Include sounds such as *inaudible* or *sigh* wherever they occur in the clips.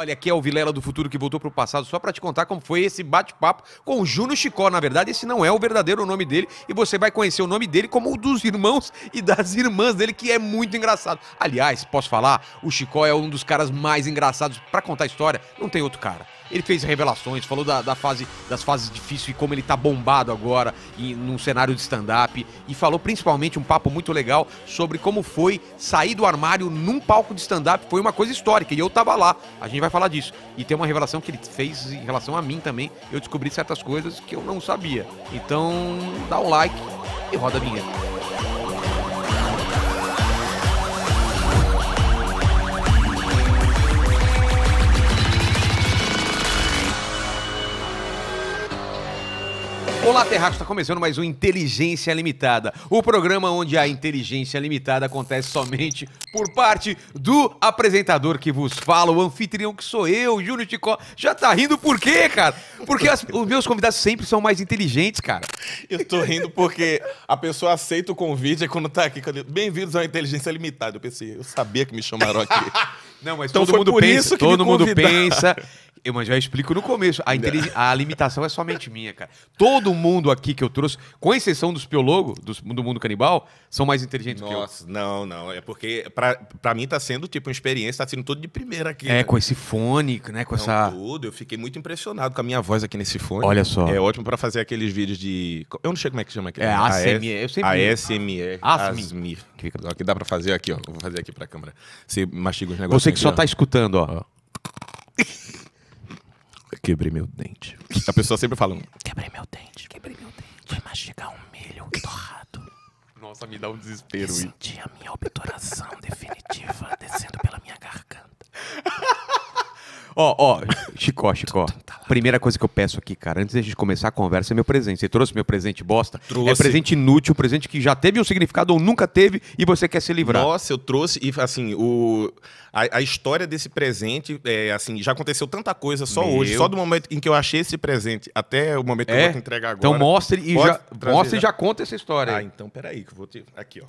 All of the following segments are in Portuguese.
Olha, aqui é o Vilela do Futuro que voltou pro passado só para te contar como foi esse bate-papo com o Juno Chicó. Na verdade, esse não é o verdadeiro nome dele e você vai conhecer o nome dele como o dos irmãos e das irmãs dele, que é muito engraçado. Aliás, posso falar, o Chicó é um dos caras mais engraçados para contar história, não tem outro cara. Ele fez revelações, falou da, da fase, das fases difíceis e como ele tá bombado agora e num cenário de stand-up. E falou principalmente um papo muito legal sobre como foi sair do armário num palco de stand-up. Foi uma coisa histórica e eu tava lá. A gente vai falar disso. E tem uma revelação que ele fez em relação a mim também. Eu descobri certas coisas que eu não sabia. Então, dá um like e roda a vinheta. Olá, Terraço, Está começando mais um Inteligência Limitada, o programa onde a inteligência limitada acontece somente por parte do apresentador que vos fala, o anfitrião que sou eu, Júlio Ticó. Já tá rindo por quê, cara? Porque as, os meus convidados sempre são mais inteligentes, cara. Eu tô rindo porque a pessoa aceita o convite quando tá aqui, bem-vindos à Inteligência Limitada. Eu pensei, eu sabia que me chamaram aqui. *laughs* Não, mas então todo mundo pensa, todo mundo pensa *laughs* Eu, mas já explico no começo. A, né? a limitação é somente minha, cara. Todo mundo aqui que eu trouxe, com exceção dos piologos, dos, do mundo canibal, são mais inteligentes Nossa, que eu. Não, não. É porque pra, pra mim tá sendo tipo uma experiência, tá sendo tudo de primeira aqui. É, né? com esse fone, né? Com não, essa. Tudo. Eu fiquei muito impressionado com a minha voz aqui nesse fone. Olha só. É ótimo pra fazer aqueles vídeos de. Eu não sei como é que chama aquele. É, né? ASMR. Eu sempre. ASMR. ASMR. Que dá pra fazer aqui, ó. Vou fazer aqui pra câmera. Você mastiga os negócios. Você que aqui, só tá ó. tá escutando, ó. ó quebrei meu dente. A pessoa sempre fala: hum, Quebrei meu dente. Quebrei meu dente. Foi mastigar um milho torrado. Nossa, me dá um desespero. E senti a minha obturação definitiva descendo pela minha garganta. *laughs* Ó, ó, Chicó, Chicó. Tá, tá primeira coisa que eu peço aqui, cara, antes da gente começar a conversa, é meu presente. Você trouxe meu presente bosta? Trouxe. É presente inútil, presente que já teve um significado ou nunca teve e você quer se livrar. Nossa, eu trouxe e assim, o a, a história desse presente é assim, já aconteceu tanta coisa só meu. hoje, só do momento em que eu achei esse presente até o momento é? que eu é? vou te entregar então agora. Então mostre e já mostre já. e já conta essa história. Ah, então peraí que eu vou te aqui, ó.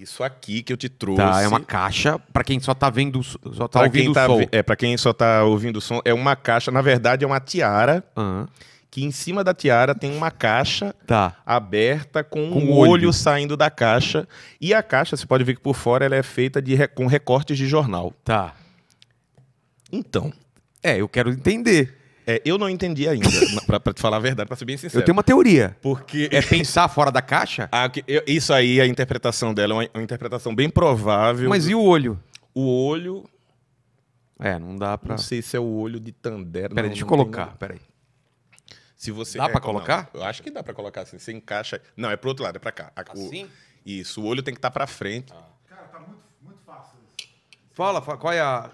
Isso aqui que eu te tá, trouxe. Tá, é uma caixa para quem só tá vendo, só tá pra ouvindo tá o som. é, para quem só tá ouvindo o som, é uma caixa, na verdade é uma tiara. Uhum. Que em cima da tiara tem uma caixa tá. aberta com, com um olho. olho. saindo da caixa. E a caixa, você pode ver que por fora ela é feita de, com recortes de jornal. Tá. Então. É, eu quero entender. É, eu não entendi ainda, *laughs* pra, pra, te falar a verdade, pra ser bem sincero. Eu tenho uma teoria. Porque... É pensar fora da caixa? *laughs* eu, isso aí, a interpretação dela é uma, uma, interpretação bem provável. Mas e o olho? O olho... É, não dá pra... Não sei se é o olho de Tandera. Peraí, deixa eu colocar, peraí. Se você dá é, pra colocar? Não, eu acho que dá pra colocar assim, você encaixa... Não, é pro outro lado, é pra cá. A, assim? O... Isso, o olho tem que estar tá pra frente. Ah. Cara, tá muito, muito fácil isso. Fala, fala, qual é a...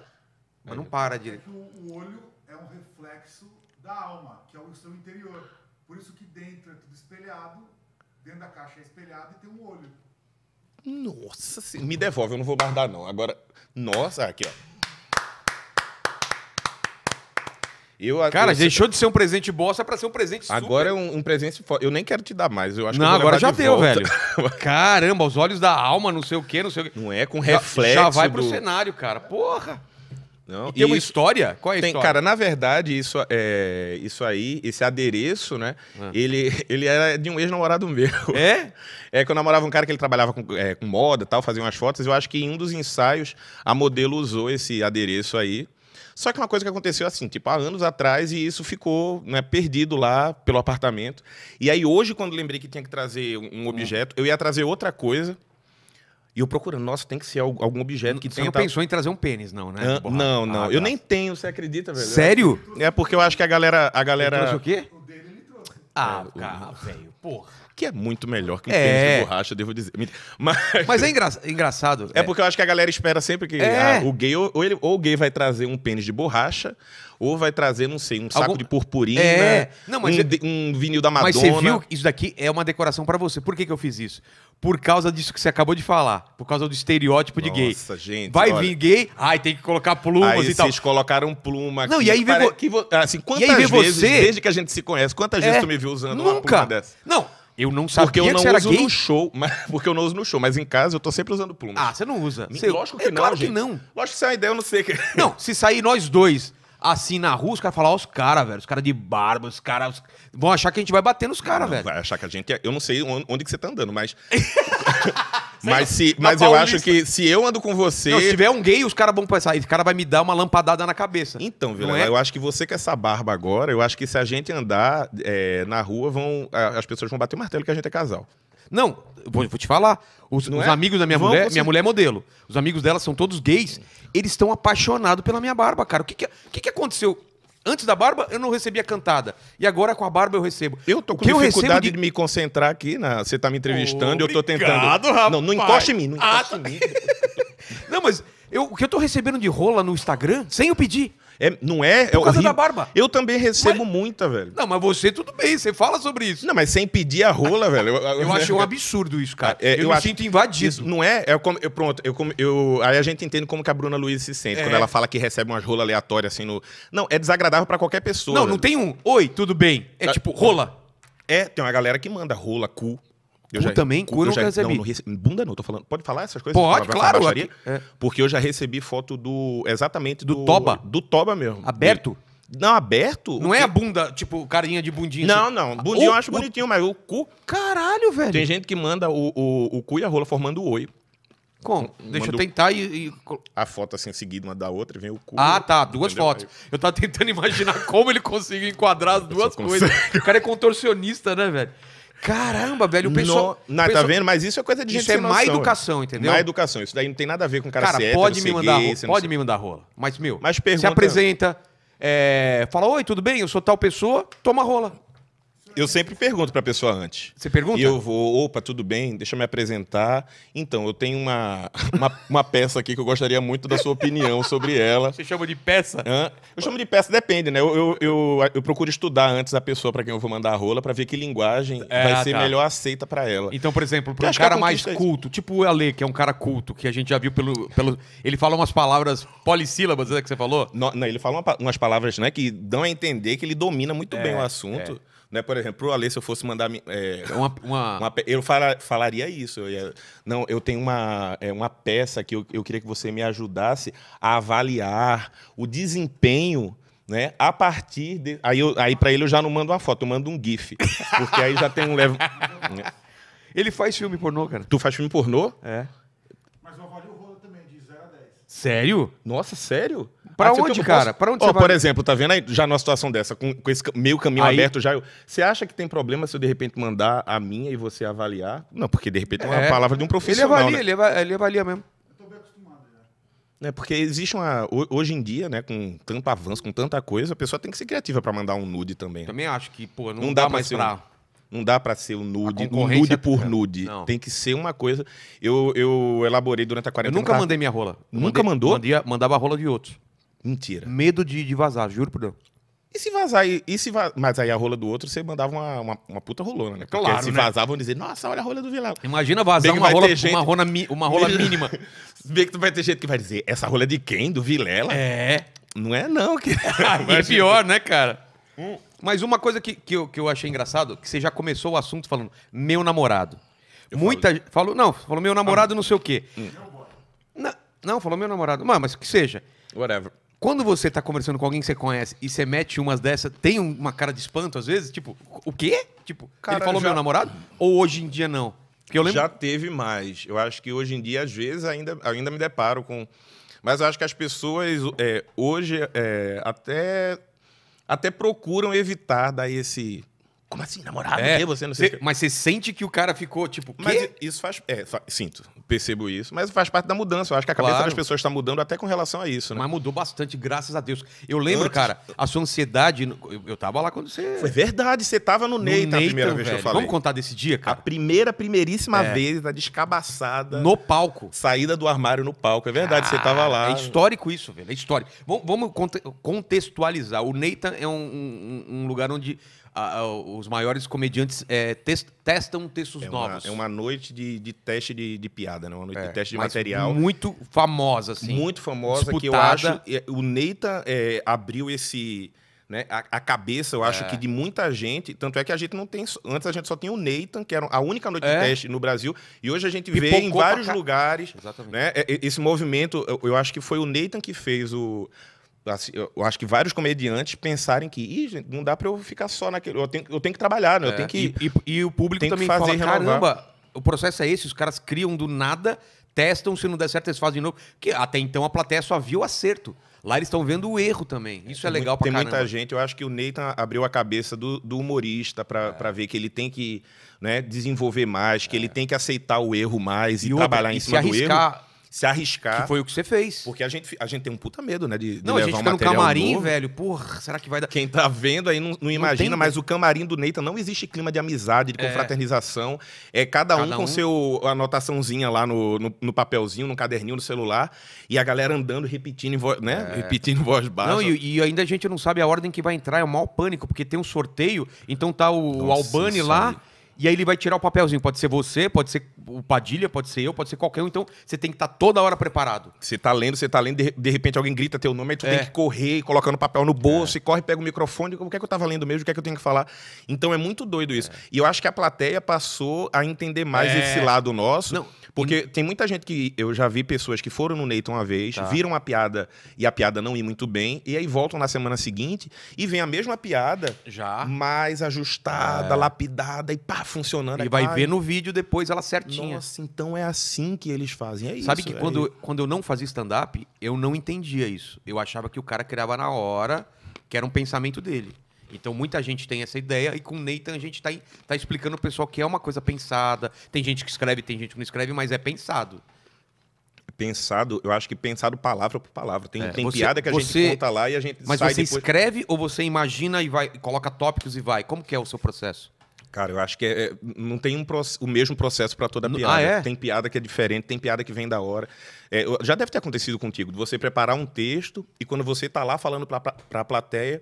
Mas não é. para direito. É o olho é um reflexo reflexo da alma, que é o seu interior. Por isso que dentro é tudo espelhado, dentro da caixa é espelhado e tem um olho. Nossa senhora. Me devolve, eu não vou guardar, não. Agora, nossa, aqui, ó. Eu, Cara, eu, deixou de ser um presente bosta para ser um presente super. Agora é um, um presente foda. Eu nem quero te dar mais. Eu acho não, que agora já de deu, volta. velho. *laughs* Caramba, os olhos da alma, não sei o quê, não sei o quê. Não é com reflexo. Já, já vai pro do... cenário, cara. Porra. Não, e tem e uma isso, história? Qual é a tem, história? Cara, na verdade, isso, é, isso aí, esse adereço, né? Ah. Ele, *laughs* ele era de um ex-namorado meu. É? É que eu namorava um cara que ele trabalhava com, é, com moda tal, fazia umas fotos. Eu acho que em um dos ensaios, a modelo usou esse adereço aí. Só que uma coisa que aconteceu assim, tipo, há anos atrás, e isso ficou né, perdido lá pelo apartamento. E aí, hoje, quando lembrei que tinha que trazer um objeto, eu ia trazer outra coisa. E eu procurando, nossa, tem que ser algum objeto que Você não pensou em trazer um pênis, não, né? Ah, não, não. Ah, eu tá. nem tenho, você acredita, velho? Sério? É porque eu acho que a galera. A galera... Ele o quê? O dele ele trouxe. Ah, é, cara, o... velho, porra. Que é muito melhor que um é. pênis de borracha, devo dizer. Mas, Mas é engra... engraçado. É, é, porque eu acho que a galera espera sempre que é. ah, o gay, ou, ele, ou o gay vai trazer um pênis de borracha, ou vai trazer, não sei, um saco Algum... de purpurina, é... não, mas um, é- eu... um, vinil da Madonna. Mas você viu? Isso daqui é uma decoração para você. Por que, que eu fiz isso? Por causa disso que você acabou de falar. Por causa do estereótipo Nossa, de gay. Nossa, gente. Vai olha... vir gay, ai, tem que colocar plumas aí e tal. vocês colocaram pluma aqui. Não, e aí vem vo... que vo... assim, quantas vezes, você... desde que a gente se conhece, quantas é... vezes tu me viu usando Nunca. uma pluma dessa? Não, eu não sabia porque eu não que era uso gay? no show, *laughs* mas, porque eu não uso no show, mas em casa eu tô sempre usando plumas. Ah, você não usa. Lógico é que é, não, claro gente. que não. Lógico que isso é uma ideia, eu não sei. Não, se sair nós dois assim na rua, os caras falam, ó, os caras, velho, os caras de barba, os caras. Vão achar que a gente vai bater nos caras, velho. Vai achar que a gente. É... Eu não sei onde que você tá andando, mas. *laughs* mas se, tá mas eu acho que se eu ando com você. Não, se tiver um gay, os caras vão pensar, esse cara vai me dar uma lampadada na cabeça. Então, Vila, é? eu acho que você com essa barba agora, eu acho que se a gente andar é, na rua, vão, as pessoas vão bater o martelo que a gente é casal. Não, vou, vou te falar. Os, os é? amigos da minha Vamos mulher, você... minha mulher é modelo. Os amigos dela são todos gays. Eles estão apaixonados pela minha barba, cara. O que, que, que, que aconteceu? Antes da barba, eu não recebia cantada. E agora, com a barba, eu recebo. Eu tô com que dificuldade de... de... me concentrar aqui. Na... Você tá me entrevistando, Obrigado, eu tô tentando. Rapaz. Não, não encoste em mim, não ah, encoste ah, em mim. Tá. *laughs* não, mas eu, o que eu tô recebendo de rola no Instagram, sem eu pedir. É, não é? Por é causa da barba. Eu também recebo mas... muita, velho. Não, mas você tudo bem, você fala sobre isso. Não, mas sem pedir a rola, velho. Eu, eu, eu *laughs* um absurdo isso, cara. É, eu, eu me acho... sinto invadido. Isso não é? Eu, é eu, pronto, eu, eu, aí a gente entende como que a Bruna Luiz se sente é. quando ela fala que recebe umas rolas aleatórias assim no. Não, é desagradável para qualquer pessoa. Não, velho. não tem um. Oi, tudo bem. É a... Ah, tipo, rola. É, tem uma galera que manda rola, cu. Eu já, também, cu eu já, recebi. Não, não Bunda não, tô falando. Pode falar essas coisas? Pode, claro. é. Porque eu já recebi foto do. Exatamente do. Do Toba? Do Toba mesmo. Aberto? não, aberto? Não é a bunda, tipo, carinha de bundinha. Não, assim. não. Bundinha o, eu acho o... bonitinho, mas o cu. Caralho, velho. Tem gente que manda o, o, o cu e a rola formando o oi. Como? Deixa eu tentar e, e, A foto assim seguida uma da outra e vem o cu. Ah, tá. Duas entendeu? fotos. Eu tava tentando imaginar *laughs* como ele conseguiu enquadrar as duas coisas. O cara é contorcionista, né, velho? Caramba, velho, o pessoal. No... Não, pessoa... tá vendo? Mas isso é coisa de gente. Isso é má educação, é. entendeu? Má educação. Isso daí não tem nada a ver com o cara, cara ser pode me mandar gay, rola, Pode me mandar rola. Mas, meu, mas pergunta... se apresenta, é, fala: Oi, tudo bem? Eu sou tal pessoa, toma rola eu sempre pergunto para a pessoa antes. Você pergunta? E eu vou, opa, tudo bem, deixa eu me apresentar. Então, eu tenho uma, *laughs* uma, uma peça aqui que eu gostaria muito da sua opinião sobre ela. Você chama de peça? Hã? Eu chamo de peça, depende, né? Eu, eu, eu, eu procuro estudar antes a pessoa para quem eu vou mandar a rola, para ver que linguagem é, vai tá. ser melhor aceita para ela. Então, por exemplo, para um cara mais é culto, tipo o Ale, que é um cara culto, que a gente já viu pelo. pelo ele fala umas palavras polissílamas, é que você falou? Não, não ele fala uma, umas palavras né, que dão a entender que ele domina muito é, bem o assunto. É. Né? Por exemplo, pro Alê, se eu fosse mandar. É, é, uma, uma... *laughs* uma, eu fala, falaria isso. Eu ia, não, eu tenho uma, é, uma peça que eu, eu queria que você me ajudasse a avaliar o desempenho né? A partir de aí, aí para ele eu já não mando uma foto, eu mando um gif, porque aí já tem um leve. Né. *laughs* ele faz filme pornô, cara. Tu faz filme pornô? É. Mas eu avalio o rolo também de 0 a 10. Sério? Nossa, sério? Pra ah, onde, cara? Posso... Pra onde oh, você Por exemplo, tá vendo aí já numa situação dessa, com, com esse meio caminho aí... aberto já. Eu... Você acha que tem problema se eu de repente mandar a minha e você avaliar? Não, porque de repente é uma é. palavra de um profissional. Ele avalia, né? ele, avalia ele avalia mesmo. É porque existe uma. Hoje em dia, né, com tanto avanço, com tanta coisa, a pessoa tem que ser criativa para mandar um nude também. Também acho que, pô, não, não dá, dá mais pra. não dá para ser o nude, um nude por nude. Não. Tem que ser uma coisa. Eu, eu elaborei durante a quarentena. Eu nunca mandei minha rola. Nunca mandei, mandou? Mandia, mandava a rola de outros. Mentira. Medo de, de vazar, juro por Deus. E se vazar, e, se va... mas aí a rola do outro, você mandava uma, uma, uma puta rolona, né? É Porque claro, se né? vazar, vão dizer, nossa, olha a rola do vilão. Imagina vazar uma rola, gente... uma rola, mi... uma rola *laughs* mínima. Bem que tu vai ter gente que vai dizer, essa rola é de quem? Do Vilela? É. Não é não. Que... *laughs* *laughs* é pior, né, cara? Hum. Mas uma coisa que, que, eu, que eu achei engraçado, que você já começou o assunto falando, meu namorado. Eu Muita gente... Falou, não, falou meu namorado ah. não sei o quê. Hum. Não, não, falou meu namorado. Mas, mas que seja. Whatever. Quando você tá conversando com alguém que você conhece e você mete umas dessas, tem uma cara de espanto às vezes? Tipo, o quê? Tipo, Cara, ele falou já- meu namorado? Ou hoje em dia não? eu lembro. Já teve mais. Eu acho que hoje em dia, às vezes, ainda, ainda me deparo com. Mas eu acho que as pessoas é, hoje é, até, até procuram evitar daí esse como assim, namorado? É, que você não sei cê, Mas você sente que o cara ficou, tipo, Quê? Mas isso faz... É, fa... sinto, percebo isso. Mas faz parte da mudança. Eu acho que a cabeça das pessoas está mudando até com relação a isso, né? Mas mudou bastante, graças a Deus. Eu lembro, Antes... cara, a sua ansiedade... Eu, eu tava lá quando você... Foi verdade, você tava no, Neita, tá, a primeira velho. vez que eu falei. Vamos contar desse dia, cara? A primeira, primeiríssima é. vez da descabaçada... No palco. Saída do armário no palco. É verdade, você ah, tava lá. É histórico isso, velho. É histórico. Vamos, contextualizar. O Neita tá, é um, um, um lugar onde a, a, os maiores comediantes é, test, testam textos é uma, novos. É uma noite de, de teste de, de, piada, né? Uma noite é, de teste de material. Muito famosa, assim. Muito famosa, disputada. que eu acho. O Neita é, abriu esse. Né? A, a, cabeça, eu acho é. que de muita gente. Tanto é que a gente não tem. Antes a gente só tinha o Nathan, que era a única noite é. de teste no Brasil. E hoje a gente Pipocou vê em vários lugares. Né? Esse movimento, eu, eu, acho que foi o Nathan que fez o. Assim, eu acho que vários comediantes pensarem que Ih, gente, não dá para eu ficar só naquele. Eu tenho, eu tenho que trabalhar, né? Eu é, tenho que. E, e, e o público tem também que fazer fala, caramba, o processo é esse, os caras criam do nada, testam, se não der certo, eles fazem de novo. que até então a plateia só viu o acerto. Lá eles estão vendo o erro também. Isso é, é legal muito, pra Tem muita gente, eu acho que o Nathan abriu a cabeça do, do humorista para é. ver que ele tem que né, desenvolver mais, que é. ele tem que aceitar o erro mais e, e outra, trabalhar em e cima se arriscar, do erro se arriscar. Que foi o que você fez. Porque a gente, a gente tem um puta medo, né? De, de não, levar a gente um tá no camarim, novo. velho. Porra, será que vai dar. Quem tá vendo aí não, não, imagina, mas o camarim do Neita não existe clima de amizade, de é. confraternização. É, é cada, cada um com um... seu anotaçãozinha lá no, no, no, papelzinho, no caderninho, no celular. E a galera andando, repetindo, voz, né? É. Repetindo voz baixa. Não, e, e, ainda a gente não sabe a ordem que vai entrar. É o maior pânico, porque tem um sorteio. Então tá o, Nossa, o Albani lá. Aí e aí ele vai tirar o papelzinho. Pode ser você, pode ser o Padilha, pode ser eu, pode ser qualquer um. Então você tem que estar tá toda hora preparado. Você tá lendo, você tá lendo, de, de repente alguém grita teu nome, aí tu é. tem que correr, colocando papel no bolso, é. e corre, pega o microfone, o que é que eu tava lendo mesmo, o que é que eu tenho que falar. Então é muito doido isso. É. E eu acho que a plateia passou a entender mais é. esse lado nosso. Não. Porque e... tem muita gente que. Eu já vi pessoas que foram no Neyton uma vez, tá. viram a piada e a piada não ir muito bem, e aí voltam na semana seguinte e vem a mesma piada, já mais ajustada, é. lapidada e pá, funcionando. E é vai ver no vídeo depois ela certinha. Nossa, então é assim que eles fazem. É Sabe isso. Sabe que é quando, quando eu não fazia stand-up, eu não entendia isso. Eu achava que o cara criava na hora, que era um pensamento dele. Então muita gente tem essa ideia e com o Nathan a gente está tá explicando o pessoal que é uma coisa pensada. Tem gente que escreve, tem gente que não escreve, mas é pensado. Pensado, eu acho que pensado palavra por palavra. Tem, é, tem você, piada que a você, gente conta lá e a gente mas sai Mas você depois... escreve ou você imagina e vai, coloca tópicos e vai? Como que é o seu processo? Cara, eu acho que é, é não tem um, o mesmo processo para toda piada. Ah, é? Tem piada que é diferente, tem piada que vem da hora. É, já deve ter acontecido contigo, de você preparar um texto e quando você está lá falando para a plateia,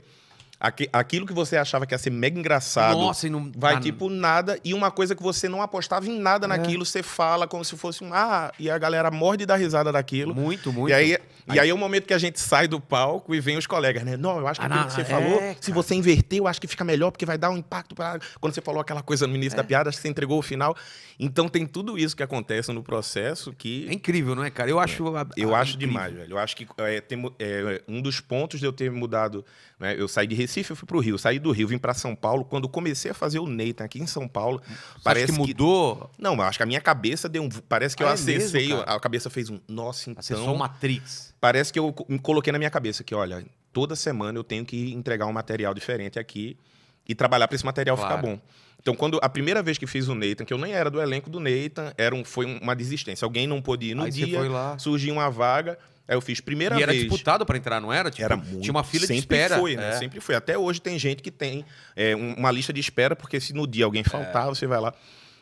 aquilo que você achava que ia ser mega engraçado. Nossa, e não. Vai ah, tipo nada. E uma coisa que você não apostava em nada é. naquilo, você fala como se fosse um. Ah, e a galera morde da risada daquilo. Muito, muito. E aí, aí... E aí é o momento que a gente sai do palco e vem os colegas, né? Não, eu acho que ah, aquilo que você é, falou, cara. se você inverter, eu acho que fica melhor, porque vai dar um impacto para. Quando você falou aquela coisa no início é. da piada, você entregou o final. Então tem tudo isso que acontece no processo que. É incrível, não é, cara? Eu acho. É. Eu acho incrível. demais, velho. Eu acho que é, tem, é, um dos pontos de eu ter mudado. Né? Eu saí de Recife, eu fui para o Rio. Saí do Rio, vim para São Paulo. Quando comecei a fazer o Nathan tá aqui em São Paulo, Você parece que mudou. Que... Não, acho que a minha cabeça deu um. Parece que ah, eu é acessei, é mesmo, a cabeça fez um. Nossa, então. Acessou Matrix. Parece que eu me coloquei na minha cabeça que, olha, toda semana eu tenho que entregar um material diferente aqui e trabalhar para esse material claro. ficar bom. Então, quando a primeira vez que fiz o Nathan, que eu nem era do elenco do Nathan, era um, foi uma desistência. Alguém não pôde ir no Aí dia, surgiu uma vaga. Aí é, eu fiz primeira e vez. E era disputado para entrar, não era? Tipo, era muito. Tinha uma fila Sempre de espera. Foi, né? É. Sempre foi. Até hoje tem gente que tem é, uma lista de espera, porque se no dia alguém faltar, é. você vai lá.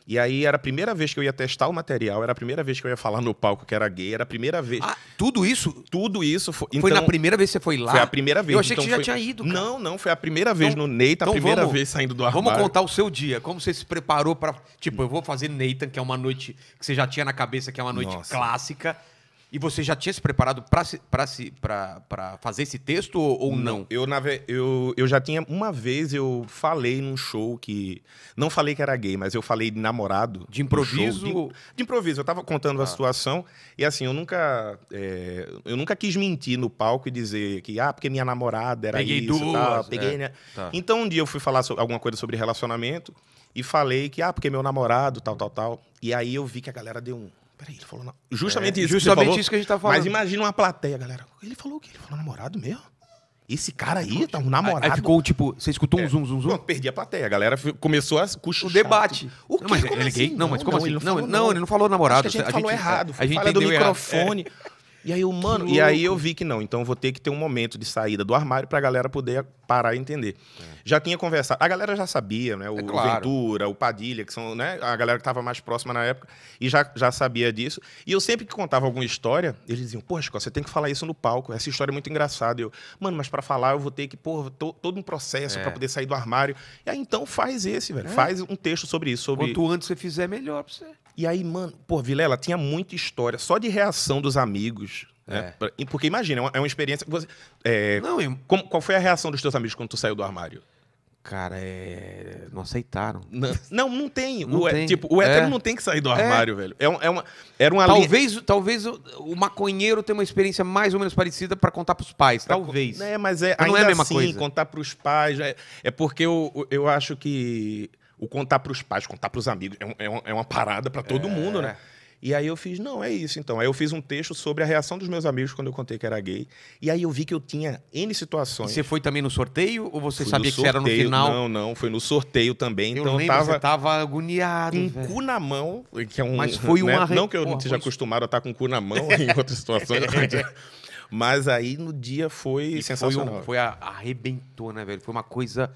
E aí era a primeira vez que eu ia testar o material, era a primeira vez que eu ia falar no palco que era gay, era a primeira vez. Ah, tudo isso? Tudo isso. Foi, então, foi na então, primeira vez que você foi lá? Foi a primeira vez. Eu achei então que você foi... já tinha ido. Cara. Não, não, foi a primeira vez então, no Nathan, a então primeira vamos, vez saindo do armário. Vamos contar o seu dia, como você se preparou para Tipo, eu vou fazer Neita, que é uma noite que você já tinha na cabeça, que é uma noite Nossa. clássica. E você já tinha se preparado para fazer esse texto ou, não? não? Eu, na, eu, eu já tinha. Uma vez eu falei num show que. Não falei que era gay, mas eu falei de namorado. De improviso? De, de, improviso. Eu estava contando ah. a tá. situação e assim, eu nunca. É, eu nunca quis mentir no palco e dizer que, ah, porque minha namorada era peguei isso. Duas, tal, peguei, é, né? Tá. Então um dia eu fui falar sobre, alguma coisa sobre relacionamento e falei que, ah, porque meu namorado, tal, tal, tal. E aí eu vi que a galera deu um. Peraí, ele falou. Na... Justamente é, isso. Justamente falou, isso que a gente tá falando. Mas imagina uma plateia, galera. Ele falou o quê? Ele falou namorado mesmo? Esse cara aí tá um tipo, namorado. Aí ficou tipo, você escutou um é. zum, zum, Não, perdi a plateia. A galera começou a cochichar. O debate. O que Não, mas como ele é assim? Não, mas como não, assim? Ele não, falou, não, ele não falou namorado. Acho que a gente a falou gente, errado. A gente falou do microfone. É. E aí, humano. E aí eu vi que não. Então vou ter que ter um momento de saída do armário para a galera poder parar e entender. É. Já tinha conversado. A galera já sabia, né? O, é claro. o Ventura, o Padilha, que são né? a galera que estava mais próxima na época, e já, já sabia disso. E eu sempre que contava alguma história, eles diziam: Poxa, você tem que falar isso no palco. Essa história é muito engraçada. E eu, mano, mas para falar eu vou ter que, pô, todo um processo é. para poder sair do armário. E aí então faz esse, velho. É. Faz um texto sobre isso. Sobre... Quanto antes você fizer, melhor pra você. E aí, mano, pô, Vilela, tinha muita história, só de reação dos amigos. Né? É. Porque imagina, é, é uma, experiência que você. É, não, eu... como, qual foi a reação dos teus amigos quando tu saiu do armário? Cara, é... não aceitaram. Não, não, não tem. Não o, é, tem. Tipo, o hétero é. não tem que sair do armário, é. velho. É, um, é uma, era uma talvez, linha... talvez o, o, maconheiro tenha uma experiência mais ou menos parecida para contar pros pais, talvez. mas é, mas ainda não é a mesma assim, coisa. contar pros pais... É, é porque eu, eu acho que o contar para os pais, contar para os amigos, é, um, é, uma, é, uma parada para todo é. mundo, né? E aí eu fiz, não, é isso então. Aí eu fiz um texto sobre a reação dos meus amigos quando eu contei que era gay. E aí eu vi que eu tinha N situações. E você foi também no sorteio ou você Fui sabia que era no final? Não, não, foi no sorteio também. Eu então lembro, eu tava, você tava agoniado. Com cu na mão, que é um. Mas foi Né? Não que eu Porra, não esteja acostumado a estar tá com cu na mão em *laughs* outras situações. *laughs* É. Mas aí no dia foi e sensacional. Foi, um, foi a, arrebentou, né, velho? Foi uma coisa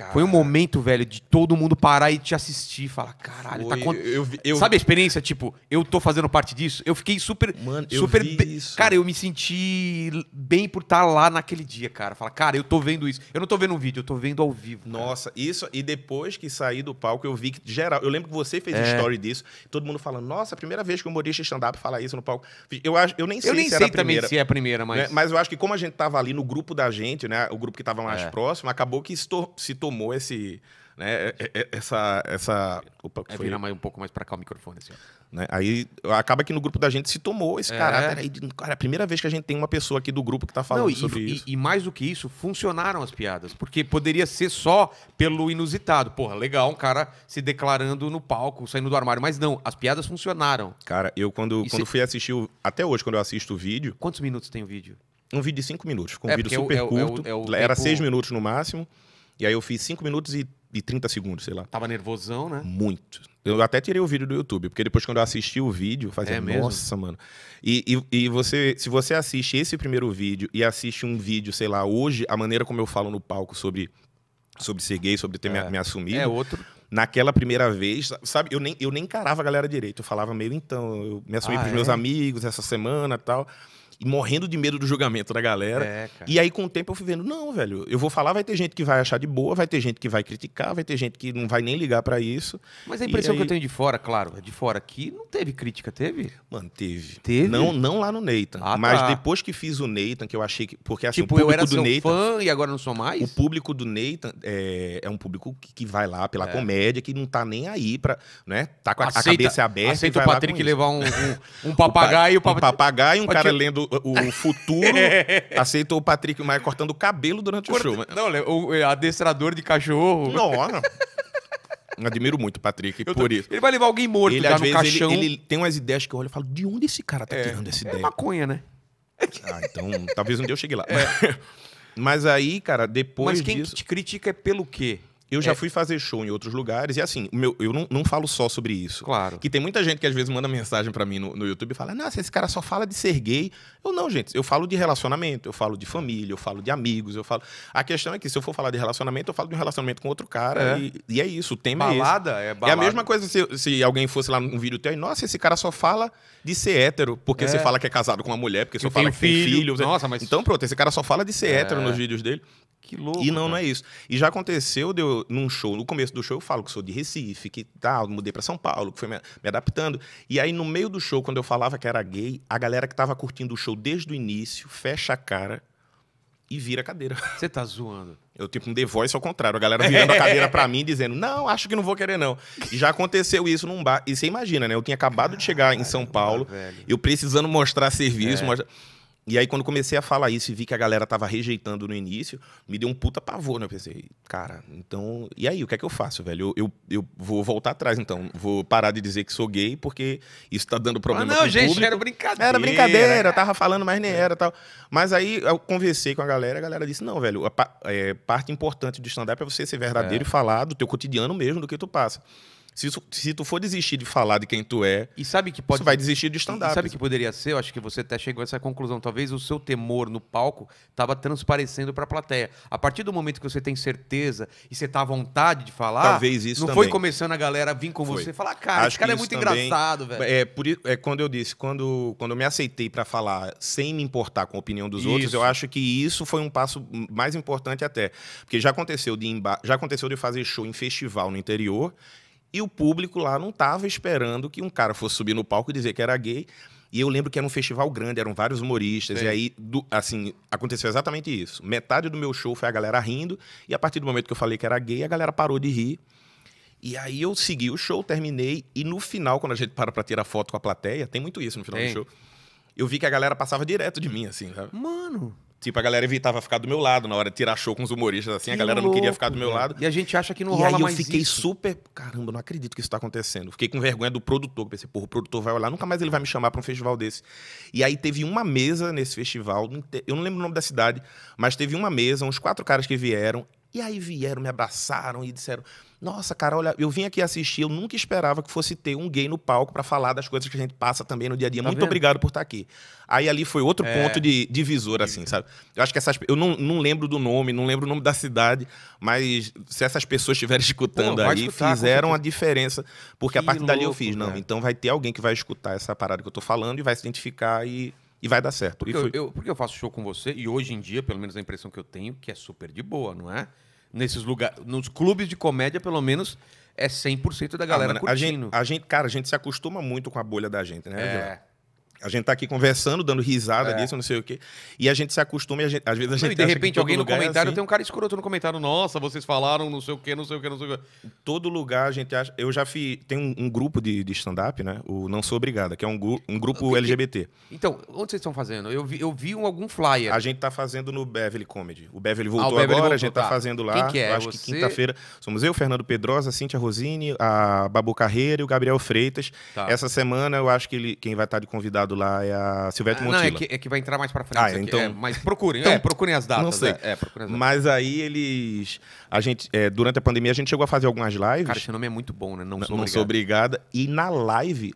Cara. Foi um momento, velho, de todo mundo parar e te assistir. Falar, caralho, tá Foi, tá cont... eu, eu, eu... Sabe a experiência? Tipo, eu tô fazendo parte disso. Eu fiquei super. Mano, super eu be... isso. Cara, eu me senti bem por estar tá lá naquele dia, cara. Falar, cara, eu tô vendo isso. Eu não tô vendo um vídeo, eu tô vendo ao vivo. Cara. Nossa, isso. E depois que saí do palco, eu vi que geral. Eu lembro que você fez é. story disso. Todo mundo falando, nossa, primeira vez que o humorista stand-up fala isso no palco. Eu, acho, eu nem sei, eu nem se sei primeira, se é a primeira, né, mas. Né? Mas eu acho que como a gente tava ali no grupo da gente, né? O grupo que tava mais é. próximo, acabou que se tornou tomou esse. Né, é, é, é, essa. essa opa, é foi... virar mais, um pouco mais para cá o microfone. Assim, né? Aí acaba que no grupo da gente se tomou esse é. caráter aí. De, cara, é a primeira vez que a gente tem uma pessoa aqui do grupo que está falando Não, e, sobre e, isso. E mais do que isso, funcionaram as piadas. Porque poderia ser só pelo inusitado. Porra, legal, um cara se declarando no palco, saindo do armário. Mas não, as piadas funcionaram. Cara, eu quando, e quando se... fui assistir, o... até hoje, quando eu assisto o vídeo. Quantos minutos tem o vídeo? Um vídeo de cinco minutos, com um é, vídeo super é, curto. É, o, o, Era tempo... seis minutos no máximo. E aí eu fiz 5 minutos e, e 30 segundos, sei lá. Tava nervosão, né? Muito. Eu até tirei o vídeo do YouTube, porque depois quando eu assisti o vídeo, fazia, é assim, nossa, mano. E, e, e, você, se você assiste esse primeiro vídeo e assiste um vídeo, sei lá, hoje, a maneira como eu falo no palco sobre, sobre ser gay, sobre ter é. me, me assumido. É outro naquela primeira vez, sabe? Eu nem, eu nem encarava a galera direito. Eu falava meio, então, eu me assumi ah, pros é? meus amigos essa semana tal morrendo de medo do julgamento da galera. É, e aí, com o tempo, eu fui vendo, não, velho, eu vou falar, vai ter gente que vai achar de boa, vai ter gente que vai criticar, vai ter gente que não vai nem ligar para isso. Mas a impressão aí... que eu tenho de fora, claro, de fora aqui, não teve crítica, teve? Mano, teve. Teve? Não, não lá no Neitan Ah, mas tá. depois que fiz o Neitan que eu achei que. Porque assim, tipo, o público eu era do seu Nathan, fã e agora não sou mais? O público do Neitan é, é um público que, que vai lá pela é. comédia, que não tá nem aí pra. Né? Tá com a, aceita, a cabeça aberta. Aceita o Patrick levar um, um, um *laughs* papagaio. um papagaio, um cara lendo o futuro *laughs* aceitou o Patrick Maia cortando o cabelo durante Corta... o show. Né? Não, é o é adestrador de cachorro. Não, *laughs* Admiro muito o Patrick eu por tô... isso. Ele vai levar alguém morto ele, às no vezes, caixão. Ele, ele, tem umas ideias que eu olho e falo, de onde esse cara tá é, tirando essa é ideia? É maconha, né? Ah, então talvez um dia eu chegue lá. É. *laughs* Mas aí, cara, depois Mas quem disso... que te critica é pelo quê? Eu já é... fui fazer show em outros lugares e assim, meu, eu não, não falo só sobre isso. Claro. Que tem muita gente que às vezes manda mensagem para mim no, no YouTube e fala: Nossa, esse cara só fala de ser gay. Eu não, gente. Eu falo de relacionamento, eu falo de família, eu falo de amigos, eu falo. A questão é que se eu for falar de relacionamento, eu falo de um relacionamento com outro cara é. E, e, é isso. O tema é balada, é esse. É, balada. é a mesma coisa se, se alguém fosse lá num vídeo teu e, nossa, esse cara só fala de ser hétero, porque é. você fala que é casado com uma mulher, porque você fala que filho. tem filho. Né? Nossa, mas... Então, pronto, esse cara só fala de ser é. hétero nos vídeos dele. Que louco. E não, cara. não é isso. E já aconteceu deu num show, no começo do show eu falo que sou de Recife, que tal, tá, mudei para São Paulo, que foi me, me, adaptando. E aí no meio do show, quando eu falava que era gay, a galera que tava curtindo o show desde o início fecha a cara e vira a cadeira. *laughs* Você tá zoando. Eu tipo um The Voice ao contrário, a galera virando a cadeira para mim dizendo: "Não, acho que não vou querer não". E já aconteceu isso num bar. E você imagina, né? Eu tinha acabado Caralho, de chegar em São Paulo, velho. eu precisando mostrar serviço, é. mostrar e aí, quando comecei a falar isso e vi que a galera tava rejeitando no início, me deu um puta pavor, né? Eu pensei, cara, então. E aí, o que é que eu faço, velho? Eu, eu, eu vou voltar atrás, então. Vou parar de dizer que sou gay, porque isso tá dando problema. Ah, não, gente, público. era brincadeira. Era brincadeira, tava falando, mas nem era tal. Mas aí eu conversei com a galera, a galera disse: não, velho, a é, parte importante do stand-up é você ser verdadeiro é. e falar do teu cotidiano mesmo, do que tu passa. Se, se tu for desistir de falar de quem tu é, e sabe que pode, vai desistir de stand-up. Sabe que poderia ser? Eu acho que você até chegou a essa conclusão. Talvez o seu temor no palco estava transparecendo para a plateia. A partir do momento que você tem certeza e você tá à vontade de falar, talvez isso não também. foi começando a galera vir com foi. você e falar, cara, acho esse cara é muito também, engraçado, velho. É, por, é quando eu disse, quando, quando eu me aceitei para falar sem me importar com a opinião dos isso. outros, eu acho que isso foi um passo mais importante até. Porque já aconteceu de, já aconteceu de fazer show em festival no interior e o público lá não estava esperando que um cara fosse subir no palco e dizer que era gay. E eu lembro que era um festival grande, eram vários humoristas. Sim. E aí, do, assim, aconteceu exatamente isso. Metade do meu show foi a galera rindo. E a partir do momento que eu falei que era gay, a galera parou de rir. E aí eu segui o show, terminei. E no final, quando a gente para pra tirar foto com a plateia, tem muito isso no final Sim. do show. Eu vi que a galera passava direto de mim, assim, sabe? Mano. Tipo, a galera evitava ficar do meu lado na hora de tirar show com os humoristas, assim, que a galera louco, não queria ficar do meu lado. E a gente acha que não e rola aí eu fiquei isso. super. Caramba, não acredito que isso tá acontecendo. Fiquei com vergonha do produtor. Pensei, porra, o produtor vai olhar, nunca mais ele vai me chamar para um festival desse. E aí teve uma mesa nesse festival, eu não lembro o nome da cidade, mas teve uma mesa, uns quatro caras que vieram. E aí vieram, me abraçaram e disseram: nossa, cara, olha, eu vim aqui assistir, eu nunca esperava que fosse ter um gay no palco para falar das coisas que a gente passa também no dia a dia. Tá Muito vendo? obrigado por estar tá aqui. Aí ali foi outro é... ponto de divisor, assim, sabe? Eu acho que essas. Eu não, não lembro do nome, não lembro o nome da cidade, mas se essas pessoas estiverem *laughs* escutando Pô, aí, escutar, fizeram a diferença, porque a partir louco, dali eu fiz, não. Então vai ter alguém que vai escutar essa parada que eu tô falando e vai se identificar e e vai dar certo. Porque, eu, eu, porque eu faço show com você e hoje em dia, pelo menos a impressão que eu tenho, que é super de boa, não é? nesses lugares, nos clubes de comédia, pelo menos, é 100% da ah, galera ah, mano, curtindo. A gente, a gente, cara, a gente se acostuma muito com a bolha da gente, né? É. A gente tá aqui conversando, dando risada é. disso, não sei o quê. E a gente se acostuma, e gente, às vezes a gente. Não, e de repente alguém no é comentário é assim. tem um cara escroto no comentário. Nossa, vocês falaram não sei o quê, não sei o quê, não sei o quê. todo lugar a gente acha. Eu já fiz. Tem um, um grupo de, de stand-up, né? O Não Sou Obrigada, que é um, um grupo que, LGBT. Que... Então, onde vocês estão fazendo? Eu vi, eu vi um, algum flyer. A gente tá fazendo no Beverly Comedy. O Beverly voltou ah, o Beverly agora, voltou, a gente tá, tá fazendo lá. Quem que é? Eu acho Você... que quinta-feira. Somos eu, Fernando Pedrosa, Cíntia Rosini, a Babu Carreira e o Gabriel Freitas. Tá. Essa semana eu acho que ele, quem vai estar tá de convidado lá é a Silvete ah, Montilla. Não, é que, é que, vai entrar mais pra frente. Ah, então... É, mas procurem, então, *laughs* procurem as datas. Não sei. É, é, procurem as datas. Mas aí eles... A gente, é, durante a pandemia, a gente chegou a fazer algumas lives. Cara, seu nome é muito bom, né? Não, sou, não sou obrigada. E na live,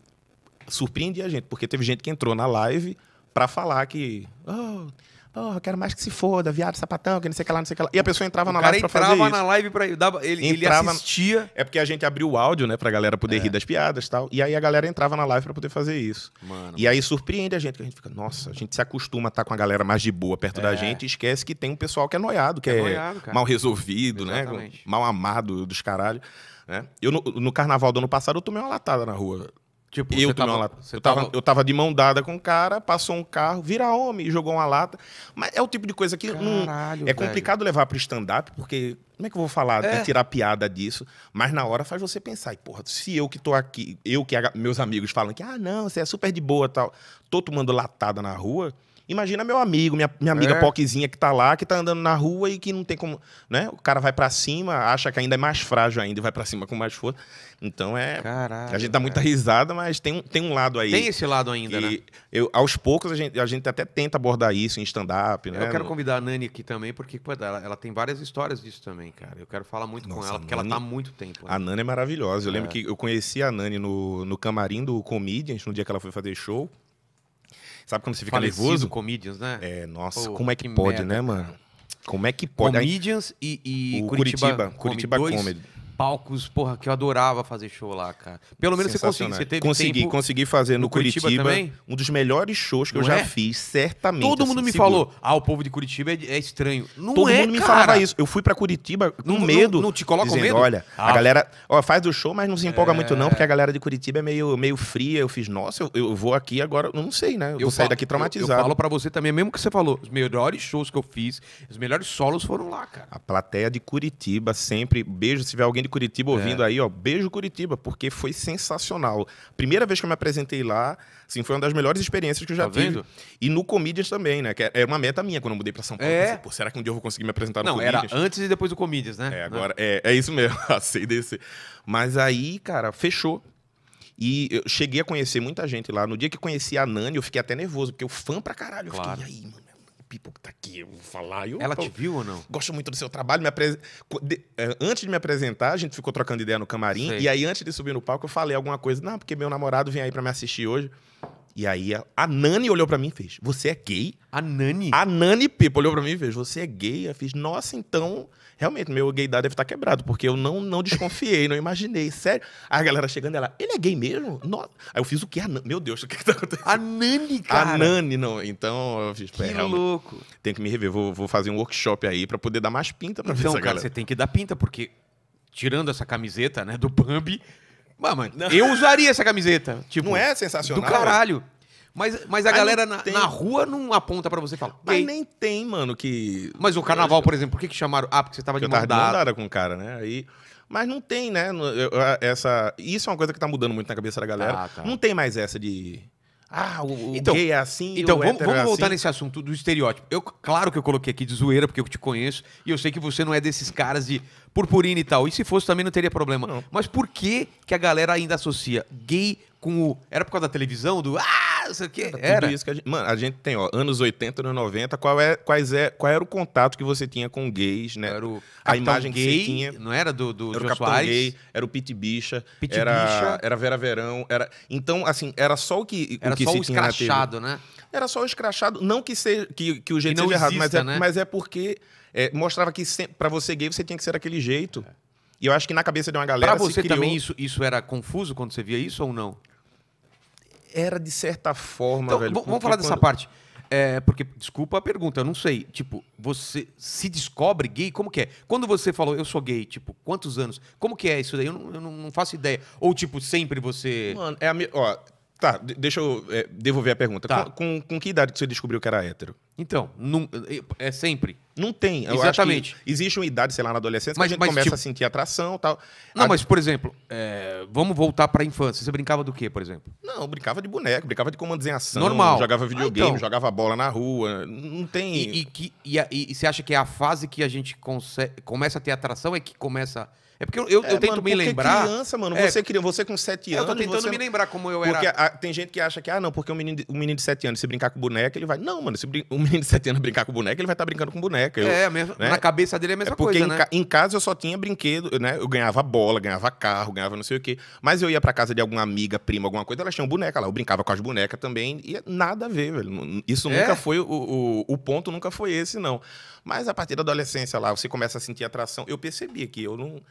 surpreendi a gente, porque teve gente que entrou na live para falar que... Oh, Porra, eu quero mais que se foda, viado, sapatão, que não sei o que lá, não sei o que lá. E a pessoa entrava o na live pra fazer isso. entrava na live pra... Dava, ele, entrava, ele assistia... É porque a gente abriu o áudio, né, pra galera poder é. rir das piadas e tal. E aí a galera entrava na live pra poder fazer isso. Mano, e aí surpreende a gente, que a gente fica... Nossa, a gente se acostuma a estar tá com a galera mais de boa perto é. da gente e esquece que tem um pessoal que é noiado, que é, é noiado, mal resolvido, né, Exatamente. né? Mal amado dos caralhos. Né? Eu, no, no carnaval do ano passado, eu tomei uma latada na rua Tipo, eu você, tava, uma lata. você eu tava, eu tava de mão dada com o cara, passou um carro, vira homem e jogou uma lata. Mas é o tipo de coisa que Caralho, hum, é complicado levar pro stand-up, porque como é que eu vou falar, é. é tirar piada disso? Mas na hora faz você pensar, e porra, se eu que tô aqui, eu que meus amigos falam que, ah, não, você é super de boa tal, tô tomando latada na rua, Imagina meu amigo, minha, minha amiga é. poquezinha que tá lá, que tá andando na rua e que não tem como. Né? O cara vai para cima, acha que ainda é mais frágil ainda e vai para cima com mais força. Então é. Caralho, a gente dá muita risada, mas tem, um, tem um lado aí. Tem esse lado ainda, né? Eu, aos poucos a gente, a gente até tenta abordar isso em stand-up, né? Eu quero convidar a Nani aqui também, porque pô, ela, ela, tem várias histórias disso também, cara. Eu quero falar muito Nossa, com ela, porque Nani, ela tá há muito tempo. Né? A Nani é maravilhosa. Eu é. lembro que eu conheci a Nani no, no camarim do Comedians, no dia que ela foi fazer show. Sabe quando você fica Falecido nervoso? comedians, né? É, nossa, Pô, como é que, que pode, merda, né, mano? Como é que pode? Comedians e, e o Curitiba, Curitiba Curitiba Comedy palcos, porra, que eu adorava fazer show lá, cara. Pelo menos você conseguiu. Você teve consegui, tempo... consegui fazer no, no Curitiba, Curitiba, também? um dos melhores shows que Não eu já é? fiz, certamente. Todo assim, mundo me seguro. falou, ah, o povo de Curitiba é, é estranho. Não Todo é, mundo me cara. falava isso. Eu fui para Curitiba com não, medo. Não, não te coloca medo? Olha, ah. a galera ó, faz o show, mas não se empolga é... muito não, é. porque a galera de Curitiba é meio, meio fria. Eu fiz, nossa, eu, eu vou aqui agora, não sei, né? Eu, eu vou sair daqui traumatizado. Eu, eu falo para você também, mesmo que você falou, os melhores shows que eu fiz, os melhores solos foram lá, cara. A plateia de Curitiba sempre, beijo se tiver alguém de Curitiba é. ouvindo é. aí, ó, beijo Curitiba, porque foi sensacional. Primeira vez que eu me apresentei lá, assim, foi uma das melhores experiências que eu já tá tive. Vendo? E no Comedians também, né? Que era é, é uma meta minha quando eu mudei para São Paulo. É. Pensei, será que um dia eu vou conseguir me apresentar no Não, Comedians? era antes e depois do Comedians, né? É, né? agora, é, é, isso mesmo, acei *laughs* desse Mas aí, cara, fechou. E eu cheguei a conhecer muita gente lá. No dia que conheci a Nani, eu fiquei até nervoso, porque eu fã pra caralho. Eu claro. fiquei, e aí, mano? Pipo que tá aqui, eu vou falar. Eu, Ela pô, te viu ou não? Gosto muito do seu trabalho. Me de... Eh, antes de me apresentar, a gente ficou trocando ideia no camarim. Sei. E aí, antes de subir no palco, eu falei alguma coisa. Não, porque meu namorado vem aí para me assistir hoje. E aí a, a Nani olhou para mim e fez: Você é gay? A Nani? A Nani Pepa olhou para mim e fez: Você é gay? Eu fiz: Nossa, então, realmente, meu gaydar deve estar tá quebrado, porque eu não, não desconfiei, não imaginei. Sério. Aí a galera chegando, ela: Ele é gay mesmo? Nossa. Aí eu fiz o quê? Meu Deus, o que, que tá acontecendo? A Nani, cara. A Nani, não. Então eu fiz: Que louco. tem que me rever. Vou, vou fazer um workshop aí para poder dar mais pinta pra então, ver essa cara, galera. Então, cara, você tem que dar pinta, porque tirando essa camiseta, né, do Bambi, Mano, eu usaria essa camiseta. Tipo, não é sensacional? Do caralho. Mas, mas a galera na, na, rua não aponta para você e fala. Mas nem tem, mano, que. Mas o carnaval, por exemplo, por que, que chamaram? Ah, porque você tava porque de mandada. Eu tava de com o cara, né? Aí. Mas não tem, né? Essa... Isso é uma coisa que tá mudando muito na cabeça da galera. Ah, tá. Não tem mais essa de. Ah, o, o então, gay é assim, Então, vamos, é vamos é assim. voltar nesse assunto do estereótipo. Eu, claro que eu coloquei aqui de zoeira, porque eu te conheço, e eu sei que você não é desses caras de purpurina e tal. E se fosse também não teria problema. Não. Mas por que, que a galera ainda associa gay com o. Era por causa da televisão? Do. Ah, não sei o quê? Era. Isso que a gente... Mano, a gente tem, ó, anos 80, anos 90, qual, é, quais é, qual era o contato que você tinha com gays, né? Era o a imagem gay, que você tinha. Não era do, do era o Capitão Soares? Gay, era o Pit Bicha. Pit era, Bicha. Era Vera Verão. Era... Então, assim, era só o que. Era o que só se o escrachado, né? Era só o escrachado. Não que, seja, que, que o jeito que seja exista, errado, mas é, né? mas é porque é, mostrava que para você gay você tinha que ser daquele jeito. É. E eu acho que na cabeça de uma galera. Para você criou... também isso, isso era confuso quando você via isso ou não? Era de certa forma, então, velho. Vamos falar quando... dessa parte. É, porque, desculpa a pergunta, eu não sei. Tipo, você se descobre gay? Como que é? Quando você falou, eu sou gay, tipo, quantos anos? Como que é isso daí? Eu não, eu não faço ideia. Ou, tipo, sempre você. Mano, é a me... Ó, tá, deixa eu é, devolver a pergunta. Tá. Com, com, com, que idade que você descobriu que era hétero? Então, num, é, é sempre. Não tem. Eu Exatamente. existe uma idade, sei lá, na adolescência, mas, que a gente mas, começa tipo... a sentir atração tal. Não, a... mas, por exemplo, é... vamos voltar para a infância. Você brincava do quê, por exemplo? Não, brincava de boneco, brincava de comandos em ação. Normal. Jogava ah, videogame, ah, então. jogava bola na rua. Não tem... E, e, que, e, e, você acha que é a fase que a gente conce... começa a ter atração, é que começa... É porque eu, eu, é, eu tento mano, me lembrar. criança, mano. É, você, é, cria, você com 7 anos. É, eu tô tentando você... me lembrar como eu era. Porque a, tem gente que acha que, ah, não, porque o um menino, um menino de 7 anos, se brincar com boneca, ele vai. Não, mano, se brin... um menino de 7 anos brincar com boneca, ele vai estar tá brincando com boneca. Eu, é, mesmo, né? na cabeça dele é a mesma é porque coisa. Porque né? em, casa eu só tinha brinquedo, né? Eu ganhava bola, ganhava carro, ganhava não sei o quê. Mas eu ia pra casa de alguma amiga, prima, alguma coisa, ela tinha um boneca lá. Eu brincava com as bonecas também. E é nada a ver, velho. Isso nunca foi. O, o, o ponto nunca foi esse, não. Mas a partir da adolescência lá, você começa a sentir atração. Eu percebi que eu não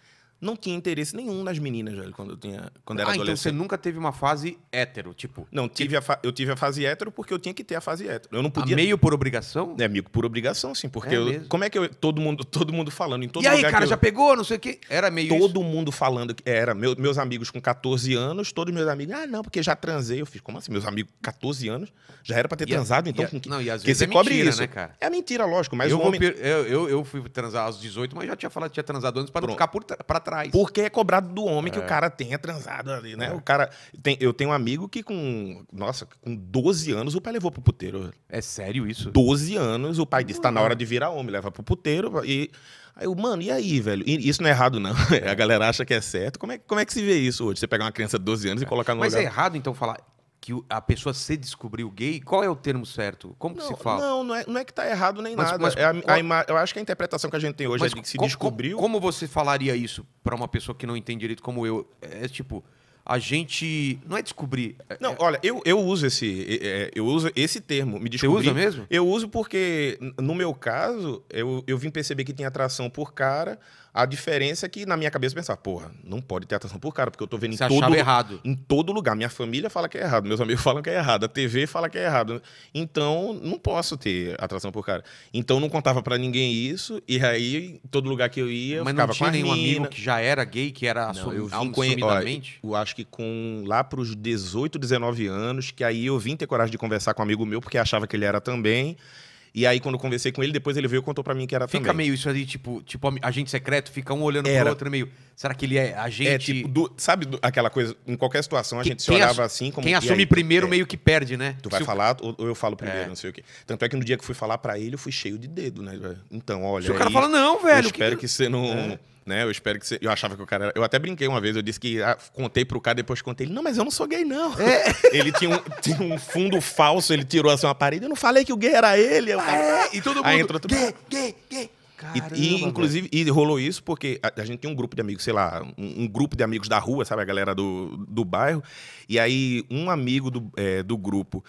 não tinha interesse nenhum nas meninas, velho, quando eu tinha, quando era ah, adolescente. então você nunca teve uma fase hétero, tipo? Não, tive eu tive a fase hétero porque eu tinha que ter a fase hétero. Eu não ah, podia... A meio por obrigação? É, meio por obrigação, sim, porque é eu... como é que eu... todo mundo, *laughs* todo mundo falando em todo e lugar E aí, cara, eu... já pegou, não sei o quê? Era meio Todo isso. mundo falando, que era, meu, meus amigos com 14 anos, todos meus amigos, ah, não, porque já transei, eu fiz, como assim, meus amigos 14 anos, já era para ter e transado, então a... então... A... Não, e às vezes você é cobre mentira, isso. né, cara? É mentira, lógico, mas eu o homem... Per... Eu, eu, eu, fui transar aos 18, mas já tinha falado que tinha transado antes para não ficar por pra trás atrás. Porque é cobrado do homem que o é. cara tenha transado ali, né? É. O cara. Tem, eu tenho um amigo que com. Nossa, com 12 anos o pai levou pro puteiro. É sério isso? 12 anos, o pai disse: tá na hora de virar homem, leva pro puteiro e. Aí eu, mano, e aí, velho? isso não é errado, não. *laughs* A galera acha que é certo. Como é, como é que se vê isso hoje? Você pegar uma criança de 12 anos e colocar no Mas lugar... é errado, então, falar que a pessoa se descobriu gay, qual é o termo certo? Como não, que se fala? Não, não é, não é que está errado nem mas, nada. Mas, é a, qual, a, eu acho que a interpretação que a gente tem hoje é de que se co, descobriu. Como, você falaria isso para uma pessoa que não entende direito como eu? É tipo, a gente não é descobrir. É, não, é, olha, eu, eu uso esse é, eu uso esse termo, me descobri. Você usa mesmo? Eu uso porque no meu caso, eu, eu vim perceber que tinha atração por cara a diferença é que na minha cabeça eu pensava, porra, não pode ter atração por cara, porque eu tô vendo Você em todo, errado. em todo lugar. Minha família fala que é errado, meus amigos *laughs* falam que é errado, a TV fala que é errado. Então, não posso ter atração por cara. Então, não contava para ninguém isso, e aí, em todo lugar que eu ia, eu Mas não tinha nenhum amigo que já era gay, que era não, eu vim assumidamente? Ó, eu acho que com lá pros 18, 19 anos, que aí eu vim ter coragem de conversar com um amigo meu, porque achava que ele era também. E aí, quando eu conversei com ele, depois ele veio e contou pra mim que era fica também. Fica meio isso aí tipo, tipo, agente secreto, fica um olhando era. pro outro, é meio. Será que ele é agente? É, tipo, do, sabe do, aquela coisa, em qualquer situação, a que, gente se olhava assim como. Quem assume aí, primeiro é, meio que perde, né? Tu vai se falar ou, ou eu falo primeiro, é. não sei o quê. Tanto é que no dia que fui falar pra ele, eu fui cheio de dedo, né? Tipo, então, olha. Se o cara fala, não, velho. Eu espero que, que você não. É né? Eu espero que você. Eu achava que o cara. Era... Eu até brinquei uma vez, eu disse que ah, contei pro cara, depois contei ele. Não, mas eu não sou gay, não. É. *laughs* Ele tinha um, tinha um, fundo falso, ele tirou assim uma parede. Eu não falei que o gay era ele. Eu... Ah, é? Ah. E todo mundo. Aí entrou todo... Gay, gay, gay. Caramba, e, e, inclusive, e rolou isso porque a, a, gente tem um grupo de amigos, sei lá, um, um, grupo de amigos da rua, sabe? A galera do, do bairro. E aí, um amigo do, é, do grupo,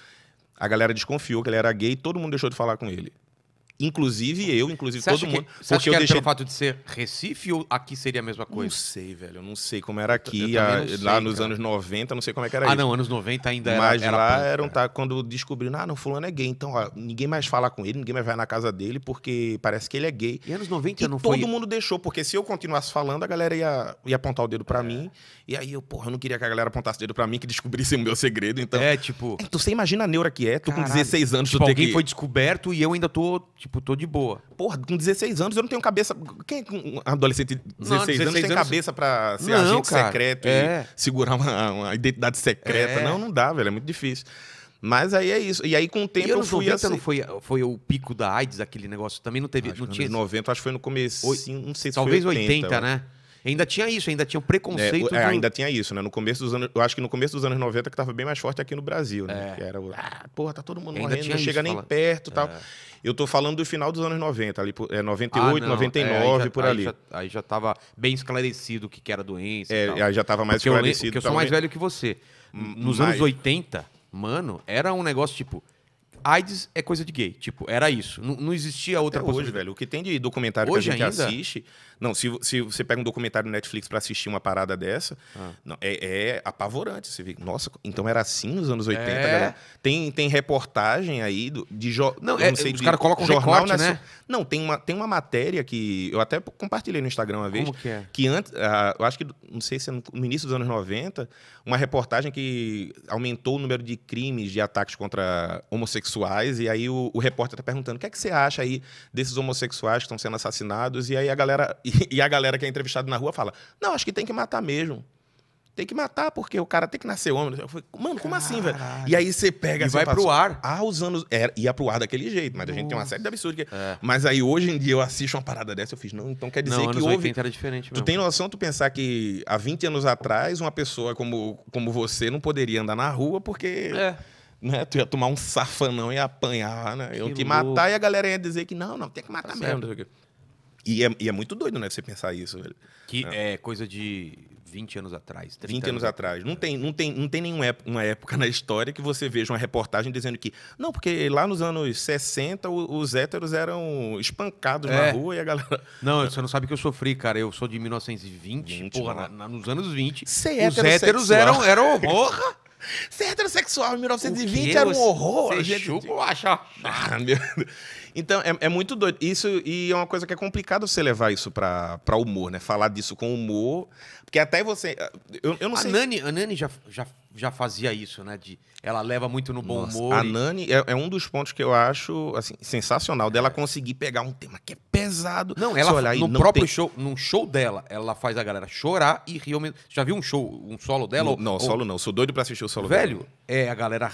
a galera desconfiou que ele era gay e todo mundo deixou de falar com ele. Inclusive eu, inclusive todo mundo. Que, porque eu deixei... pelo fato de ser Recife ou aqui seria a mesma coisa? Não sei, velho. Eu não sei como era aqui. A, sei, lá cara. nos anos 90, não sei como é que era ah, isso. Ah, não, anos 90 ainda Mas era. Mas era lá eram, um, tá, quando descobriram, ah, não, fulano é gay. Então, ó, ninguém mais fala com ele, ninguém mais vai na casa dele, porque parece que ele é gay. E anos 90 e não todo foi. Todo mundo deixou, porque se eu continuasse falando, a galera ia, ia apontar o dedo para é. mim. E aí eu, porra, eu não queria que a galera apontasse o dedo para mim, que descobrisse o meu segredo. Então. É, tipo. É, então, tu você imagina a neura que é, tu Caralho. com 16 anos, tipo, tu alguém que... foi descoberto e eu ainda tô Tipo, tô de boa. Porra, com 16 anos eu não tenho cabeça. Quem é um adolescente de 16, não, 16 anos tem cabeça pra ser não, agente cara, secreto é. e segurar uma, uma identidade secreta? É. Não, não dá, velho. É muito difícil. Mas aí é isso. E aí com o tempo e eu fui assim... não foi, foi o pico da AIDS, aquele negócio? Também não teve... Acho não tinha... 90, acho que foi no começo. Oi... Não sei se Talvez foi 80, 80 né? Mas... Ainda tinha isso, ainda tinha o preconceito. É, é, do... Ainda tinha isso, né? No começo dos anos. Eu acho que no começo dos anos 90 que tava bem mais forte aqui no Brasil, né? É. Que era o. Ah, porra, tá todo mundo ainda morrendo, não chega nem falando. perto tal. É. Eu tô falando do final dos anos 90, ali, é 98, ah, não, 99, é, aí já, por aí ali. Já, aí já tava bem esclarecido o que, que era doença. É, aí já tava mais porque esclarecido. Eu, porque eu sou mais velho que você. Nos mais... anos 80, mano, era um negócio tipo. AIDS é coisa de gay. Tipo, era isso. N não existia outra coisa Hoje, velho, o que tem de documentário hoje que a gente ainda? assiste não, se, se você pega um documentário no Netflix para assistir uma parada dessa, ah. não, é, é, apavorante. Você vê nossa, então era assim nos anos 80, é. galera. Tem, tem reportagem aí do, de não, é, sei, os caras colocam jornal recorte, né? Não, tem uma, tem uma matéria que eu até compartilhei no Instagram uma vez. Como que é? Que antes, ah, eu acho que, não sei se é no início dos anos 90, uma reportagem que aumentou o número de crimes de ataques contra homossexuais. E aí o, o repórter tá perguntando: o que é que você acha aí desses homossexuais que estão sendo assassinados? E aí a galera. E *laughs* e, a galera que é entrevistada na rua fala: Não, acho que tem que matar mesmo tem que matar porque o cara tem que nascer homem. Eu falei, mano, como Caralho. assim, velho? E aí você pega... E assim, vai pro assim, ar. Ah, os anos... Era, é, ia pro ar daquele jeito, mas Nossa. a gente tem uma série de absurdos. Que... É. Mas aí hoje em dia eu assisto uma parada dessa, eu fiz, não, então quer dizer não, que houve... era diferente mesmo. Tu tem noção, tu pensar que há 20 anos atrás uma pessoa como, como você não poderia andar na rua porque... É. Né? Tu ia tomar um safanão e apanhar, né? Que eu te louco. matar e a galera ia dizer que não, não, tem que matar tá mesmo. Certo. E é, e é, muito doido, né, você pensar isso, velho. Que é, é coisa de 20 anos atrás, 30 20 anos, anos atrás. Não, é. tem, não, tem, não tem nenhuma época, uma época na história que você veja uma reportagem dizendo que. Não, porque lá nos anos 60 os héteros eram espancados na é. rua e a galera. *laughs* Não, você não sabe que eu sofri, cara. Eu sou de 1920. 20, porra, na, na, nos anos 20. Ser os héteros eram. eram porra! Ser é heterossexual em 1920 era um horror. Você gente... chupa ou acha? *laughs* Ah, meu Então, é, é, muito doido. Isso, e é uma coisa que é complicado você levar isso para humor, né? Falar disso com humor, que até você. Eh, eu, eu não a sei. Nani, a Nani já, já, já fazia isso, né? De, ela leva muito no bom Nossa, humor. A e... Nani é, é, um dos pontos que eu acho assim, sensacional dela conseguir pegar um tema que é pesado. Não, ela olhar no próprio tem... show, num show dela, ela faz a galera chorar e rir. Já viu um show, um solo dela? Não, ou, não solo ou... não. Sou doido pra assistir o solo Velho, dela. é a galera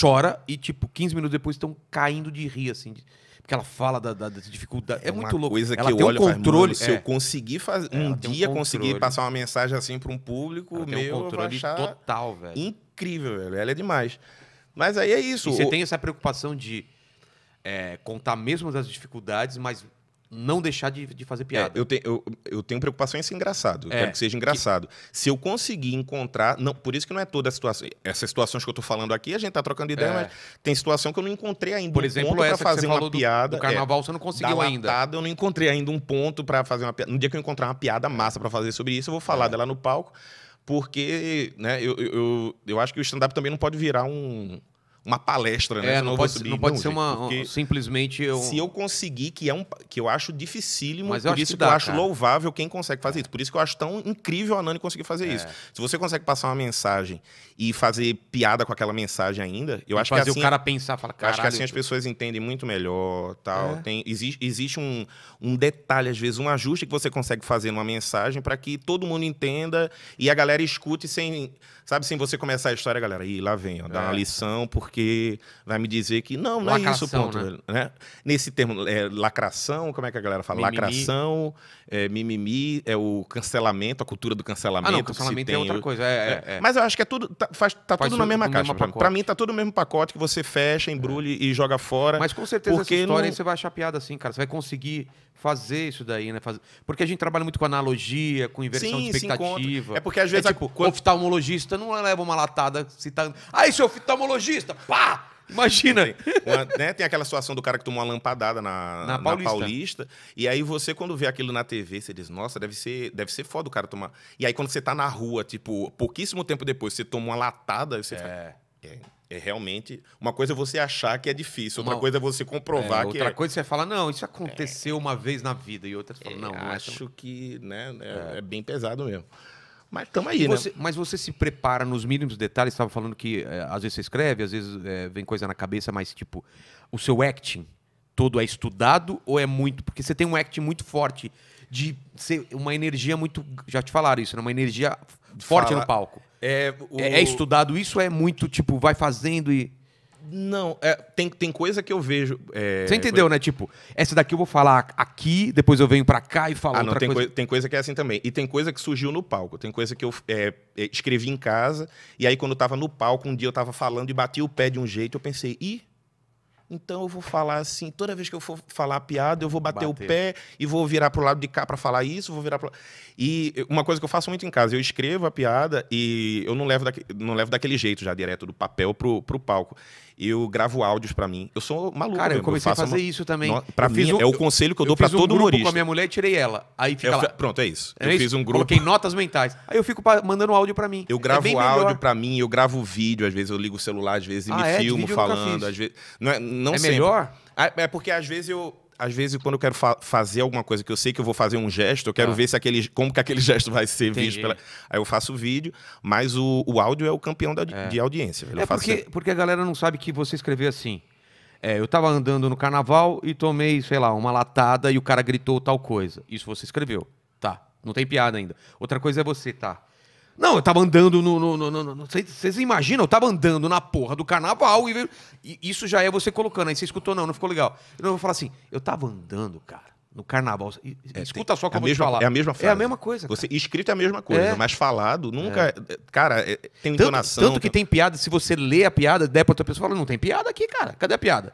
chora e, tipo, 15 minutos depois estão caindo de rir, assim. De que ela fala da, da, da dificuldade. É, é muito louco. coisa que ela eu olho controle. Faz, se eu é. conseguir fazer um dia um conseguir passar uma mensagem assim para um público, ela meu, tem um controle total, velho. Incrível, velho. Ela é demais. Mas aí é isso. E você o... tem essa preocupação de é, contar mesmo das dificuldades, mas não deixar de, de fazer é, piada. É, eu, te, eu, eu, tenho preocupação em ser engraçado. Eu é, quero que seja engraçado. Que... Se eu conseguir encontrar. não Por isso que não é toda a situação. Essas situações que eu estou falando aqui, a gente tá trocando ideia, é. mas tem situação que eu não encontrei ainda por um exemplo, para fazer uma piada. Do, do carnaval você não é, conseguiu ainda. Latada, eu não encontrei ainda um ponto para fazer uma piada. No dia que eu encontrar uma piada massa para fazer sobre isso, eu vou falar é. dela no palco, porque né, eu, eu, eu, eu acho que o stand-up também não pode virar um uma palestra, né? É, não, pode, subir. não pode não, ser gente, uma simplesmente eu... se eu conseguir que é um que eu acho dificílimo, Mas por isso que, dá, eu cara. acho louvável quem consegue fazer é. isso. Por isso que eu acho tão incrível a Nani conseguir fazer é. isso. Se você consegue passar uma mensagem e fazer piada com aquela mensagem ainda, eu e acho fazer que assim, o cara pensar, fala, acho que assim as pessoas entendem muito melhor, tal. É. Tem existe, existe um, um detalhe às vezes, um ajuste que você consegue fazer numa mensagem para que todo mundo entenda e a galera escute sem Sabe assim, você começar a história, galera, e lá vem, ó, dá é. uma lição, porque vai me dizer que não, não lacração, é isso, ponto. Né? né? Nesse termo, é, lacração, como é que a galera fala? Mimimi. Lacração, é, mimimi, é o cancelamento, a cultura do cancelamento. Ah, não, cancelamento é outra coisa. É, né? é, é, Mas eu acho que é tudo, tá, faz, tá faz tudo na mesma caixa. Para mim, tá tudo no mesmo pacote que você fecha, embrulhe e joga fora. Mas com certeza essa história não... você vai achar piada assim, cara. Você vai conseguir fazer isso daí, né? Fazer... Porque a gente trabalha muito com analogia, com inversão Sim, de expectativa. É porque às é vezes... É, tipo, quando... oftalmologista oftalmologista não leva uma latada se tá. Aí, seu oftalmologista! Pá! Imagina. aí. né, tem aquela situação do cara que tomou uma lampadada na, na, Paulista. na, Paulista. E aí você, quando vê aquilo na TV, você diz, nossa, deve ser, deve ser foda o cara tomar. E aí quando você tá na rua, tipo, pouquíssimo tempo depois, você toma uma latada, você é. Fala, é, é realmente. Uma coisa é você achar que é difícil, outra uma, coisa é você comprovar é, outra que. Outra é... coisa é você fala, não, isso aconteceu é. uma vez na vida. E outra você fala, não, não. É Acho que né, né é, bem pesado mesmo. Mas estamos aí, né? você, né? Mas você se prepara nos mínimos detalhes. Estava falando que é, às vezes você escreve, às vezes é, vem coisa na cabeça, mas tipo, o seu acting todo é estudado ou é muito. Porque você tem um acting muito forte, de ser uma energia muito. Já te falaram isso, né? Uma energia forte Fala. no palco. É, o... é, é estudado isso ou é muito tipo, vai fazendo e. Não, é, tem, tem coisa que eu vejo. É, Você entendeu, coisa... né? Tipo, essa daqui eu vou falar aqui, depois eu venho para cá e falo ah, não, tem coisa... Tem coisa que é assim também. E tem coisa que surgiu no palco. Tem coisa que eu é, é, escrevi em casa, e aí quando eu tava no palco, um dia eu tava falando e bati o pé de um jeito, eu pensei, ih então eu vou falar assim, toda vez que eu for falar piada, eu vou bater, bater. o pé e vou virar pro lado de cá para falar isso, vou virar pro... E uma coisa que eu faço muito em casa, eu escrevo a piada e eu não levo, daque... não levo daquele jeito já direto do papel pro, pro palco. Eu gravo áudios para mim. Eu sou maluco. Cara, mesmo. eu comecei eu a fazer uma... isso também. Para mim um... é o conselho que eu, eu dou para todo um grupo com a minha mulher, e tirei ela. Aí fica eu... lá. Pronto, é isso. É eu fiz um grupo. Coloquei notas mentais. Aí eu fico pra... mandando áudio para é mim. Eu gravo é áudio para mim, eu gravo vídeo, às vezes eu ligo o celular, às vezes ah, me é? filmo falando, às vezes não é não é sempre. melhor? É porque às vezes eu, às vezes quando eu quero fa fazer alguma coisa que eu sei que eu vou fazer um gesto, eu quero ah. ver se aquele, como que aquele *laughs* gesto vai ser Entendi. visto. Pela... Aí eu faço o vídeo, mas o, o áudio é o campeão da, é. de audiência. Eu é porque, sempre. porque a galera não sabe que você escreveu assim. É, eu tava andando no carnaval e tomei, sei lá, uma latada e o cara gritou tal coisa. Isso você escreveu. Tá. Não tem piada ainda. Outra coisa é você, tá. Não, eu tava andando no. no, no, no, no vocês imaginam? Eu tava andando na porra do carnaval e, veio, e isso já é você colocando. Aí você escutou, não, não ficou legal. Eu não vou falar assim, eu tava andando, cara. No carnaval. E, é, escuta tem, só como eu vou falar. É a mesma frase. É a mesma coisa. Você, escrito é a mesma coisa, é. mas falado nunca. É. é cara, é, é, tem tanto, entonação. Tanto que tem piada, se você lê a piada, der pra outra pessoa, fala, não tem piada aqui, cara. Cadê a piada?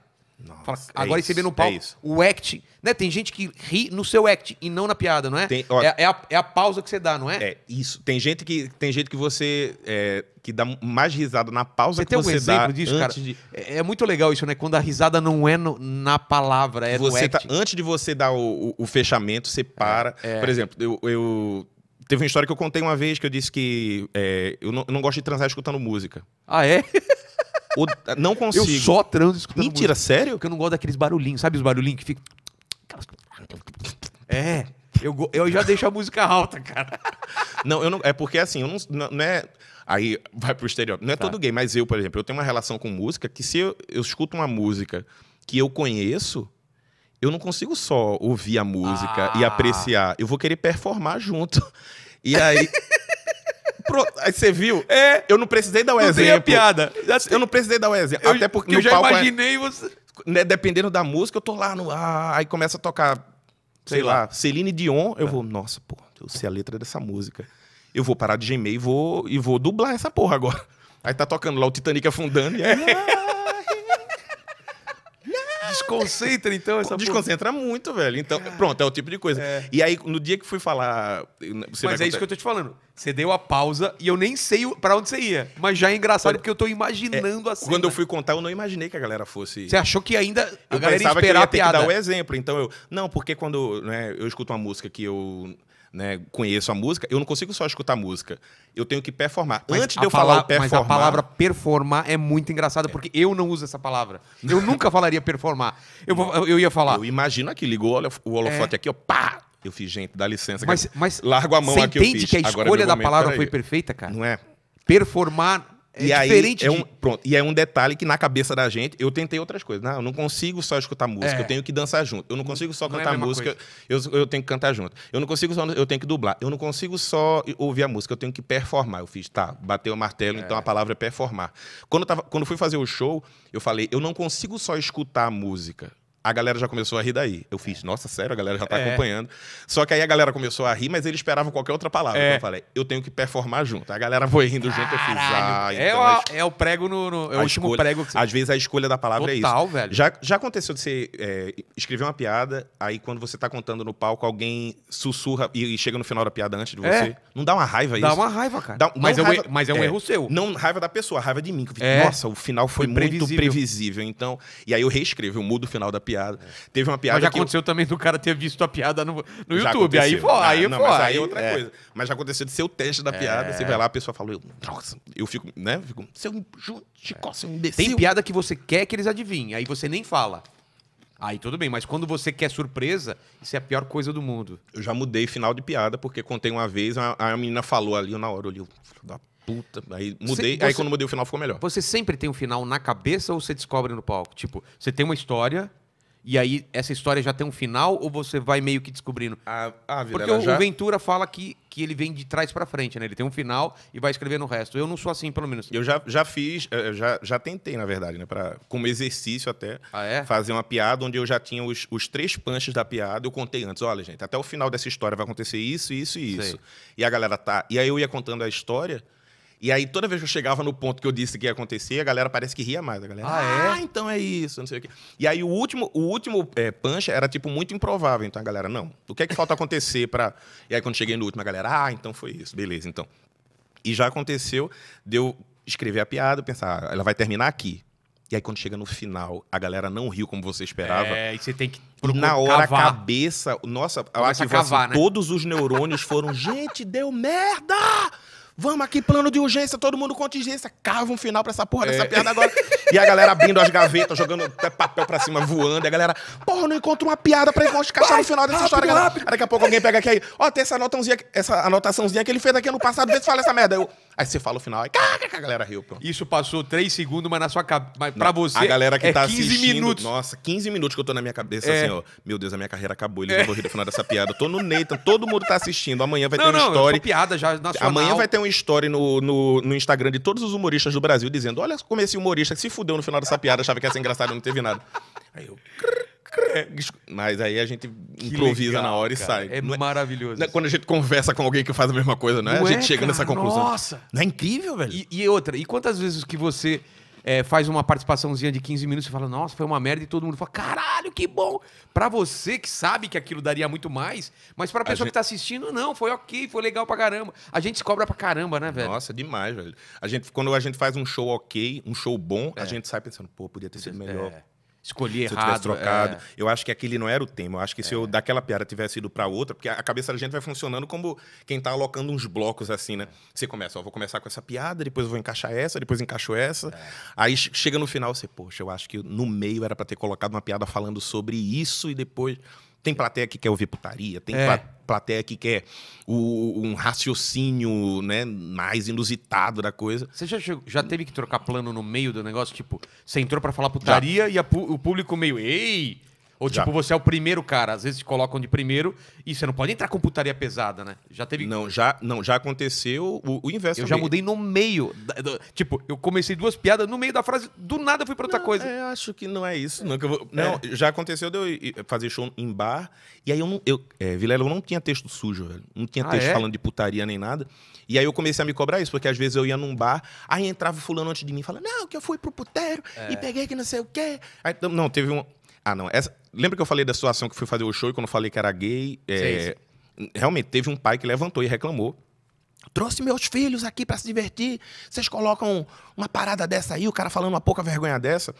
Nossa, Fala, é agora isso, você vê no é palco é o act, Né? Tem gente que ri no seu act e não na piada, não é? Tem, ó, é, é, a, é, a, pausa que você dá, não é? É isso. Tem gente que, tem gente que você é, que dá mais risada na pausa você que tem um exemplo disso, cara? De... É, é, muito legal isso, né? Quando a risada não é no, na palavra, é você no act. Tá, antes de você dar o, o, o fechamento, você para. Por exemplo, eu, eu... Teve uma história que eu contei uma vez que eu disse que é, eu, não, eu, não, gosto de transar escutando música. Ah, é? O, não consigo. Eu só transo escutando Mentira, música. sério? Porque eu não gosto daqueles barulhinhos. Sabe os barulhinhos que ficam... É... Eu, eu já deixo a música alta, cara. Não, eu não. É porque assim, eu não, não é. Aí vai pro exterior Não é tá. todo gay, mas eu, por exemplo, eu tenho uma relação com música que se eu, eu escuto uma música que eu conheço, eu não consigo só ouvir a música ah. e apreciar. Eu vou querer performar junto. E aí. Aí você viu? É. Eu não precisei dar o exemplo. Tem a piada. Eu não precisei dar o exemplo. Eu, Até porque eu já é- imaginei é... você. Né, dependendo da música, eu tô lá no. Ah, aí começa a tocar, sei, sei lá. lá, Celine Dion. Eu vou, nossa, pô, eu sei a letra dessa música. Eu vou parar de gemer e vou, e vou dublar essa porra agora. Aí tá tocando lá o Titanic afundando e aí. *laughs* Desconcentra, então, essa *laughs* Desconcentra porra. muito, velho. Então, Cara, é. pronto, é o tipo de coisa. É. E aí, no dia que fui falar. Mas é isso que eu tô te falando. Você deu a pausa e eu nem sei para onde você ia. Mas já é engraçado Olha, porque eu tô imaginando é, assim. Quando eu fui contar, eu não imaginei que a galera fosse. Você achou que ainda. A eu galera pensava que eu ia ter que dar o exemplo. Então eu. Não, porque quando né, eu escuto uma música que eu né, conheço a música, eu não consigo só escutar música. Eu tenho que performar. Mas Antes de eu falar o performar. Mas a palavra performar é muito engraçada, é. porque eu não uso essa palavra. Eu *laughs* nunca falaria performar. Eu, vou, eu ia falar. Eu imagino aqui, ligou o holofote é. aqui, ó, pá! Eu fiz, gente, dá licença. Mas, mas largo a mão você aqui. Você entende que a escolha é da momento, palavra foi perfeita, cara? Não é? Performar é e diferente aí, é de... um, pronto. E é um detalhe que na cabeça da gente, eu tentei outras coisas. Não, eu não consigo só escutar música, é. eu tenho que dançar junto. Eu não consigo só não é cantar é música, eu, eu tenho que cantar junto. Eu não consigo só, eu tenho que dublar. Eu não consigo só ouvir a música, eu tenho que performar. Eu fiz, tá, bateu o martelo, então a é. palavra é performar. Quando, eu tava, quando eu fui fazer o show, eu falei, eu não consigo só escutar a música, a galera já começou a rir daí. Eu fiz, é. nossa, sério, a galera já tá é. acompanhando. Só que aí a galera começou a rir, mas eles esperavam qualquer outra palavra. É. Então eu falei, eu tenho que performar junto. A galera foi rindo Caralho. junto, eu fiz, ah, é, então é o prego no. no é o último escolha, prego que você... Às vezes a escolha da palavra Total, é isso. velho. Já, já aconteceu de você é, escrever uma piada, aí quando você tá contando no palco, alguém sussurra e, e chega no final da piada antes de é. você. Não dá uma raiva isso? Dá uma raiva, cara. Dá, mas, raiva, é um, mas é um é, erro seu. Não raiva da pessoa, raiva de mim. Que eu fiz, Nossa, o final foi, foi muito previsível. previsível. Então, e aí eu reescrevo, eu mudo o final da piada piada. É. Teve uma piada. Mas já aconteceu eu... também do cara ter visto a piada no, no YouTube. Aí foi, ah, aí não, foi. Mas aí outra é. coisa. Mas já aconteceu de ser o teste da piada. Você é. vai lá, a pessoa fala, nossa, eu fico, né? Fico, seu Chicó, é. seu imbecil. Tem piada que você quer que eles adivinhem, aí você nem fala. Aí tudo bem, mas quando você quer surpresa, isso é a pior coisa do mundo. Eu já mudei final de piada, porque contei uma vez, a, a menina falou ali, eu na hora olhei, da puta. Aí mudei, você, aí você, quando mudei o final ficou melhor. Você sempre tem um final na cabeça ou você descobre no palco? Tipo, você tem uma história, e aí, essa história já tem um final ou você vai meio que descobrindo? A, a Porque o, já... o, Ventura fala que, que ele vem de trás para frente, né? Ele tem um final e vai escrevendo o resto. Eu não sou assim, pelo menos. Eu já, já fiz, eu eh, já, já tentei, na verdade, né? Pra, como exercício até, ah, é? fazer uma piada onde eu já tinha os, os três punches da piada. Eu contei antes, olha, gente, até o final dessa história vai acontecer isso, isso e isso. Sei. E a galera tá. E aí eu ia contando a história. E aí, toda vez que eu chegava no ponto que eu disse que ia acontecer, a galera parece que ria mais. A galera, ah, é? ah então é isso, não sei o quê. E aí, o último, o último é, punch era, tipo, muito improvável. Então, a galera, não, o que é que falta acontecer para... E aí, quando cheguei no último, a galera, ah, então foi isso, beleza, então. E já aconteceu deu escrever a piada, pensar, ah, ela vai terminar aqui. E aí, quando chega no final, a galera não riu como você esperava. É, e você tem que Na hora, cavar. a cabeça. Nossa, eu acho cavar, assim, né? todos os neurônios foram. Gente, deu merda! Vamos aqui, plano de urgência, todo mundo contingência. Cava um final pra essa porra dessa é. piada agora. E a galera abrindo as gavetas, jogando até papel pra cima, voando. E a galera, porra, não encontro uma piada pra encaixar no final dessa rápido, história. Galera, daqui a pouco alguém pega aqui aí, ó, tem essa anotaçãozinha, essa anotaçãozinha que ele fez aqui ano passado, vê se fala essa merda. Eu, Aí você fala o final, aí, caca, a galera riu. Pronto. Isso passou três segundos, mas na sua cabeça. Mas pra você. A galera que é tá 15 assistindo. Minutos. Nossa, 15 minutos que eu tô na minha cabeça, é. assim, ó. Meu Deus, a minha carreira acabou. Ele é. não final dessa piada. Eu tô no Nathan, todo mundo tá assistindo. Amanhã vai não, ter uma história piada já nacional. Amanhã vai ter uma story no, no, no, Instagram de todos os humoristas do Brasil dizendo: olha como esse humorista que se fudeu no final dessa piada, achava que ia ser engraçado e não teve nada. Aí eu. Mas aí a gente improvisa legal, na hora e cara. sai. É, não é- maravilhoso. É... Quando a gente conversa com alguém que faz a mesma coisa, né? Não a gente é, chega cara, nessa conclusão. Nossa! Não é incrível, velho? E, e outra, e quantas vezes que você é, faz uma participaçãozinha de 15 minutos e fala, nossa, foi uma merda, e todo mundo fala, caralho, que bom! Pra você que sabe que aquilo daria muito mais, mas pra pessoa a que tá gente... tá assistindo, não, foi ok, foi legal pra caramba. A gente se cobra pra caramba, né, velho? Nossa, demais, velho. A gente, quando a gente faz um show ok, um show bom, é. a gente sai pensando, pô, podia ter sido é. melhor. É escolhi errado. Se eu tivesse trocado. É... Eu acho que aquele não era o tema. Eu acho que se eu é. daquela piada tivesse ido para outra, porque a cabeça da gente vai funcionando como quem tá alocando uns blocos assim, né? Você começa, ó, vou começar com essa piada, depois vou encaixar essa, depois encaixo essa. É. Aí chega no final, você, poxa, eu acho que no meio era para ter colocado uma piada falando sobre isso e depois tem plateia que quer ouvir putaria, tem é. plateia que quer o, um raciocínio né, mais inusitado da coisa. Você já, chegou, já teve que trocar plano no meio do negócio? Tipo, você entrou para falar putaria já. e a, o público meio, ei! Ou Já. tipo, você é o primeiro cara, às vezes te colocam de primeiro e você não pode entrar com putaria pesada, né? Já teve. Não, já, não, já aconteceu o, o inverso. Eu também. já mudei no meio. Da, do, tipo, eu comecei duas piadas no meio da frase, do nada fui pra outra não, coisa. É, eu acho que não é isso. Não, é. vou, não é. já aconteceu de eu fazer show em bar e aí eu não. Eu, é, Vilela, eu não tinha texto sujo, velho. Não tinha ah, texto ah, é? falando de putaria nem nada. E aí eu comecei a me cobrar isso, porque às vezes eu ia num bar, aí entrava fulano antes de mim falando, não, que eu fui pro putero é. e peguei que não sei o quê. Aí, não, teve um ah, não. Essa... Lembra que eu falei da situação que fui fazer o show e quando eu falei que era gay? É... Realmente, teve um pai que levantou e reclamou. Trouxe meus filhos aqui para se divertir. Vocês colocam uma parada dessa aí, o cara falando uma pouca vergonha dessa.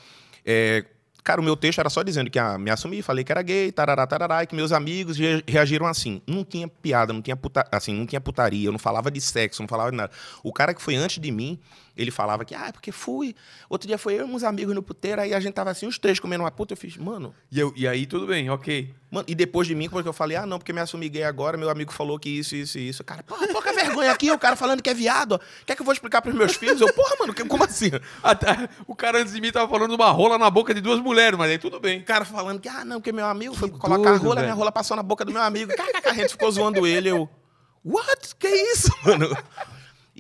É... Cara, o meu texto era só dizendo que ah, me assumi, falei que era gay, tarará, tarará, e que meus amigos reagiram assim. Não tinha piada, não tinha, puta, assim, não tinha putaria, eu não falava de sexo, não falava de nada. O cara que foi antes de mim, ele falava que, ah, é porque fui. Outro dia foi eu e uns amigos no puteiro, aí a gente tava assim, os três comendo uma puta. Eu fiz, mano. E, eu, e aí tudo bem, ok. Mano, e depois de mim, porque eu falei, ah, não, porque me assumi gay agora, meu amigo falou que isso, isso e isso. Cara, porra, pouca *laughs* vergonha aqui, o cara falando que é viado. Quer que eu vou explicar pros meus filhos? Eu, porra, mano, como assim? *laughs* Até, o cara antes de mim tava falando uma rola na boca de duas mulheres, mas aí tudo bem. O cara falando que, ah, não, porque meu amigo que foi colocar a rola, velho. minha rola passou na boca do meu amigo. Caraca, a gente ficou zoando ele. Eu, what? Que isso, *laughs* mano?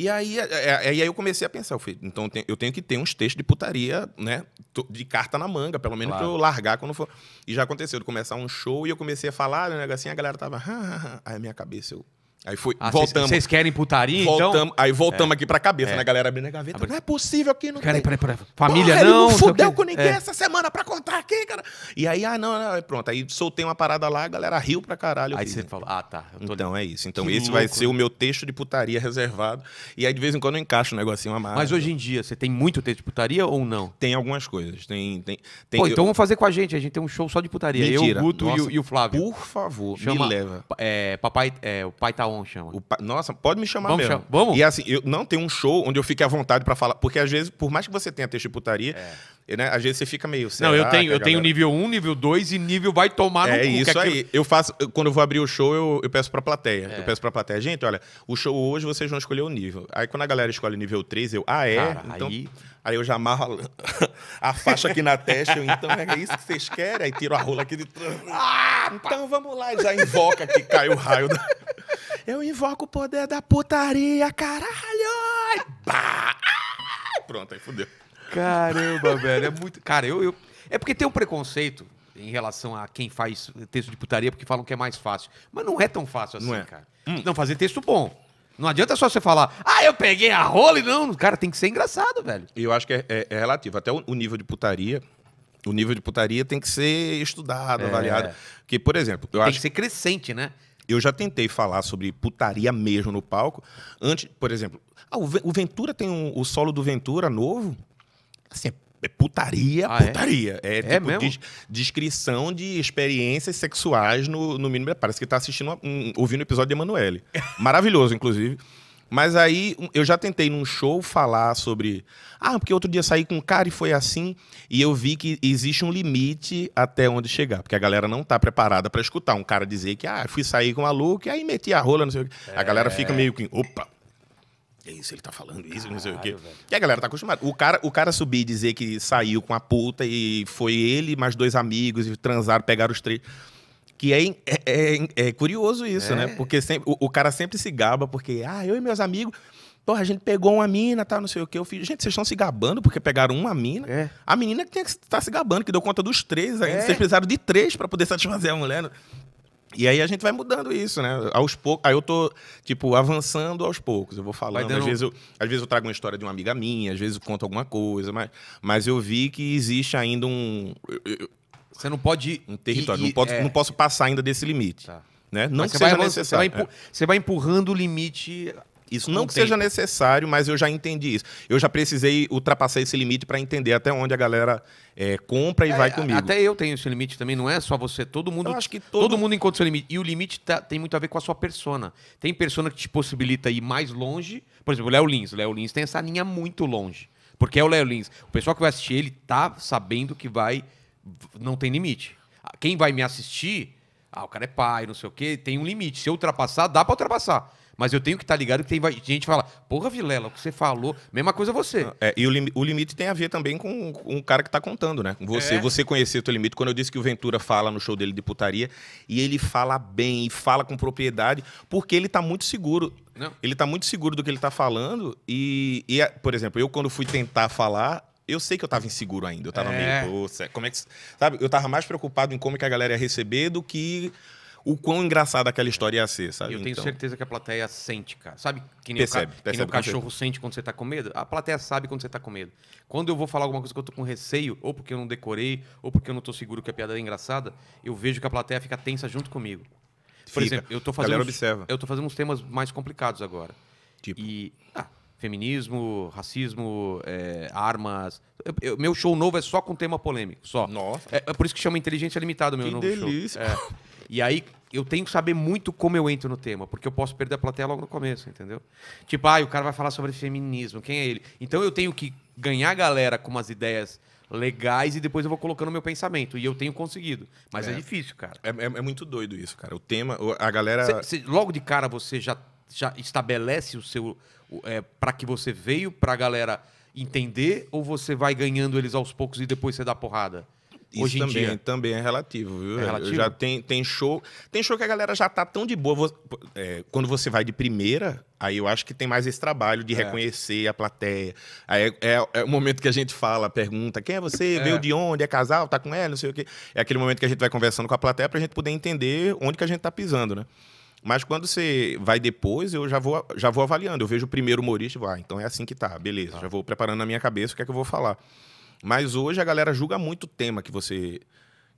E aí, é, é, é, aí eu comecei a pensar, eu falei, então eu tenho que ter uns textos de putaria, né? De carta na manga, pelo menos claro. pra eu largar quando for. E já aconteceu de começar um show e eu comecei a falar, né, assim, a galera tava. *laughs* Aí a minha cabeça, eu. Aí foi, ah, voltamos. Vocês querem putaria, então? voltamos, então? Aí voltamos é. aqui pra cabeça, é. né, galera? Abrindo a gaveta. Não é possível que não Peraí, peraí, peraí. Família Porra, não. Ele não fudeu com ninguém é. essa semana pra contar aqui, cara. E aí, ah, não, não. Pronto, aí soltei uma parada lá, a galera riu pra caralho. Aí você né? falou, ah, tá. então é isso. Então que esse louco, vai ser né? o meu texto de putaria reservado. E aí, de vez em quando, eu encaixo um negocinho amargo. Mas hoje em dia, você tem muito texto de putaria ou não? Tem algumas coisas. Tem, tem, tem... Pô, então vamos fazer com a gente. A gente tem um show só de putaria. Mentira. Eu, o Guto e, o, Flávio. Por favor, Chama, me leva. É, papai, é, o pai tá chama. Pa... Nossa, pode me chamar Vamos mesmo. Vamos? E assim, eu não tem um show onde eu fique à vontade para falar, porque às vezes, por mais que você tenha texto de putaria, é. né, às vezes você fica meio... Não, eu tenho, eu galera... tenho nível 1, nível 2 e nível vai tomar no é, cu. É isso aquilo... aí. Eu faço, quando eu vou abrir o show, eu, eu peço pra plateia. É. Eu peço pra plateia, gente, olha, o show hoje vocês vão escolher o nível. Aí quando a galera escolhe nível 3, eu, ah, é? Cara, então... Aí... Aí eu já amarro a, *laughs* a faixa aqui na testa, eu, então é isso que vocês querem? Aí tiro a rola aqui de. Ah, então vamos lá, já invoca que cai o raio da. Eu invoco o poder da putaria, caralho! pronto, aí fodeu. Caramba, velho, é muito. Cara, eu, eu. É porque tem um preconceito em relação a quem faz texto de putaria, porque falam que é mais fácil. Mas não é tão fácil assim, não é. cara. Hum. Não, fazer texto bom. Não adianta só você falar, ah, eu peguei a rola e não. Cara, tem que ser engraçado, velho. Eu acho que é, é, é relativo. Até o, o, nível de putaria. O nível de putaria tem que ser estudado, é. avaliado. Porque, por exemplo, eu tem acho. Tem que ser crescente, né? eu já tentei falar sobre putaria mesmo no palco. Antes, por exemplo, ah, o Ventura tem um, o solo do Ventura novo. Assim, é putaria, ah, é? putaria. É, é, é tipo mesmo? De, descrição de experiências sexuais no, no mínimo. Parece que está assistindo, um, ouvindo o episódio de Emanuele. *laughs* Maravilhoso, inclusive. Mas aí eu já tentei num show falar sobre. Ah, porque outro dia saí com um cara e foi assim. E eu vi que existe um limite até onde chegar. Porque a galera não tá preparada para escutar um cara dizer que, ah, fui sair com um maluco e aí meti a rola, não sei o quê. É... A galera é. fica meio que. Opa! É isso, ele tá falando isso, Caralho, não sei o quê. Velho. E a galera tá acostumada. O cara, o cara subir e dizer que saiu com a puta e foi ele mais dois amigos e transaram, pegaram os três. Que é é, é, é, é curioso isso, é. né? Porque sempre, o, o, cara sempre se gaba, porque, ah, eu e meus amigos. Porra, a gente pegou uma mina, tá, não sei o que. Eu fiz, gente, vocês estão se gabando porque pegaram uma mina. A menina que tem tá que estar se gabando, que deu conta dos três ainda. Vocês precisaram de três para poder *laughs* satisfazer a mulher. Né? E aí a gente vai mudando isso, né? Aos poucos. Aí eu tô, tipo, avançando aos poucos. Eu vou falando. Dando... Às, vezes eu, às vezes eu trago uma história de uma amiga minha, às vezes eu conto alguma coisa, mas, mas eu vi que existe ainda um. Eu, eu, você não pode. Um território. E, e, não, é... não posso passar ainda desse limite. Tá. Né? Não que seja vai, necessário. Você vai, é. você vai empurrando o limite isso não que seja necessário, mas eu já entendi isso. Eu já precisei ultrapassar esse limite para entender até onde a galera é, compra e é, vai comigo. Até eu tenho esse limite também, não é só você. Todo mundo. Eu acho que todo... todo mundo encontra seu limite. E o limite tá, tem muito a ver com a sua persona. Tem persona que te possibilita ir mais longe. Por exemplo, o Léo Lins. O Léo Lins tem essa linha muito longe. Porque é o Léo Lins. O pessoal que vai assistir ele tá sabendo que vai não tem limite. Ah, quem vai me assistir, ah, o cara é pai, não sei o quê, tem um limite. Se eu ultrapassar, dá para ultrapassar. Mas eu tenho que estar tá ligado que tem gente que fala, porra, Vilela, o que você falou, mesma coisa você. É, e o, lim, o, limite tem a ver também com, com o cara que está contando, né? Você, é. você conhecer o teu limite. Quando eu disse que o Ventura fala no show dele de putaria, e ele fala bem, e fala com propriedade, porque ele está muito seguro. Não. Ele está muito seguro do que ele está falando. E, e, é, por exemplo, eu quando fui tentar falar, eu sei que eu tava inseguro ainda. Eu tava é. meio, pô, como é que. Sabe? Eu tava mais preocupado em como que a galera ia receber do que o quão engraçada aquela história ia ser, sabe? Eu tenho então... certeza que a plateia sente, cara. Sabe que nem percebe, o, ca... percebe, que nem o cachorro sente quando você tá com medo? A plateia sabe quando você tá com medo. Quando eu vou falar alguma coisa que eu tô com receio, ou porque eu não decorei, ou porque eu não tô seguro que a piada é engraçada, eu vejo que a plateia fica tensa junto comigo. Por fica. exemplo, eu tô fazendo. A galera uns... observa. Eu tô fazendo uns temas mais complicados agora. Tipo. E. Ah, feminismo, racismo, é, armas. Eu, eu, meu show novo é só com tema polêmico, só. Nossa. É, é por isso que chama Inteligência Limitada o meu que novo delícia. show. É. E aí eu tenho que saber muito como eu entro no tema, porque eu posso perder a plateia logo no começo, entendeu? Tipo, ah, o cara vai falar sobre feminismo, quem é ele? Então eu tenho que ganhar a galera com umas ideias legais e depois eu vou colocando meu pensamento. E eu tenho conseguido. Mas é, é difícil, cara. É, é, é, muito doido isso, cara. O tema, a galera. Cê, cê, logo de cara você já já estabelece o seu. É, para que você veio, para a galera entender, ou você vai ganhando eles aos poucos e depois você dá porrada? Isso Hoje também, dia. também é relativo, viu? É relativo? Já tem, tem show. Tem show que a galera já tá tão de boa. é, quando você vai de primeira, aí eu acho que tem mais esse trabalho de é. reconhecer a plateia. Aí é, é, é o momento que a gente fala, pergunta: quem é você? É. Veio de onde? É casal? Tá com ela? Não sei o quê. É aquele momento que a gente vai conversando com a plateia pra gente poder entender onde que a gente tá pisando, né? Mas quando você vai depois, eu já vou, já vou avaliando. Eu vejo o primeiro humorista e vou, ah, então é assim que tá, beleza. Ah. Já vou preparando na minha cabeça o que é que eu vou falar. Mas hoje a galera julga muito o tema que você,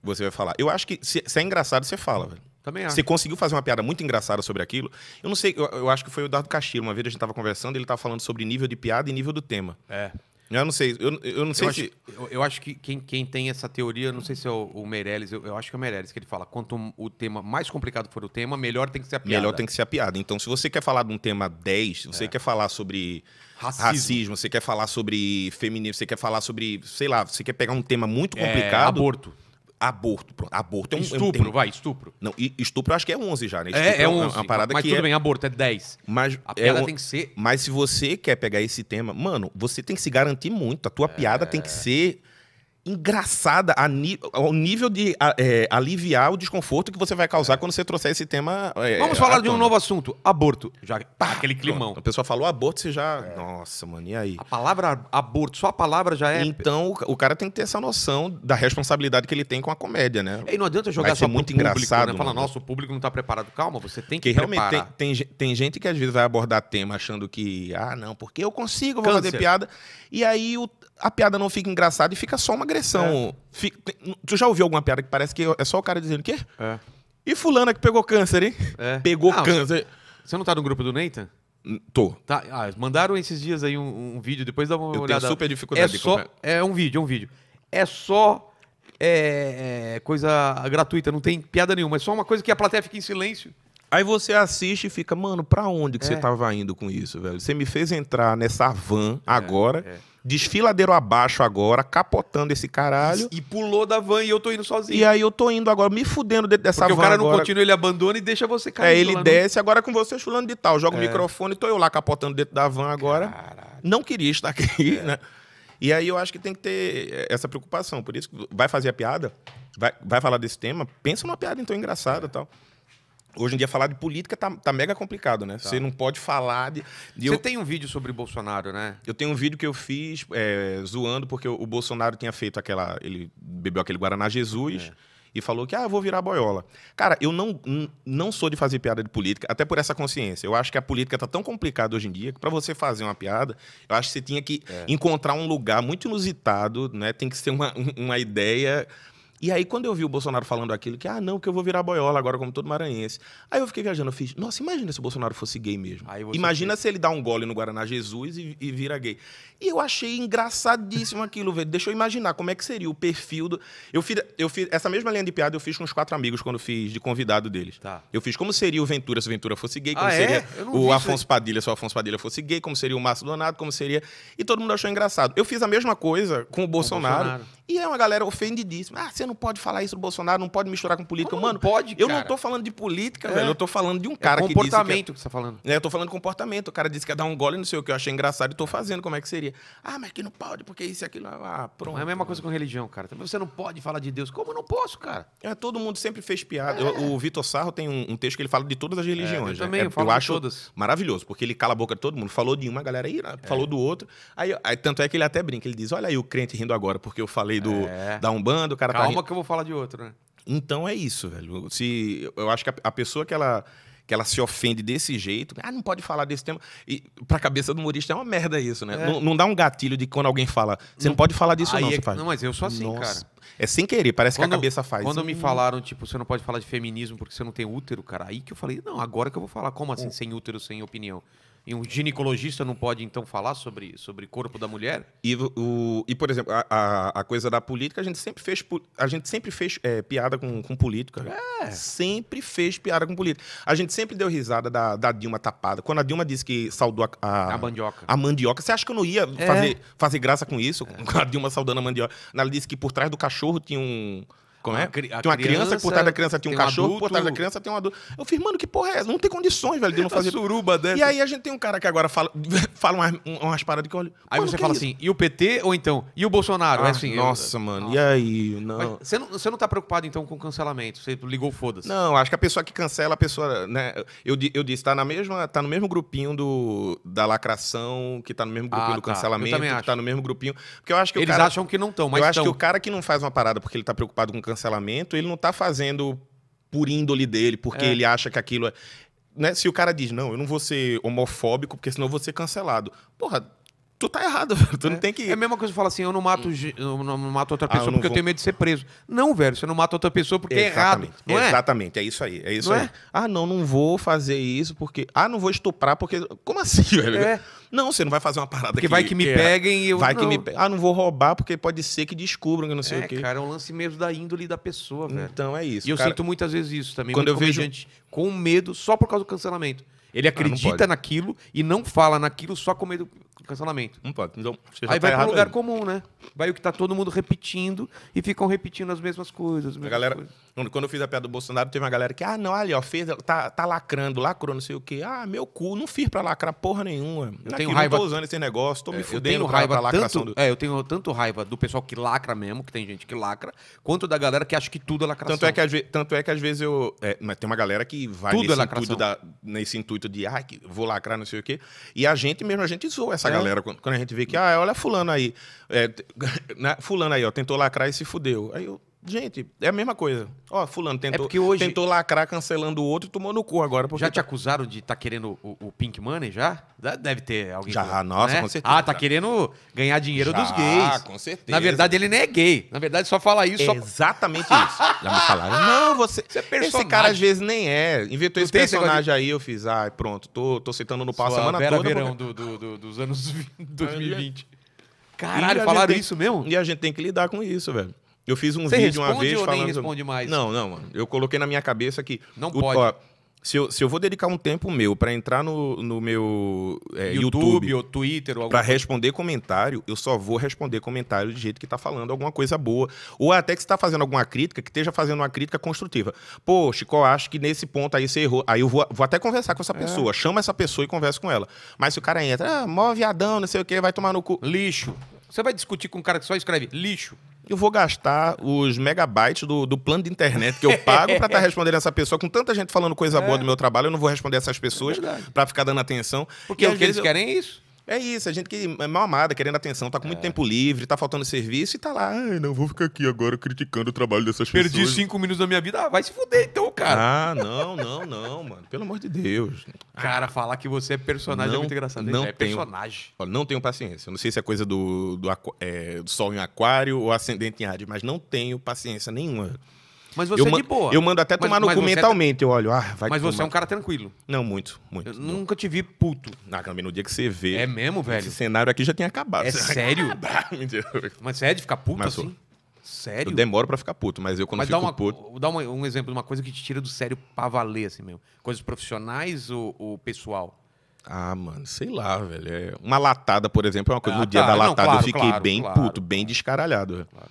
você vai falar. Eu acho que se, se é engraçado, você fala, velho. Também acho. Você conseguiu fazer uma piada muito engraçada sobre aquilo. Eu não sei, eu, eu acho que foi o Eduardo Castilho. Uma vez a gente estava conversando, ele estava falando sobre nível de piada e nível do tema. É. Eu não sei, eu, eu não sei eu se... Acho, eu, eu, acho que quem, quem tem essa teoria, não sei se é o, o Meirelles, eu, eu acho que é o Meirelles que ele fala, quanto o tema mais complicado for o tema, melhor tem que ser a piada. Melhor tem que ser a piada. Então, se você quer falar de um tema 10, você é. quer falar sobre racismo. racismo. você quer falar sobre feminismo, você quer falar sobre, sei lá, você quer pegar um tema muito é, complicado... É, aborto. Aborto, pronto. Aborto é um. Estupro, é um termo... vai, estupro. Não, estupro eu acho que é 11 já, né? É, estupro é, é 11. É uma, parada mas que tudo é... bem, aborto é 10. Mas a é piada um... tem que ser. Mas se você quer pegar esse tema, mano, você tem que se garantir muito. A tua é. piada tem que ser engraçada ao nível de é, aliviar o desconforto que você vai causar quando você trouxer esse tema. É, Vamos falar de um novo assunto: aborto. Já tá aquele climão. Pronto. A pessoa falou aborto, você já. É. Nossa, mano, e aí? A palavra aborto, só a palavra já é. Então o cara tem que ter essa noção da responsabilidade que ele tem com a comédia, né? E não adianta jogar só muito público, né? engraçado. Né? Falar, nossa, o público não tá preparado. Calma, você tem que. Porque realmente tem, tem, tem, gente que às vezes vai abordar tema achando que, ah, não, porque eu consigo, vou Câncer. fazer piada. E aí o, a piada não fica engraçada e fica só uma agressão. É. Fica, tu já ouviu alguma piada que parece que é, é só o cara dizendo o quê? É. E fulana é que pegou câncer, hein? É. Pegou câncer. Você não tá no grupo do Nathan? Tô. Tá, ah, mandaram esses dias aí um, um, vídeo, depois dá uma Eu olhada. Tenho super dificuldade é só, É um vídeo, é um vídeo. É só é, é, coisa gratuita, não tem piada nenhuma. É só uma coisa que a plateia fica em silêncio. Aí você assiste e fica, mano, pra onde que é. você tava indo com isso, velho? Você me fez entrar nessa van é, agora desfiladeiro abaixo agora, capotando esse caralho. E pulou da van e eu tô indo sozinho. E aí eu tô indo agora, me fudendo dentro dessa Porque van. Porque o cara não continua, ele abandona e deixa você cair. É, ele né? desce, no... agora com você chulando de tal. Joga é. o microfone, e tô eu lá capotando dentro da van agora. Caralho. Não queria estar aqui, é. *laughs* né? E aí eu acho que tem que ter essa preocupação. Por isso, vai fazer a piada, vai, vai falar desse tema, pensa numa piada então engraçada e é. tal. Hoje em dia, falar de política tá, tá mega complicado, né? Tá. Você não pode falar de. de Você eu... tem um vídeo sobre Bolsonaro, né? Eu tenho um vídeo que eu fiz é, zoando, porque o, Bolsonaro tinha feito aquela. Ele bebeu aquele Guaraná Jesus. É. E falou que, ah, eu vou virar boiola. Cara, eu não, não sou de fazer piada de política, até por essa consciência. Eu acho que a política tá tão complicada hoje em dia que, para você fazer uma piada, eu acho que você tinha que é. encontrar um lugar muito inusitado, né? Tem que ser uma, uma ideia e aí, quando eu vi o Bolsonaro falando aquilo, que, ah, não, que eu vou virar boiola agora, como todo maranhense. Aí eu fiquei viajando, eu fiz, nossa, imagina se o Bolsonaro fosse gay mesmo. Imagina fez. se ele dá um gole no Guaraná Jesus e, e vira gay. E eu achei engraçadíssimo aquilo, velho. Deixa eu imaginar como é que seria o perfil do. Eu fiz, eu fiz essa mesma linha de piada, eu fiz com os quatro amigos quando fiz de convidado deles. Tá. Eu fiz como seria o Ventura se o Ventura fosse gay, como ah, é? seria é? o Afonso Padilha se o Afonso Padilha fosse gay, como seria o Márcio Donato, como seria. E todo mundo achou engraçado. Eu fiz a mesma coisa com o Bolsonaro. Com o Bolsonaro. E é uma galera ofendidíssima. Ah, você não não pode falar isso do Bolsonaro, não pode misturar com política. Como Mano, pode, eu cara? não tô falando de política, é. velho. Eu tô falando de um cara é que disse... É- comportamento que, você tá falando. É, eu tô falando de comportamento. O cara disse que ia dar um gole, não sei o que. Eu achei engraçado e tô fazendo. Como é que seria? Ah, mas que não pode, porque isso e aquilo. Ah, ah pronto. Não é a mesma coisa com religião, cara. Também você não pode falar de Deus. Como eu não posso, cara? É, todo mundo sempre fez piada. É. O, o Vitor Sarro tem um, um, texto que ele fala de todas as é, religiões. Né? É, eu também, né? eu, falo eu acho todas. maravilhoso, porque ele cala a boca de todo mundo. Falou de uma, galera aí, né, falou do outro. Aí, aí, tanto é que ele até brinca. Ele diz, olha aí o crente rindo agora, porque eu falei do da Umbanda, o cara tá Calma, tá rindo Calma que eu vou falar de outro, né? Então é isso, velho. Se, eu acho que a, a pessoa que ela que ela se ofende desse jeito, ah, não pode falar desse tema. E pra cabeça do humorista é uma merda isso, né? É. Não, dá um gatilho de quando alguém fala, você não, não pode falar disso, não, é, Não, mas eu sou assim, Nossa. cara. É sem querer, parece quando, que a cabeça faz. Quando hum. me falaram, tipo, você não pode falar de feminismo porque você não tem útero, cara, aí que eu falei, não, agora que eu vou falar. Como assim, hum. sem útero, sem opinião? E um ginecologista não pode, então, falar sobre, sobre corpo da mulher? E, o, e por exemplo, a, a, a coisa da política, a gente sempre fez, a gente sempre fez é, piada com, com política. É. Sempre fez piada com política. A gente sempre deu risada da, da Dilma tapada. Quando a Dilma disse que saudou a, a, a mandioca. A mandioca. Você acha que eu não ia é. fazer, fazer graça com isso? É. Com a Dilma saudando a mandioca. Ela disse que por trás do cachorro tinha um como é? A, a tem uma criança, criança, por trás da criança tem um, tem um cachorro, adulto. por trás da criança tem um adulto. Eu fiz, mano, que porra é essa? Não tem condições, velho, de não fazer. suruba dessa. E aí a gente tem um cara que agora fala, *laughs* fala umas, umas paradas que olha. Aí você é fala é assim, e o PT ou então, e o Bolsonaro? É ah, é assim, nossa, eu... mano, nossa. e aí? Não. você, não. você não tá preocupado então com cancelamento? Você ligou foda-se? Não, acho que a pessoa que cancela, a pessoa, né? Eu, eu disse, tá, na mesma, tá no mesmo grupinho do, da lacração, que tá no mesmo grupinho ah, do tá. cancelamento, que tá no mesmo grupinho. Porque eu acho que Eles cara, acham que não estão, mas. Eu acho que o cara que não faz uma parada porque ele tá preocupado com cancelamento cancelamento, ele não está fazendo por índole dele, porque é. ele acha que aquilo é. Né? Se o cara diz, não, eu não vou ser homofóbico, porque senão eu vou ser cancelado. Porra, tu tá errado, *laughs* tu é. não tem que. É a mesma coisa que fala assim, eu não mato, hum. eu não mato outra pessoa ah, eu porque vou... eu tenho medo de ser preso. Não, velho, você não mata outra pessoa porque Exatamente. é errado. É? Exatamente, é isso aí. É isso não aí. É? Ah, não, não vou fazer isso porque. Ah, não vou estuprar porque. Como assim, *laughs* velho? É. Não, você não vai fazer uma parada que... vai que me é, peguem e eu... Vai não. que me Ah, não vou roubar porque pode ser que descubram que não sei é, o quê. cara, é um lance mesmo da índole da pessoa, velho. Então é isso. E eu sinto muitas vezes isso também. Quando eu vejo... gente com medo só por causa do cancelamento. Ele ah, acredita ah, naquilo e não fala naquilo só com medo cancelamento. Não pode. Então, aí tá vai para um lugar aí. comum, né? Vai o que tá todo mundo repetindo e ficam repetindo as mesmas coisas. As mesmas a galera, coisas. quando eu fiz a piada do Bolsonaro, teve uma galera que, ah, não, ali, ó, fez, tá, tá lacrando, lacrou, não sei o quê. Ah, meu cu, não fiz para lacrar porra nenhuma. Eu Aqui, tenho raiva. Não tô usando esse negócio, tô é, me fudendo pra, pra lacração. Tanto, do... É, eu tenho tanto raiva do pessoal que lacra mesmo, que tem gente que lacra, quanto da galera que acha que tudo é lacração. Tanto é que, às, tanto é que às vezes eu. É, mas tem uma galera que vai tudo é nesse, é intuito da, nesse intuito de, ah, vou lacrar, não sei o quê. E a gente mesmo, a gente zoa essa é galera, quando, quando, a gente vê que, ah, olha fulano aí. É, *laughs* fulano aí, ó, tentou lacrar e se fudeu. Aí eu Gente, é a mesma coisa. Ó, fulano é tentou, é hoje... tentou lacrar cancelando o outro e tomou no cu agora. Já tá te acusaram de estar tá querendo o, o, Pink Money, já? Deve ter alguém. Já, que... nossa, né? com certeza. Ah, tá querendo ganhar dinheiro já, dos gays. Ah, com certeza. Na verdade, ele nem é gay. Na verdade, só fala isso. É só... Exatamente *laughs* isso. já me falaram. Não, você... você é personagem. Esse cara às vezes nem é. Inventou esse personagem de... aí, eu fiz. Ah, pronto, tô, tô citando no pau a semana Vera toda. Verão porque... do, do, dos anos 2020. *laughs* Caralho, falaram tem... isso mesmo? E a gente tem que lidar com isso, velho. Eu fiz um Você vídeo uma vez ou falando. Nem responde mais? Não, não, mano. Eu coloquei na minha cabeça que. Não o, pode. Ó, se eu, se eu vou dedicar um tempo meu para entrar no, no meu é, YouTube, YouTube, ou Twitter ou para responder comentário, eu só vou responder comentário de jeito que tá falando alguma coisa boa. Ou até que está fazendo alguma crítica, que esteja fazendo uma crítica construtiva. Pô, Chico, acho que nesse ponto aí você errou. Aí eu vou, vou até conversar com essa é. pessoa. É. Chama essa pessoa e conversa com ela. Mas se o cara entra, ah, mó viadão, não sei o quê, vai tomar no cu. Lixo. Você vai discutir com um cara que só escreve lixo eu vou gastar os megabytes do, do plano de internet que eu pago para estar tá *laughs* respondendo essa pessoa. Com tanta gente falando coisa é. boa do meu trabalho, eu não vou responder essas pessoas é para ficar dando atenção. Porque o que eles eu... querem é isso. É isso, a gente que é mal amada, querendo atenção, tá com muito é. tempo livre, tá faltando serviço e tá lá, ai, não vou ficar aqui agora criticando o trabalho dessas Perdi pessoas. Perdi cinco minutos da minha vida, ah, vai se fuder então, cara. Ah, não, não, não, mano, pelo amor de Deus. Cara, falar que você é personagem é não, é muito engraçado, não é tenho, personagem. não tenho paciência, eu não sei se é coisa do, do, é, do sol em aquário ou ascendente em área, mas não tenho paciência nenhuma. Mas você eu, é de boa. Eu mando até tomar mas, no cu mentalmente. É... Eu olho, ah, vai Mas você é um cara tranquilo. Não, muito, muito. Eu não. nunca te vi puto. Na ah, cama, no dia que você vê. É mesmo, velho? Esse cenário aqui já tinha acabado. É sério? *laughs* mas é de ficar puto mas, assim? Sério? Eu demoro pra ficar puto, mas eu quando mas fico dá uma, puto... Dá uma, um exemplo de uma coisa que te tira do sério pra valer, assim mesmo. Coisas profissionais ou, ou pessoal? Ah, mano, sei lá, velho. É, uma latada, por exemplo, é uma coisa. Ah, no dia tá. da latada não, claro, eu fiquei claro, bem claro, puto, bem descaralhado. Claro.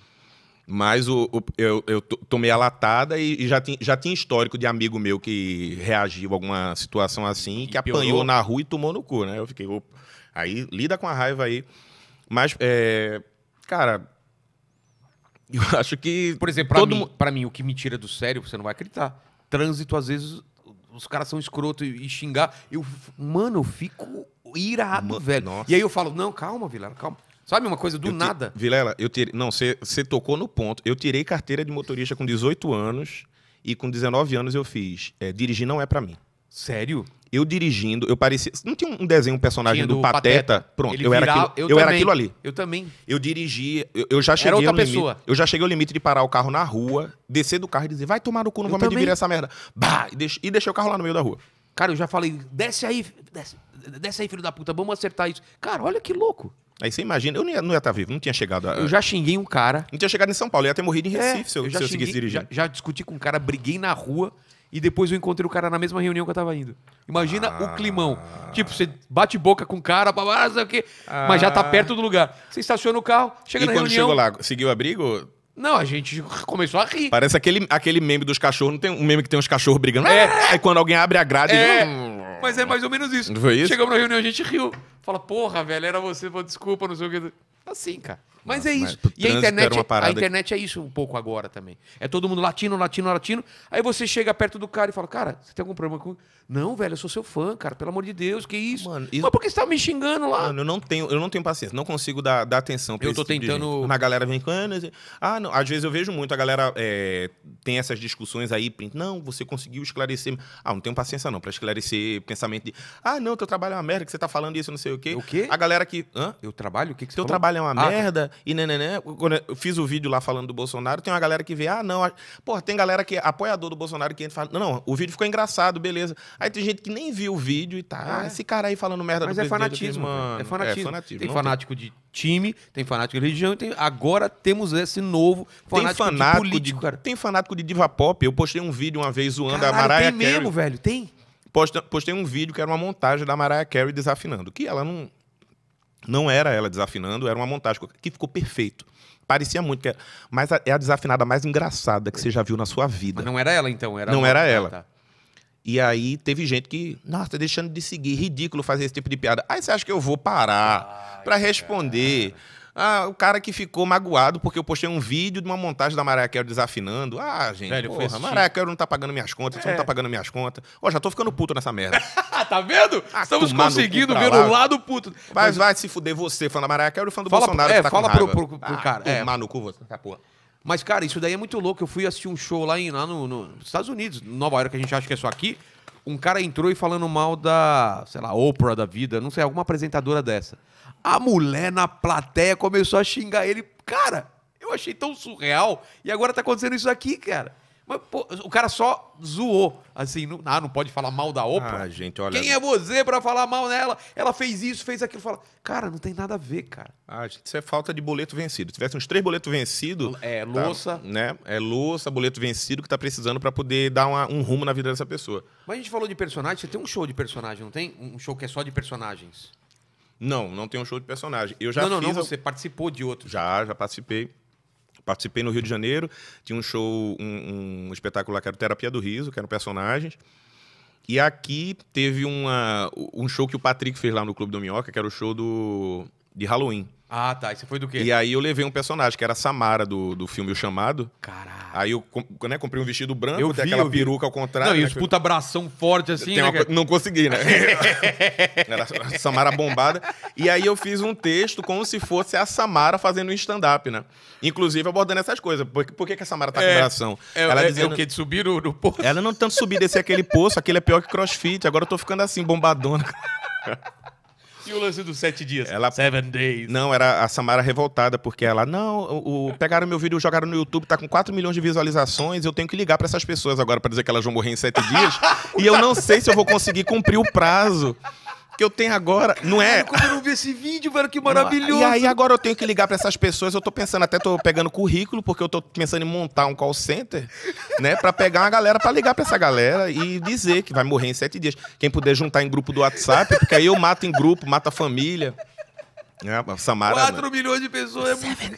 Mas o, o eu, eu, tomei a latada e, e já, tinha, já tinha histórico de amigo meu que reagiu a alguma situação assim, e que piorou. apanhou na rua e tomou no cu, né? Eu fiquei, opa. aí lida com a raiva aí. Mas, é, cara, *laughs* eu acho que. Por exemplo, para mim, mundo... mim, o que me tira do sério, você não vai acreditar. Trânsito, às vezes, os caras são escroto e, xingar. Eu, mano, eu fico irado, velho. Nossa. E aí eu falo, não, calma, Vilar, calma. Sabe uma coisa do te, nada? Vilela, eu tirei. Não, você tocou no ponto. Eu tirei carteira de motorista com 18 anos e com 19 anos eu fiz. É, dirigir não é para mim. Sério? Eu dirigindo, eu parecia. Não tinha um desenho, um personagem tinha do, do Pateta. Pateta. Pronto, Ele eu, era aquilo, eu, eu era aquilo ali. Eu também. Eu dirigi, eu, eu já cheguei. Era outra pessoa. Limite, eu já cheguei ao limite de parar o carro na rua, descer do carro e dizer, vai tomar no cu, não me admirar essa merda. Bah! E, deix, e deixei o carro lá no meio da rua. Cara, eu já falei, desce aí, desce, desce aí, filho da puta, vamos acertar isso. Cara, olha que louco. Aí você imagina, eu não ia, não ia estar tá vivo, não tinha chegado. A... Eu já xinguei um cara. Não tinha chegado em São Paulo, eu ia ter morrido em é, Recife é, se eu, eu, se eu seguisse dirigindo. Já, já discuti com um cara, briguei na rua e depois eu encontrei o cara na mesma reunião que eu tava indo. Imagina ah. o climão. Tipo, você bate boca com o cara, blá, blá, blá, blá, ah. mas já tá ah. perto do lugar. Você estaciona o carro, chega e na reunião... E quando chegou lá, seguiu abrigo? Não, a gente começou a rir. Parece aquele, aquele meme dos cachorros, não tem um meme que tem uns cachorros brigando. É. Aí quando alguém abre a grade. É. Ele... Mas é mais ou menos isso. Não foi isso? Chegamos na reunião, a gente riu. Fala, porra, velho, era você, pô, desculpa, não sei o que. Assim, cara. Mas é isso. Mas e a internet, a internet é isso um pouco agora também. É todo mundo latino, latino, latino. Aí você chega perto do cara e fala, cara, você tem algum problema com. Não, velho, eu sou seu fã, cara. Pelo amor de Deus, que isso? Mano, isso... Mas por que você tá me xingando lá? Mano, eu não tenho, eu não tenho paciência, não consigo dar, dar atenção pra Eu tô tipo tentando. Tipo Na galera vem com. Ah, ah, não. Às vezes eu vejo muito, a galera é, tem essas discussões aí, Não, você conseguiu esclarecer. Ah, não tenho paciência, não, pra esclarecer pensamento de. Ah, não, teu trabalho é uma merda, que você tá falando isso, não sei o quê. O quê? A galera que. Hã? Eu trabalho? O que, que você Teu falou? trabalho é uma ah, merda, e nananã. Né, né, né, quando eu fiz o vídeo lá falando do Bolsonaro, tem uma galera que vê, ah, não, a... tem galera que é apoiador do Bolsonaro que entra e fala, não, não, o vídeo ficou engraçado, beleza. Aí tem gente que nem viu o vídeo e tá, ah, é. esse cara aí falando merda Mas do é fanatismo, é, é fanatismo. É fanatismo. Tem fanático tem. de time, tem fanático de religião, tem... agora temos esse novo fanático, tem fanático de político, de... cara. Tem fanático de diva pop. Eu postei um vídeo uma vez zoando Caralho, a Mariah tem Carey. Tem mesmo, velho, tem? Postei um vídeo que era uma montagem da Mariah Carey desafinando, que ela não não era ela desafinando, era uma montagem que ficou perfeito. Parecia muito, mas é a desafinada mais engraçada que você já viu na sua vida. Mas não era ela, então? Era não uma... era ah, ela. Ah, tá. E aí teve gente que, nossa, tá deixando de seguir, ridículo fazer esse tipo de piada. Aí você acha que eu vou parar para responder? Cara. Ah, o cara que ficou magoado porque eu postei um vídeo de uma montagem da Mariah Carey desafinando. Ah, gente, Velho, porra, Mariah Carey não tá pagando minhas contas, é. você não é. tá pagando minhas contas. Ó, oh, já tô ficando puto nessa merda. *laughs* tá vendo? Ah, Estamos conseguindo ver o lado puto. Mas, Mas, vai se fuder você, fã da Mariah Carey, fã do fala, Bolsonaro é, que tá fala com raiva. Pro, pro, pro ah, cara. É. Tomar no cu você, essa porra. Mas, cara, isso daí é muito louco. Eu fui assistir um show lá, em, lá no, no, nos Estados Unidos, Nova York, que a gente acha que é só aqui. Um cara entrou e falando mal da, sei lá, Oprah da vida, não sei, alguma apresentadora dessa. A mulher na plateia começou a xingar ele. Cara, eu achei tão surreal. E agora tá acontecendo isso aqui, cara. Mas, pô, o cara só zoou. Assim, não, ah, não pode falar mal da Oprah. Ah, gente, olha... Quem é você para falar mal dela? Ela fez isso, fez aquilo. Fala, cara, não tem nada a ver, cara. Ah, gente, isso é falta de boleto vencido. Se tivesse uns três boletos vencidos. É, tá, louça. Tá, né? É louça, boleto vencido que tá precisando para poder dar uma, um rumo na vida dessa pessoa. Mas a gente falou de personagem, você tem um show de personagem, não tem? Um show que é só de personagens. Não, não tem um show de personagem. Eu já não, não, fiz não, você participou de outro. Já, já participei. Participei no Rio de Janeiro, tinha um show, um, um espetáculo lá que era Terapia do Riso, que eram personagens. E aqui teve uma, um show que o Patrick fez lá no Clube do Minhoca, que era o show do, de Halloween. Ah, tá. você foi do quê? E aí eu levei um personagem, que era a Samara do, do filme O Chamado. Caraca. Aí eu né, comprei um vestido branco, eu vi, aquela eu vi. peruca ao contrário. Não, e né, os puta abração forte assim, né, uma... que... Não consegui, né? *laughs* era a Samara bombada. E aí eu fiz um texto como se fosse a Samara fazendo um stand-up, né? Inclusive abordando essas coisas. Por, por que, que a Samara tá é, com abração? É, ela é, dizendo... é o quê? De subir no, no poço? Ela não tanto subir, descer aquele poço, aquele é pior que crossfit. Agora eu tô ficando assim, bombadona. *laughs* E o lance dos sete dias? Ela... Seven days. Não, era a Samara revoltada, porque ela, não, o, o, pegaram meu vídeo, jogaram no YouTube, tá com 4 milhões de visualizações, eu tenho que ligar para essas pessoas agora para dizer que elas vão morrer em sete dias, *laughs* e eu não sei se eu vou conseguir cumprir o prazo que eu tenho agora. Não é. como eu não vi esse vídeo, velho, que maravilhoso. E aí agora eu tenho que ligar para essas pessoas. Eu tô pensando, até tô pegando currículo, porque eu tô pensando em montar um call center, né? para pegar uma galera, para ligar para essa galera e dizer que vai morrer em sete dias. Quem puder juntar em grupo do WhatsApp, porque aí eu mato em grupo, mato a família. É, Samara. 4 milhões de pessoas é muito.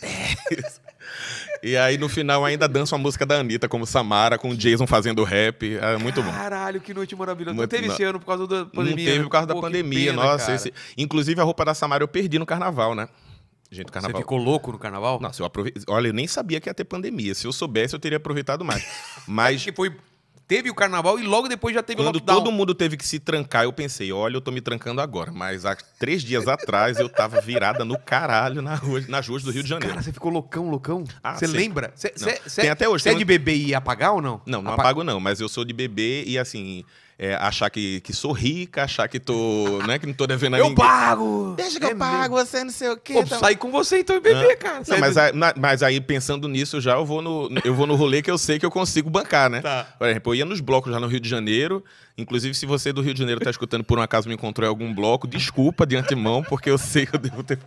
E aí no final ainda dança uma música da Anitta, como Samara, com o Jason fazendo rap. É muito bom. Caralho, que noite maravilhosa. Não teve não, esse ano por causa da pandemia. Não teve né? por causa da Pô, pandemia, pena, nossa. Esse... Inclusive a roupa da Samara eu perdi no carnaval, né? Gente, carnaval. Você ficou louco no carnaval? nossa eu aprove... Olha, eu nem sabia que ia ter pandemia. Se eu soubesse, eu teria aproveitado mais. *laughs* Mas. que foi teve o carnaval e logo depois já teve Quando o lockdown. todo mundo teve que se trancar, eu pensei, olha, eu tô me trancando agora. Mas há três dias atrás eu tava virada no caralho na rua, nas ruas do Rio de Janeiro. Cara, você ficou loucão, loucão? Ah, você lembra? Cê, cê, cê, tem até hoje. Você é de beber e apagar ou não? Não, não Apa... apago não, mas eu sou de beber e assim é, achar que, que sou rica, achar que tô. né, que não tô devendo a eu ninguém. Eu pago! Deixa que é eu pago, você não sei o quê. Pô, tá... Sair com você então e beber, ah. cara. Não, mas, aí, na, mas aí, pensando nisso, já eu vou, no, eu vou no rolê que eu sei que eu consigo bancar, né? Tá. Por exemplo, eu ia nos blocos já no Rio de Janeiro. Inclusive, se você do Rio de Janeiro tá escutando por um acaso me encontrou em algum bloco, desculpa de antemão, porque eu sei que eu devo ter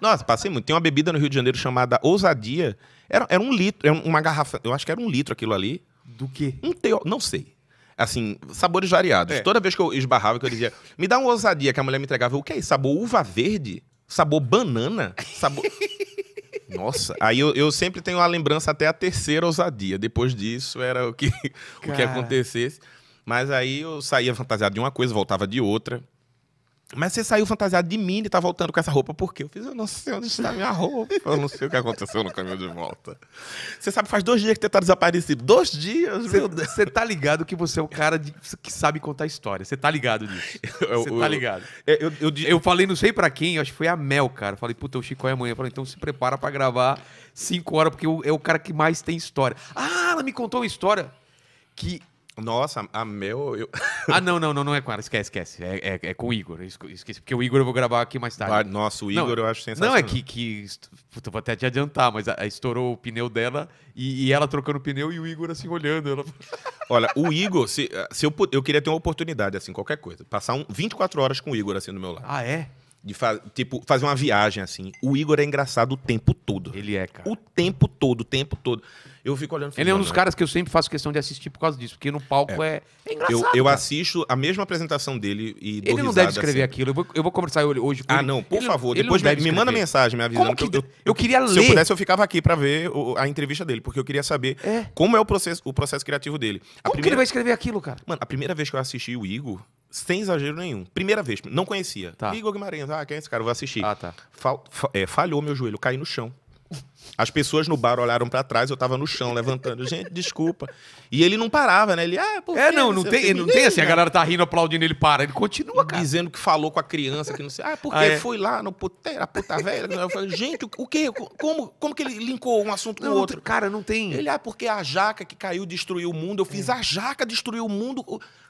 Nossa, passei muito. Tem uma bebida no Rio de Janeiro chamada Ousadia. Era, era um litro, era é uma garrafa, eu acho que era um litro aquilo ali. Do quê? Um teó? não sei assim, sabores variados. É. Toda vez que eu esbarrava, que eu dizia, me dá uma ousadia que a mulher me entregava, o que é isso? Sabor uva verde? Sabor banana? Sabor. *laughs* Nossa, aí eu, eu, sempre tenho a lembrança até a terceira ousadia. Depois disso era o que, *laughs* o que acontecesse. Mas aí eu saía fantasiado de uma coisa, voltava de outra. Mas você saiu fantasiado de mim e tá voltando com essa roupa. Por quê? Eu fiz, eu não sei onde está minha roupa. *laughs* Eu não sei o que aconteceu no caminho de volta. Você sabe, faz dois dias que você tá desaparecido. Dois dias, cê, meu Deus. Você tá ligado que você é o cara de, que sabe contar história. Você tá ligado disso. Você *laughs* tá ligado. É, eu, eu, eu, eu, falei, não sei para quem, acho que foi a Mel, cara. falei, puta, o Chico é amanhã. Falei, então se prepara para gravar cinco horas, porque é o cara que mais tem história. Ah, ela me contou uma história que nossa, a meu. Eu... *laughs* ah, não, não, não, não é com ela. Esquece, esquece. É, é, é, com o Igor. Esqueci, porque o Igor eu vou gravar aqui mais tarde. Ah, nossa, o Igor não, eu acho sensacional. Não, é que. que puta, vou até te adiantar, mas a, a estourou o pneu dela e, e, ela trocando o pneu e o Igor assim olhando. Ela... *laughs* Olha, o Igor, se, eh, se eu, eu queria ter uma oportunidade, assim, qualquer coisa. Passar um, 24 horas com o Igor assim do meu lado. Ah, é? De fa tipo, fazer uma viagem assim. O Igor é engraçado o tempo todo. Ele é, cara. O tempo todo, o tempo todo. Eu fico olhando. Ele filme, é um dos caras que eu sempre faço questão de assistir por causa disso, porque no palco é, é... é engraçado. Eu, eu assisto a mesma apresentação dele e Ele não deve escrever sempre. Assim. aquilo. Eu vou, eu vou conversar hoje com ah, ele. Ah, não, por ele, favor. Ele depois deve, me manda mensagem me avisando. Que, que eu, eu, eu, queria ler. Se eu pudesse, eu ficava aqui para ver o, a entrevista dele, porque eu queria saber é. como é o processo, o processo criativo dele. A como primeira... que ele vai escrever aquilo, cara? Mano, a primeira vez que eu assisti o Igor, sem exagero nenhum. Primeira vez, não conhecia. Tá. Igor Guimarães, ah, quem é esse cara? Eu vou assistir. Ah, tá. Fal, fa, é, falhou meu joelho, caí no chão. As pessoas no bar olharam para trás, eu tava no chão levantando. Gente, desculpa. E ele não parava, né? Ele, ah, por É, não, não, tem, não tem, não tem assim, a galera tá rindo, aplaudindo, ele para. Ele continua, cara. Dizendo que falou com a criança, que não sei. Ah, porque ah, é? foi lá no puteiro, a puta velha. Eu falei, gente, o quê? Como, como que ele linkou um assunto com o outro? Cara, não tem. Ele, ah, porque a jaca que caiu destruiu o mundo. Eu fiz é. a jaca destruir o mundo.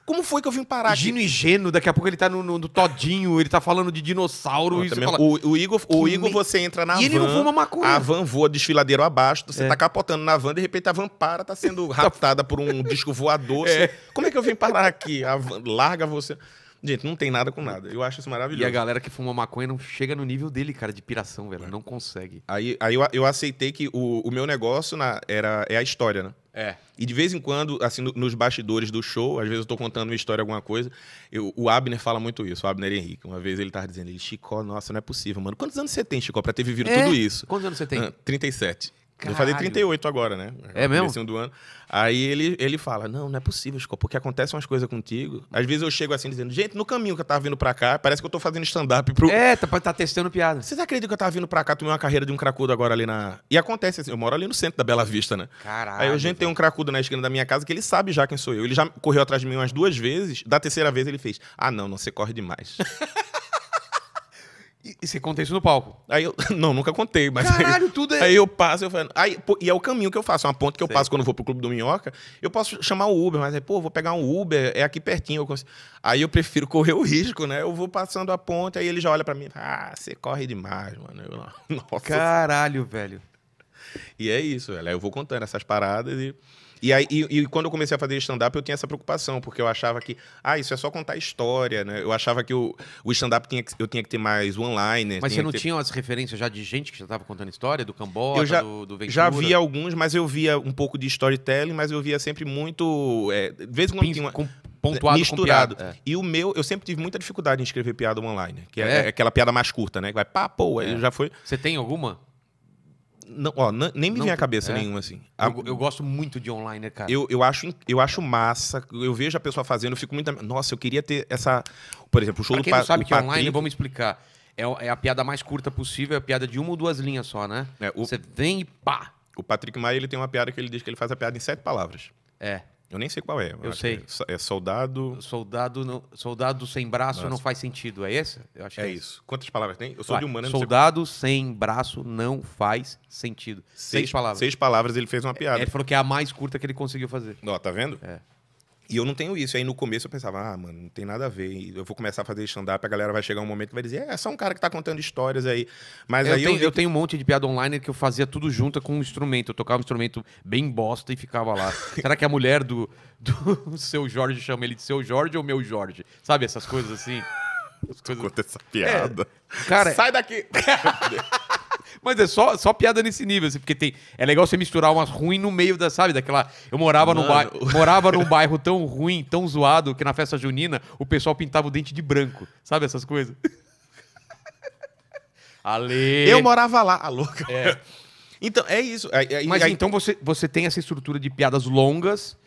Como foi que eu vim parar Gino aqui? e Geno, daqui a pouco ele tá no, no, no todinho, ele tá falando de dinossauro. e também, fala, o, o Igor, o Igor me... você entra na e van. E ele não fuma maconha. A van voa desfiladeiro abaixo, você é. tá capotando na van, de repente a van para, tá sendo *laughs* tá raptada por um disco voador. *laughs* É. Assim. Como é que eu vim parar aqui? A van larga você. Gente, não tem nada com nada. Eu acho isso maravilhoso. E a galera que fuma maconha não chega no nível dele, cara, de piração, velho. É. Não consegue. Aí, aí eu, eu aceitei que o, o meu negócio na, era, é a história, né? É. E de vez em quando, assim, no, nos bastidores do show, às vezes eu tô contando uma história, alguma coisa. Eu, o Abner fala muito isso, o Abner Henrique. Uma vez ele tava dizendo, ele, Chicó, nossa, não é possível, mano. Quantos anos você tem, Chicó, pra ter vivido é. tudo isso? Quantos anos você tem? Ah, 37. Caralho. Eu falei 38 agora, né? É mesmo? do ano. Aí ele, ele fala: Não, não é possível, Chico, porque acontecem umas coisas contigo. Às vezes eu chego assim dizendo: Gente, no caminho que eu tava vindo pra cá, parece que eu tô fazendo stand-up pro. É, tá, tá testando piada. Vocês acreditam que eu tava vindo pra cá, tomei uma carreira de um cracudo agora ali na. E acontece assim: eu moro ali no centro da Bela Vista, né? Caralho. Aí a gente tem um cracudo na esquina da minha casa que ele sabe já quem sou eu. Ele já correu atrás de mim umas duas vezes. Da terceira vez ele fez: Ah, não, não, você corre demais. *laughs* E, e você conta isso no palco? Aí eu. *laughs* Não, nunca contei, mas. Caralho, aí, tudo é. Aí eu passo, eu falo. Aí, pô, e é o caminho que eu faço, é uma ponte que eu Sei. passo quando eu vou pro Clube do Minhoca. Eu posso chamar o Uber, mas aí, é, pô, vou pegar um Uber, é aqui pertinho. Eu consigo... Aí eu prefiro correr o risco, né? Eu vou passando a ponte, aí ele já olha para mim. Ah, você corre demais, mano. Eu, nossa. Caralho, velho. E é isso, velho. Aí eu vou contando essas paradas e. E, aí, e, e, quando eu comecei a fazer stand-up, eu tinha essa preocupação, porque eu achava que, ah, isso é só contar história, né? Eu achava que o, o stand-up tinha que, eu tinha que ter mais online Mas você não ter... tinha as referências já de gente que já estava contando história, do Cambota, eu já, do, do Ventura? Já via alguns, mas eu via um pouco de storytelling, mas eu via sempre muito. É, de vez em quando tinha uma... com pontuado misturado. É. E o meu, eu sempre tive muita dificuldade em escrever piada online, que é, é, é aquela piada mais curta, né? Que vai pá, pô, é. já foi. Você tem alguma? Não, ó, nem me não, vem à cabeça é? nenhuma, assim. Eu, eu, gosto muito de online, né, cara. Eu, eu, acho, eu acho massa, eu vejo a pessoa fazendo, eu fico muito. Nossa, eu queria ter essa. Por exemplo, o show pra quem do é Patrick. Você sabe que Patrick... online, vamos explicar. É, é, a piada mais curta possível, é a piada de uma ou duas linhas só, né? É, Você vem e pá. O Patrick Maia, ele tem uma piada que ele diz que ele faz a piada em sete palavras. É. Eu nem sei qual é. Eu sei. É, é, soldado. Soldado, não, soldado sem braço Nossa. não faz sentido, é esse? Eu acho é, é isso. Quantas palavras tem? Eu sou Vai. de humano. Soldado não sei... sem braço não faz sentido. Seis, seis, palavras. Seis palavras ele fez uma piada. Ele falou que é a mais curta que ele conseguiu fazer. Ó, tá vendo? É. E eu não tenho isso. Aí no começo eu pensava, ah, mano, não tem nada a ver. Eu vou começar a fazer stand-up, a galera vai chegar um momento que vai dizer, é, é só um cara que tá contando histórias aí. Mas é, eu aí tenho, eu... eu... tenho um monte de piada online que eu fazia tudo junto com um instrumento. Eu tocava um instrumento bem bosta e ficava lá. *laughs* Será que a mulher do, do *laughs* seu Jorge chama ele de seu Jorge ou meu Jorge? Sabe, essas coisas assim? As *laughs* coisas... Conta essa piada. É, cara, Sai daqui! Mas é só, só piada nesse nível, assim, porque tem, é legal você misturar umas ruins no meio da, sabe, daquela... Eu morava Mano. num, *laughs* bairro, morava num bairro tão ruim, tão zoado, que na festa junina o pessoal pintava o dente de branco. Sabe essas coisas? *laughs* Ale... Eu morava lá, a louca. É. Então, é isso. É, é, Mas é, então você, você tem essa estrutura de piadas longas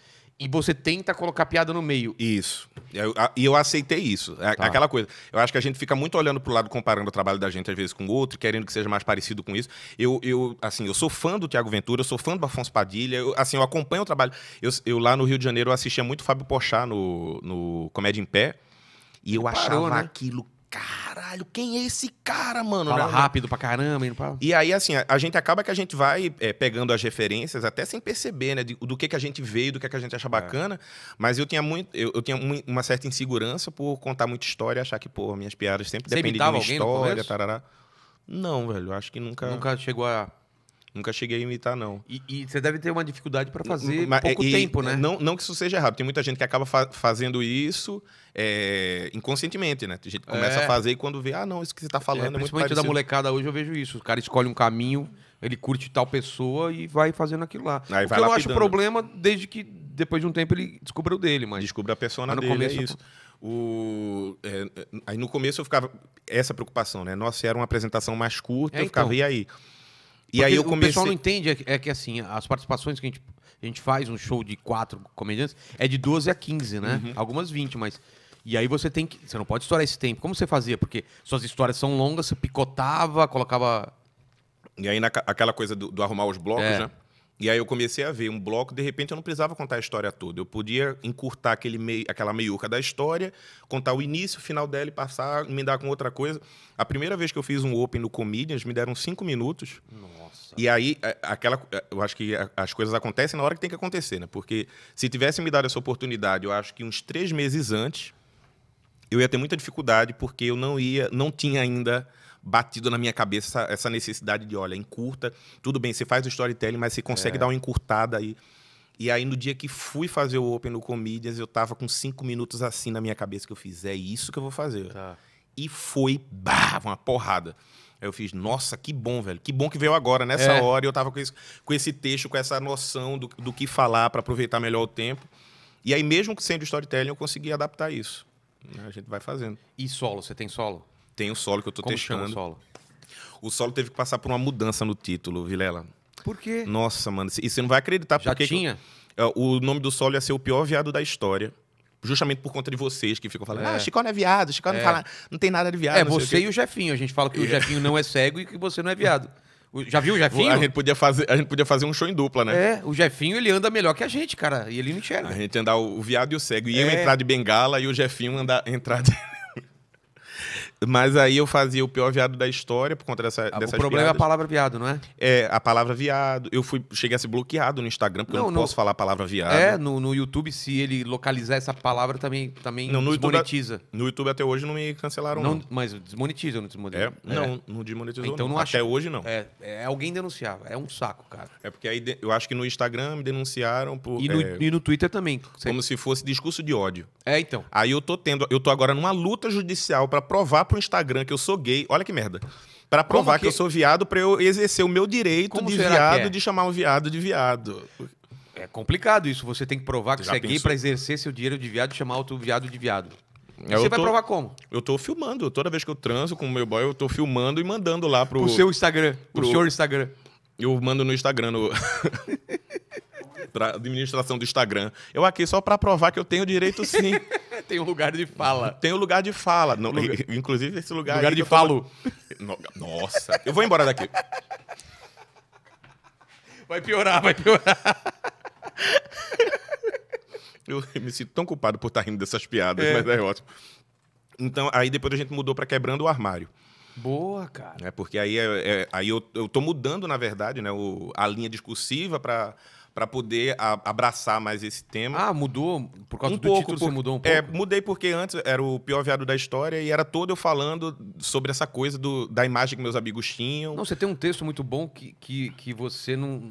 e você tenta colocar piada no meio. Isso. E eu, eu, aceitei isso. É tá. Aquela coisa. Eu acho que a gente fica muito olhando pro lado, comparando o trabalho da gente, às vezes, com o outro, querendo que seja mais parecido com isso. Eu, eu assim, eu sou fã do Tiago Ventura, eu sou fã do Afonso Padilha, eu, assim, eu acompanho o trabalho. Eu, eu lá no Rio de Janeiro, eu assistia muito Fábio Pochá no, no Comédia em Pé. E eu Parou, achava né? aquilo caralho, quem é esse cara, mano? Fala né? rápido pra caramba. Hein? E aí, assim, a, a, gente acaba que a gente vai é, pegando as referências, até sem perceber, né? De, do que, que a gente veio, do que, que a gente acha é. bacana. É. Mas eu tinha muito, eu, eu tinha uma certa insegurança por contar muita história, achar que, pô, minhas piadas sempre dependem de uma história, tarará. Não, velho, acho que nunca... Nunca chegou a Nunca cheguei a imitar, não. E, e você deve ter uma dificuldade para fazer Mas, pouco e, tempo, né? Não, não que isso seja errado. Tem muita gente que acaba fa fazendo isso é, inconscientemente, né? Tem gente que começa é. a fazer e quando vê, ah, não, isso que você está é, falando é, é muito parecido. da molecada hoje eu vejo isso. O cara escolhe um caminho, ele curte tal pessoa e vai fazendo aquilo lá. Aí o que eu não acho problema desde que depois de um tempo ele descobriu o dele, mas... Descubra a persona no dele, é começo, é isso. O, aí no começo eu ficava... Essa preocupação, né? Nossa, era uma apresentação mais curta, é, eu então. ficava, e aí? E aí eu comecei... O pessoal não entende, é, é que assim, as participações que a gente, a gente faz, um show de quatro comediantes, é de 12 a 15, né? Uhum. Algumas 20, mas. E aí você tem que. Você não pode estourar esse tempo. Como você fazia? Porque suas histórias são longas, você picotava, colocava. E aí naquela coisa do, do arrumar os blocos, é. né? E aí eu comecei a ver um bloco, de repente eu não precisava contar a história toda. Eu podia encurtar aquele meio, aquela meiuca da história, contar o início, o final dela e passar, me dar com outra coisa. A primeira vez que eu fiz um open no Comedians, me deram cinco minutos. Nossa. E aí, é, aquela, é, eu acho que as coisas acontecem na hora que tem que acontecer, né? Porque se tivesse me dado essa oportunidade, eu acho que uns três meses antes, eu ia ter muita dificuldade, porque eu não ia, não tinha ainda batido na minha cabeça essa, essa necessidade de, olha, encurta, tudo bem, você faz o storytelling, mas você consegue é. dar uma encurtada aí. E aí, no dia que fui fazer o Open no Comedians, eu tava com cinco minutos assim na minha cabeça que eu fiz, é isso que eu vou fazer. Tá. E foi, bah, uma porrada. Aí eu fiz, nossa, que bom, velho. Que bom que veio agora, nessa é. hora. eu tava com esse, com esse texto, com essa noção do, do que falar para aproveitar melhor o tempo. E aí, mesmo sendo storytelling, eu consegui adaptar isso. A gente vai fazendo. E solo, você tem solo? Tem o solo que eu tô Como testando. Chama o solo? O solo teve que passar por uma mudança no título, Vilela. Por quê? Nossa, mano, e você não vai acreditar Já porque tinha? Que, uh, é, o nome do solo ia ser o pior viado da história. Justamente por conta de vocês que ficam falando, é. ah, não é viado, Chico é. não fala, não tem nada de viado. É, você o e o Jefinho, a gente fala que é. o Jefinho não é cego e que você não é viado. já viu o Jefinho? A gente, podia fazer, a gente podia fazer um show em dupla, né? É, o Jefinho ele anda melhor que a gente, cara, e ele não enxerga. A gente andar o, o viado e o cego. E é. eu entrar de bengala e o Jefinho andar, entrar de. Mas aí eu fazia o pior viado da história por conta dessa, ah, dessas O problema piadas. é a palavra viado, não é? É, a palavra viado. Eu fui, cheguei a ser bloqueado no Instagram, porque não, eu não posso falar a palavra viado. É, no, no YouTube, se ele localizar essa palavra, também, também não, no desmonetiza. YouTube, no YouTube até hoje não me cancelaram. Não, não. Mas desmonetiza ou não desmonetiza? É, é. Não, não desmonetizou. Então não, não acho, Até hoje não. É, é alguém denunciava. É um saco, cara. É porque aí eu acho que no Instagram me denunciaram por. E no, é, e no Twitter também. Como sei. se fosse discurso de ódio. É, então. Aí eu tô tendo. Eu tô agora numa luta judicial para provar pro Instagram que eu sou gay, olha que merda. Pra provar que... que... eu sou viado, pra eu exercer o meu direito Como de é? viado, é? de chamar um viado de viado. É complicado isso. Você tem que provar que Já você é gay pra exercer seu direito de viado e chamar outro viado de viado. É, eu você tô, vai provar como? Eu tô filmando. Toda vez que eu transo com o meu boy, eu tô filmando e mandando lá pro. O seu Instagram. Pro, pro seu Instagram. Eu mando no Instagram. No... *laughs* administra administração do Instagram. Eu aqui só para provar que eu tenho direito sim. *laughs* tem um lugar de fala. Tem um lugar de fala. No, lugar. *laughs* Inclusive esse lugar. Lugar de falo. Tô... Nossa, eu vou embora daqui. Vai piorar, vai piorar. *laughs* Eu me sinto tão culpado por estar tá rindo dessas piadas, é. mas é ótimo. Então, aí depois a gente mudou para quebrando o armário. Boa, cara. É, porque aí, é, é, aí eu, eu tô mudando, na verdade, né, o, a linha discursiva para para poder a, abraçar mais esse tema. Ah, mudou? Por causa um do pouco, título por, você mudou um é, pouco? É, mudei porque antes era o pior viado da história e era todo eu falando sobre essa coisa do, da imagem que meus amigos tinham. Não, você tem um texto muito bom que, que, que você não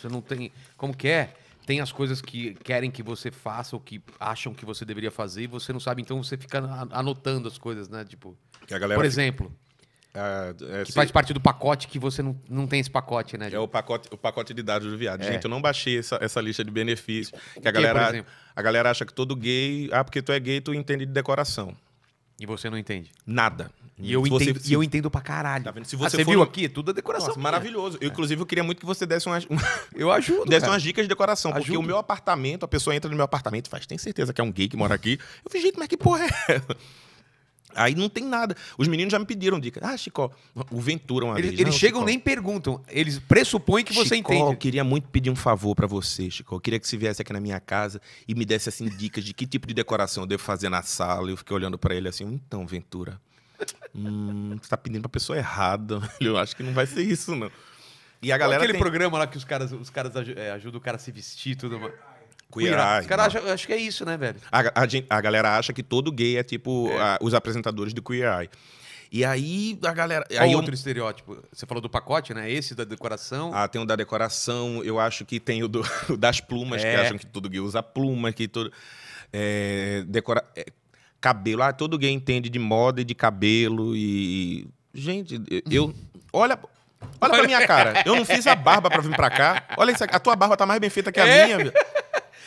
você não tem... Como que é? Tem as coisas que querem que você faça ou que acham que você deveria fazer e você não sabe, então você fica anotando as coisas, né? Tipo, Que galera. por exemplo... Fica ah, é, que faz parte do pacote que você não, não tem esse pacote, né? Gente? É o pacote, o pacote de dados do viado. É. Gente, eu não baixei essa, essa lista de benefícios. Que a, galera, a galera acha que todo gay. Ah, porque tu é gay, tu entende de decoração. E você não entende? Nada. E eu, entendo, se... e eu entendo pra caralho. Tá vendo? Se ah, você, ah, você for... viu aqui? É tudo é decoração. Nossa, maravilhoso. Eu, é. inclusive, eu queria muito que você desse umas. eu ajudo. desse cara. umas dicas de decoração. Ajudo. Porque o meu apartamento, a pessoa entra no meu apartamento e faz, tem certeza que é um gay que mora aqui. Eu fiz, gente, mas que porra é essa? Aí não tem nada. Os meninos já me pediram dicas. Ah, Chico, o Ventura uma eles, vez. Eles não, chegam Chico. nem perguntam. Eles pressupõem que Chico, você entende. Chico, eu queria muito pedir um favor para você, Chico. Eu queria que você viesse aqui na minha casa e me desse assim dicas de que tipo de decoração eu devo fazer na sala. Eu fiquei olhando para ele assim, então, Ventura, hum, você tá pedindo pra pessoa errada. *laughs* Eu acho que não vai ser isso, não. E a galera aquele tem... programa lá que os caras, os caras é, ajudam o cara a se vestir e tudo mais. Queer Os caras acham acho que é isso, né, velho? A, a, a galera acha que todo gay é tipo é. A, os apresentadores do Queer Eye. E aí a galera. Qual aí outro eu... estereótipo? Você falou do pacote, né? Esse da decoração. Ah, tem o da decoração, eu acho que tem o, do, *laughs* o das plumas, é. que acham que todo gay usa pluma, que todo. É, decora... É, cabelo. Ah, todo gay entende de moda e de cabelo. E. Gente, eu. Olha. Olha pra minha cara. Eu não fiz a barba pra vir pra cá. Olha isso aqui. A tua barba tá mais bem feita que a é. minha.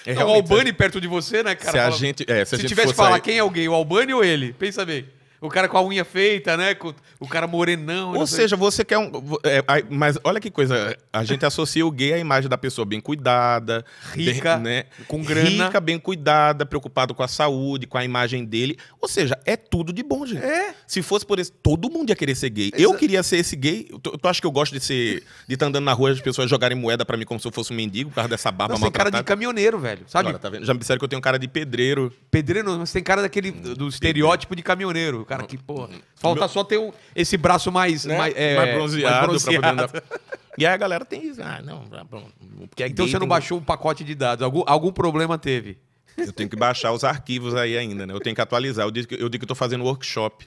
É, o Albani é. perto de você, né, cara? Se, a gente, é, se, se a gente tivesse que falar quem é o gay, o Albani ou ele? Pensa bem. O cara com a unha feita, né? Com o cara morenão. Ou seja, sei. você quer um. É, mas olha que coisa. A gente associa o gay à imagem da pessoa bem cuidada, rica, bem, né? Com grana. Rica, bem cuidada, preocupado com a saúde, com a imagem dele. Ou seja, é tudo de bom, gente. É. Se fosse por esse. Todo mundo ia querer ser gay. Exa eu queria ser esse gay. Tu, tu acha que eu gosto de ser. de estar tá andando na rua e as pessoas jogarem moeda para mim como se eu fosse um mendigo por causa dessa barba Não, Você cara de caminhoneiro, velho. Sabe? Agora, tá Já me disseram que eu tenho cara de pedreiro. Pedreiro, mas você tem cara daquele. do estereótipo pedreiro. de caminhoneiro cara que, pô. Uhum. Falta meu... só ter o, esse braço mais, né? mais, é, mais bronzeado. Mais bronzeado. Pra poder andar. E aí a galera tem isso. Ah, não, ah, porque é Então você não baixou o um pacote de dados. Algum, algum problema teve? Eu tenho que baixar os arquivos aí ainda, né? Eu tenho que atualizar. Eu digo que eu estou fazendo workshop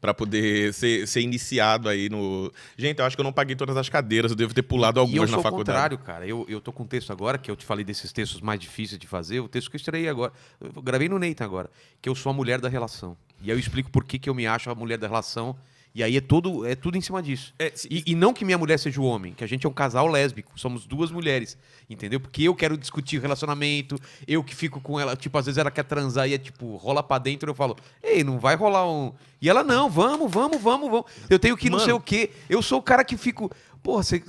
para poder ser, ser iniciado aí no. Gente, eu acho que eu não paguei todas as cadeiras, eu devo ter pulado algumas na faculdade. Ao contrário, cara. Eu, eu tô com um texto agora, que eu te falei desses textos mais difíceis de fazer, o texto que eu estrei agora. Eu gravei no Neita agora, que eu sou a mulher da relação. E aí eu explico por que, que eu me acho a mulher da relação. E aí é tudo, é tudo em cima disso. É, se... e, e, não que minha mulher seja o homem, que a gente é um casal lésbico, somos duas mulheres, entendeu? Porque eu quero discutir relacionamento, eu que fico com ela, tipo, às vezes ela quer transar e é tipo, rola pra dentro, eu falo, ei, não vai rolar um. E ela, não, vamos, vamos, vamos, vamos. Eu tenho que Mano. não sei o quê. Eu sou o cara que fico. Porra, você,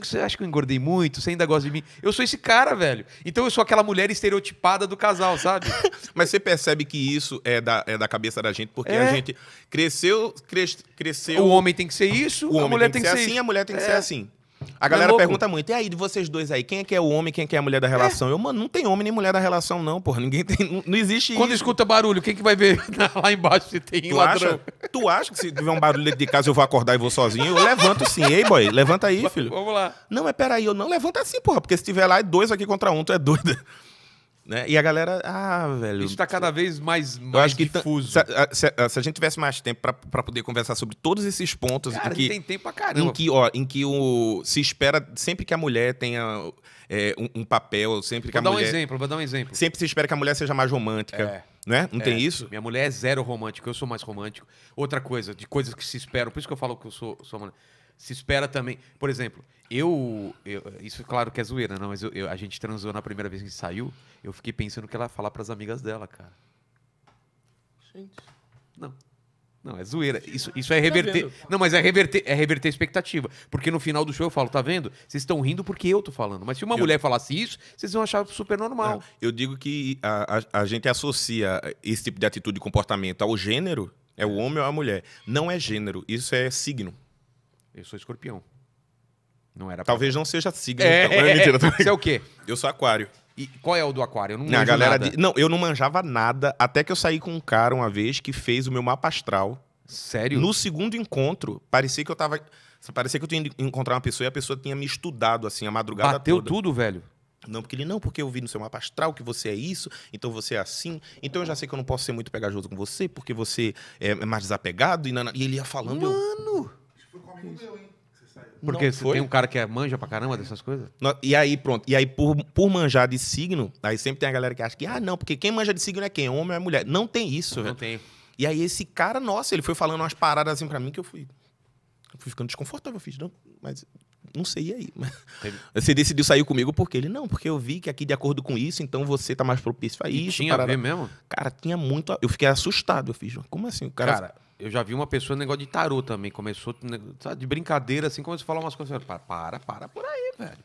você acha que eu engordei muito? Você ainda gosta de mim? Eu sou esse cara, velho. Então eu sou aquela mulher estereotipada do casal, sabe? *laughs* Mas você percebe que isso é da, é da cabeça da gente, porque é. a gente cresceu, cres, cresceu. O homem tem que ser isso, o a mulher tem que, ser, assim, isso. a mulher tem que é. ser assim. A é galera é pergunta muito, e aí, de vocês dois aí, quem é que é o homem, quem é que é a mulher da relação? É. Eu, mano, não tem homem nem mulher da relação, não, porra. Ninguém tem. Não, não existe. Quando isso. escuta barulho, quem que vai ver *laughs* lá embaixo se tem tu ladrão? Acha, tu acha que se tiver um barulho dentro de casa eu vou acordar e vou sozinho? Eu levanto sim, ei, boy, levanta aí, filho. Vamos lá. Não, mas peraí, eu não levanto assim, porra, porque se tiver lá é dois aqui contra um, tu é doido. Né? E a galera, ah, velho. Isso está cada vez mais, mais difuso. Se a, se, a, se a, gente tivesse mais tempo para poder conversar sobre todos esses pontos. Cara, em que, tem tempo pra caramba. Em que, ó, em que o, se espera sempre que a mulher tenha é, um, um, papel, sempre que vou a dar mulher. Um exemplo, vou dar um exemplo. Sempre se espera que a mulher seja mais romântica. É. Né? Não é, tem isso? Minha mulher é zero romântica, eu sou mais romântico. Outra coisa, de coisas que se esperam, por isso que eu falo que eu sou, sou mulher se espera também. Por exemplo, eu, eu. isso, claro que é zoeira, não, mas eu, eu, a gente transou na primeira vez que saiu. Eu fiquei pensando que ela ia falar para as amigas dela, cara. Gente. Não. Não, é zoeira. Isso, isso é tá reverter. não, mas é reverter, é reverter expectativa. Porque no final do show eu falo, tá vendo? Vocês estão rindo porque eu tô falando. Mas se uma eu... mulher falasse isso, vocês vão achar super normal. Não, eu digo que a, a, a, gente associa esse tipo de atitude e comportamento ao gênero, é o é. homem ou a mulher. Não é gênero, isso é signo. Eu sou escorpião. Não era. Talvez não seja signo. É, então. é, é, mentira, Você *laughs* é o quê? Eu sou aquário. E qual é o do aquário? Eu não, não galera nada. De... Não, eu não manjava nada, até que eu saí com um cara uma vez que fez o meu mapa astral. Sério? No segundo encontro, parecia que eu tava. Parecia que eu tinha encontrar uma pessoa e a pessoa tinha me estudado, assim, a madrugada Bateu toda. tudo, velho? Não, porque ele, não, porque eu vi no seu mapa astral que você é isso, então você é assim, então eu já sei que eu não posso ser muito pegajoso com você, porque você é mais desapegado. E, nana... e ele ia falando. Mano! Eu... Foi comigo meu, hein? Porque não você foi. tem um cara que é manja pra caramba dessas coisas? e aí, pronto. E aí, por, por manjar de signo, aí sempre tem a galera que acha que, ah, não, porque quem manja de signo é quem? Homem ou é mulher? Não tem isso, Não tem. E aí, esse cara, nossa, ele foi falando umas paradas assim pra mim que eu fui. Eu fui ficando desconfortável. Eu fiz, não, mas não sei, e aí? *laughs* Você decidiu sair comigo porque ele, não, porque eu vi que aqui, de acordo com isso, então você tá mais propício a e isso. Tinha parada. a ver mesmo? Cara, tinha muito. Eu fiquei assustado. Eu fiz, como assim? O cara. cara eu já vi uma pessoa negócio de tarô também. Começou né, sabe, de brincadeira, assim, começou a falar umas coisas. Para, para, para por aí, velho.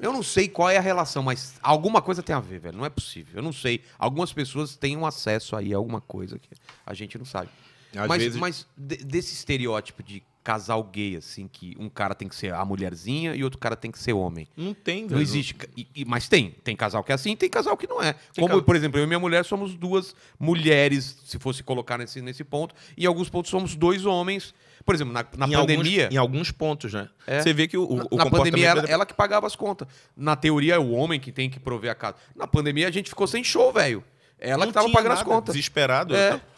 Eu não sei qual é a relação, mas alguma coisa tem a ver, velho. Não é possível. Eu não sei. Algumas pessoas têm um acesso aí a alguma coisa que a gente não sabe. Às mas, vezes... mas de, desse estereótipo de casal gay, assim, que um cara tem que ser a mulherzinha e outro cara tem que ser homem. Não tem, velho. Não existe. E, e, mas tem. Tem casal que é assim tem casal que não é. Tem Como, casal. por exemplo, eu e minha mulher somos duas mulheres, se fosse colocar nesse, nesse ponto. E em alguns pontos somos dois homens. Por exemplo, na, na em pandemia. Alguns, em alguns pontos, né? É. Você vê que o. o na, o pandemia era ela, ela que pagava as contas. Na teoria é o homem que tem que prover a casa. Na pandemia a gente ficou sem show, velho. Ela não que tava pagando nada. as contas. Desesperado. É. Eu tava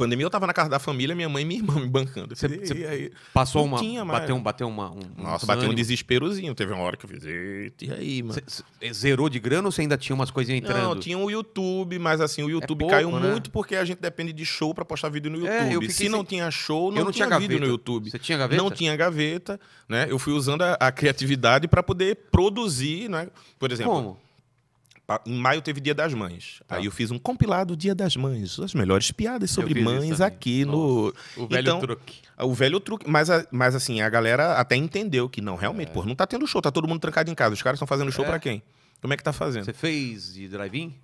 pandemia, eu tava na casa da família, minha mãe e minha irmã me bancando. Você, e aí? Passou uma. Tinha mais. Bateu, um, bateu uma. Um, Nossa, um bateu um desesperozinho. Teve uma hora que eu fiz. Eita, e aí, mano? É, zerou de grana ou você ainda tinha umas coisinhas entrando? Não, tinha o YouTube, mas assim, o é YouTube é pouco, caiu né? muito porque a gente depende de show pra postar vídeo no é, YouTube. É, Se sem... não tinha show, não, não tinha, tinha vídeo no YouTube. Você tinha gaveta? Não tinha gaveta, né? Eu fui usando a, a criatividade para poder produzir, né? Por exemplo. Como? em maio teve Dia das Mães. Tá. Aí eu fiz um compilado Dia das Mães, as melhores piadas sobre mães aqui Nossa. no. O velho então, truque. Ah, o velho truque. Mas, mas assim, a galera até entendeu que não, realmente, é. pô, não tá tendo show, tá todo mundo trancado em casa. Os caras estão fazendo show é. para quem? Como é que tá fazendo? Você fez drive-in?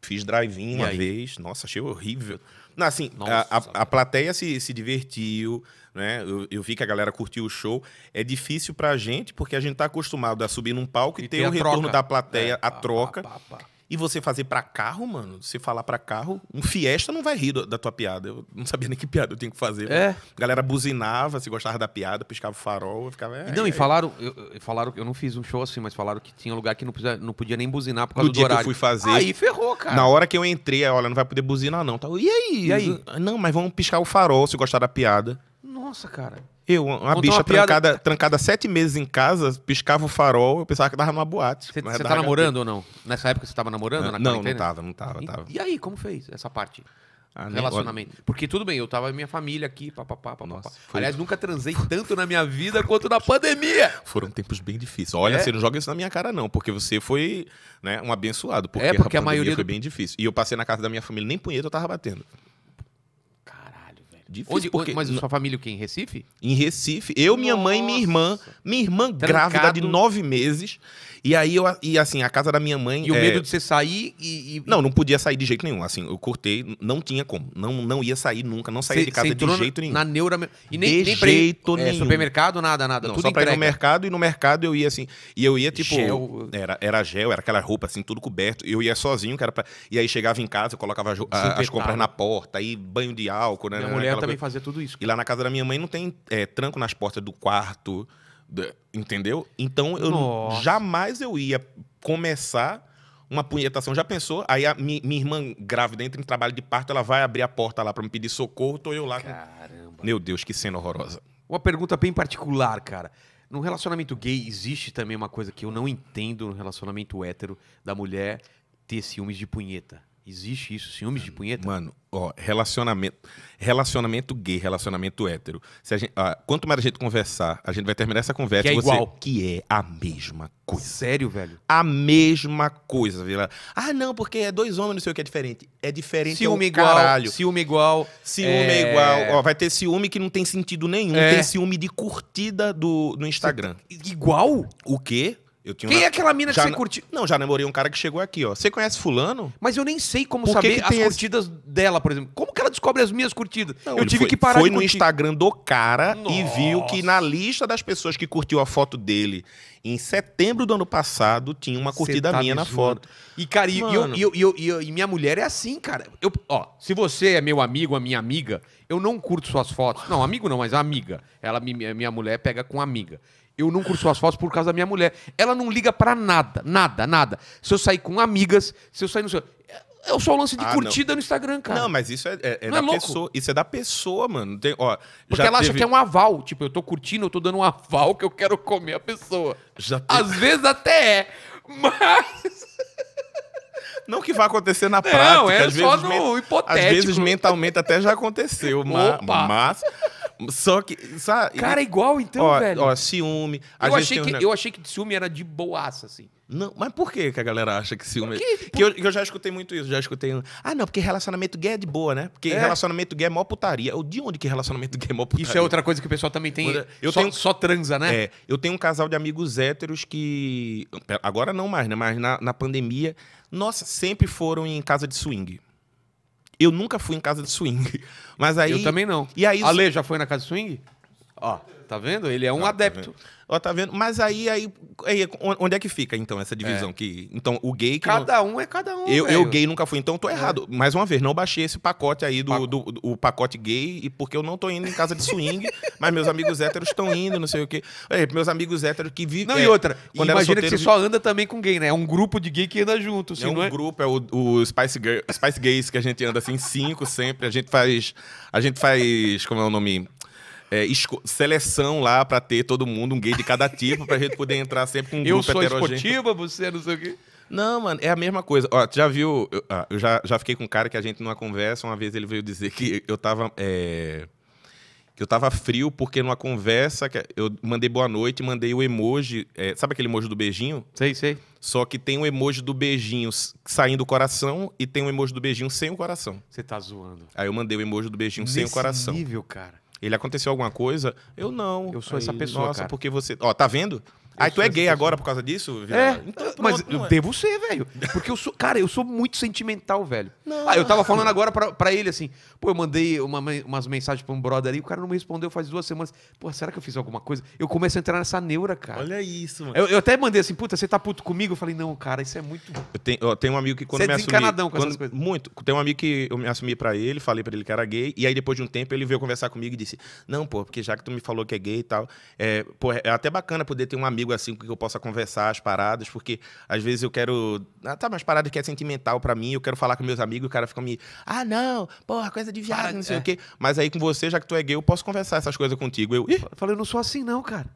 Fiz drive-in uma aí? vez. Nossa, achei horrível. Não, assim, Nossa, a, a, a plateia se, se divertiu né? Eu, eu, vi que a galera curtiu o show. É difícil pra gente, porque a gente tá acostumado a subir num palco e, e ter o retorno troca. da plateia, é, a pá, troca. Pá, pá, e você fazer para carro, mano, você falar para carro, um Fiesta não vai rir da tua piada. Eu não sabia nem que piada eu tinha que fazer. É. A galera buzinava, se gostava da piada, piscava o farol, ficava. É, não, é, e falaram, eu, falaram, eu não fiz um show assim, mas falaram que tinha lugar que não podia, não podia nem buzinar por causa no do dia horário. Que eu fui fazer. Aí ferrou, cara. Na hora que eu entrei, olha, não vai poder buzinar, não. Tá? e aí? E aí? Não, mas vamos piscar o farol se gostar da piada. Nossa, cara. Eu, uma Contou bicha uma trancada, trancada sete meses em casa, piscava o farol, eu pensava que tava numa boate. Você tá namorando ou não? Nessa época você tava namorando? Não, na não, não tava, não tava, e, tava. E, aí, como fez essa parte? Ah, Relacionamento. Nem... Porque tudo bem, eu tava minha família aqui, papapá, papapá. Nossa, foi... Aliás, nunca transei tanto na minha vida quanto na pandemia. Foram tempos bem difíceis. Olha, é. você não joga isso na minha cara, não, porque você foi né, um abençoado. Porque é, porque a, a maioria. Foi do... bem difícil. E eu passei na casa da minha família, nem punheta eu tava batendo. Difícil, onde, porque... Mas sua família o quê? Em Recife? Em Recife. Eu, minha Nossa. mãe e minha irmã. Minha irmã Trancado. grávida de nove meses. E aí eu, e assim, a casa da minha mãe. E é... o medo de você sair e, e, Não, não podia sair de jeito nenhum. Assim, eu cortei, não tinha como. Não, não ia sair nunca, não saía cê, de casa de jeito nenhum. Na neura. E nem, de nem jeito pra ir, é, nenhum. É, supermercado, nada, nada. Não, só entrega. pra ir no mercado e no mercado eu ia assim. E eu ia, tipo. Gel. Era, era gel, era aquela roupa, assim, tudo coberto. Eu ia sozinho, que era pra. E aí chegava em casa, eu colocava a, as compras na porta, aí banho de álcool, né? Minha né, mulher também coisa. fazia tudo isso. E lá na casa da minha mãe não tem é, tranco nas portas do quarto. Entendeu? Então, eu Nossa. jamais eu ia começar uma punhetação. Já pensou? Aí a minha, minha, irmã grávida entra em trabalho de parto, ela vai abrir a porta lá para me pedir socorro, tô eu lá. Caramba. Com... Meu Deus, que cena horrorosa. Uma pergunta bem particular, cara. No relacionamento gay existe também uma coisa que eu não entendo no relacionamento hétero da mulher ter ciúmes de punheta. Existe isso, ciúmes de punheta? Mano, ó, relacionamento, relacionamento gay, relacionamento hétero. Se a gente, ah, quanto mais a gente conversar, a gente vai terminar essa conversa que é você, igual. que é a mesma coisa. Sério, velho? A mesma coisa, Vila. Ah, não, porque é dois homens, não sei o que é diferente. É diferente é ciúme igual, caralho. Ciúme igual. Ciúme é-, é... igual. Ó, vai ter ciúme que não tem sentido nenhum. É... Tem ciúme de curtida do, no Instagram. igual? O quê? Quem é aquela mina já que você na... curtiu? Não, já namorei um cara que chegou aqui, ó. Você conhece fulano? Mas eu nem sei como saber que as curtidas esse... dela, por exemplo. Como que ela descobre as minhas curtidas? Não, eu tive foi, que parar Foi no curtir. Instagram do cara Nossa. e viu que na lista das pessoas que curtiu a foto dele em setembro do ano passado tinha uma curtida tá minha na foto. E, cara, e, eu, e, eu, e, eu, e, minha mulher é assim, cara. Eu, ó, se você é meu amigo, a minha amiga, eu não curto suas fotos. Não, amigo não, mas amiga. Ela, minha mulher pega com amiga. Eu não curto as fotos por causa da minha mulher. Ela não liga para nada, nada, nada. Se eu sair com amigas, se eu sair no seu. É só o lance de ah, curtida não. no Instagram, cara. Não, mas isso é, é, é da é pessoa. Isso é da pessoa, mano. Tem, ó, Porque ela teve... acha que é um aval. Tipo, eu tô curtindo, eu tô dando um aval que eu quero comer a pessoa. Às vezes até é. Mas. *laughs* Não que vai acontecer na prática. Não, é às só vezes, no hipotético. Às vezes mentalmente até já aconteceu, *laughs* mas, mas só que, sabe? Cara, é igual então, ó, velho. Ó, ciúme. Eu achei, que, um eu achei que ciúme era de boaça, assim. Não, mas por que, que a galera acha que ciúme... É? Porque, por... Que, eu, eu, já escutei muito isso, já escutei... Ah, não, porque relacionamento gay é de boa, né? Porque é. relacionamento gay é mó putaria. De onde que relacionamento gay é mó putaria? Isso é outra coisa que o pessoal também tem... Eu só, tenho... só transa, né? É, eu tenho um casal de amigos héteros que... Agora não mais, né? Mas na, na pandemia, nossa, sempre foram em casa de swing. Eu nunca fui em casa de swing. *laughs* Mas aí. Eu também não. E aí, Ale, já foi na casa de swing? Ó. Tá vendo? Ele é um ah, adepto. Tá Ó, tá vendo? Mas aí, aí, aí, onde é que fica, então, essa divisão? É. Que, então, o gay... cada não... um é cada um, Eu, eu gay nunca fui, então tô é. errado. É. Mais uma vez, não baixei esse pacote aí, do, Paco. do, do, o pacote gay, e porque eu não tô indo em casa de swing, *laughs* mas meus amigos héteros estão indo, não sei o quê. É, meus amigos héteros que vivem... Não, é, e outra, quando imagina solteiro, que você só anda também com gay, né? É um grupo de gay que anda junto. Assim, é um é- grupo, é o, o Spice, Girl, Spice Gays, que a gente anda assim, cinco sempre. A gente faz... A gente faz... Como é o nome? é, seleção lá para ter todo mundo, um gay de cada tipo, pra gente poder entrar sempre com um eu grupo heterogêneo. Eu sou esportiva, você não sei o quê. Não, mano, é a mesma coisa. Ó, já viu... Eu, ah, eu, já, já fiquei com um cara que a gente numa conversa, uma vez ele veio dizer que eu tava... É, que eu tava frio porque numa conversa eu mandei boa noite, mandei o emoji... É, sabe aquele emoji do beijinho? Sei, sei. Só que tem o um emoji do beijinho saindo o coração e tem o um emoji do beijinho sem o coração. Você tá zoando. Aí eu mandei o emoji do beijinho Nesse sem o coração. incrível cara. Ele aconteceu alguma coisa? Eu não. Eu sou Aí, essa pessoa. Nossa, cara. porque você. Ó, tá vendo? Aí tu é gay assim. agora por causa disso? É, então, pronto, mas eu é. devo ser, velho. Porque eu sou, cara, eu sou muito sentimental, velho. Não. Ah, eu tava falando agora pra, pra ele assim, pô, eu mandei uma, umas mensagens pra um brother aí, o cara não me respondeu faz duas semanas. Pô, será que eu fiz alguma coisa? Eu começo a entrar nessa neura, cara. Olha isso, mano. Eu, eu até mandei assim, puta, você tá puto comigo? Eu falei, não, cara, isso é muito. Eu tenho, eu tenho um amigo que quando você é me é assumi. Com essas coisas. Muito. Tem um amigo que eu me assumi pra ele, falei pra ele que era gay, e aí depois de um tempo ele veio conversar comigo e disse: Não, pô, porque já que tu me falou que é gay e tal, é, pô, é até bacana poder ter um amigo amigo assim com que eu possa conversar as paradas, porque às vezes eu quero. Ah, tá, mas parada que é sentimental para mim, eu quero falar com meus amigos e o cara fica me. Ah, não, porra, coisa de viagem, não sei é. o quê. Mas aí com você, já que tu é gay, eu posso conversar essas coisas contigo. Eu, eu falei, eu não sou assim, não, cara.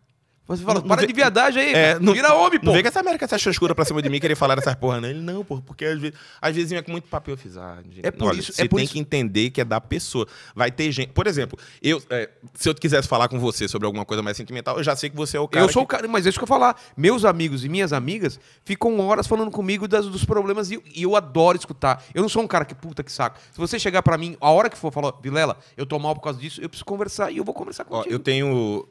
Você fala, não, para não de viadagem aí, é, não, vira homem, pô. Não vem que essa América se achou escura pra cima de mim querer falar essas porra, não. Ele, não, pô, porque às vezes, às vezes é com muito papel eu É por olha, isso, você é por tem isso. que entender que é da pessoa. Vai ter gente, por exemplo, eu, é, se eu quisesse falar com você sobre alguma coisa mais sentimental, eu já sei que você é o cara Eu sou que... o cara, mas é isso que eu falar. Meus amigos e minhas amigas ficam horas falando comigo das, dos problemas e, e, eu adoro escutar. Eu não sou um cara que puta que saco. Se você chegar pra mim, a hora que for, falar, Vilela, eu tô mal por causa disso, eu preciso conversar e eu vou conversar contigo. Ó, eu tenho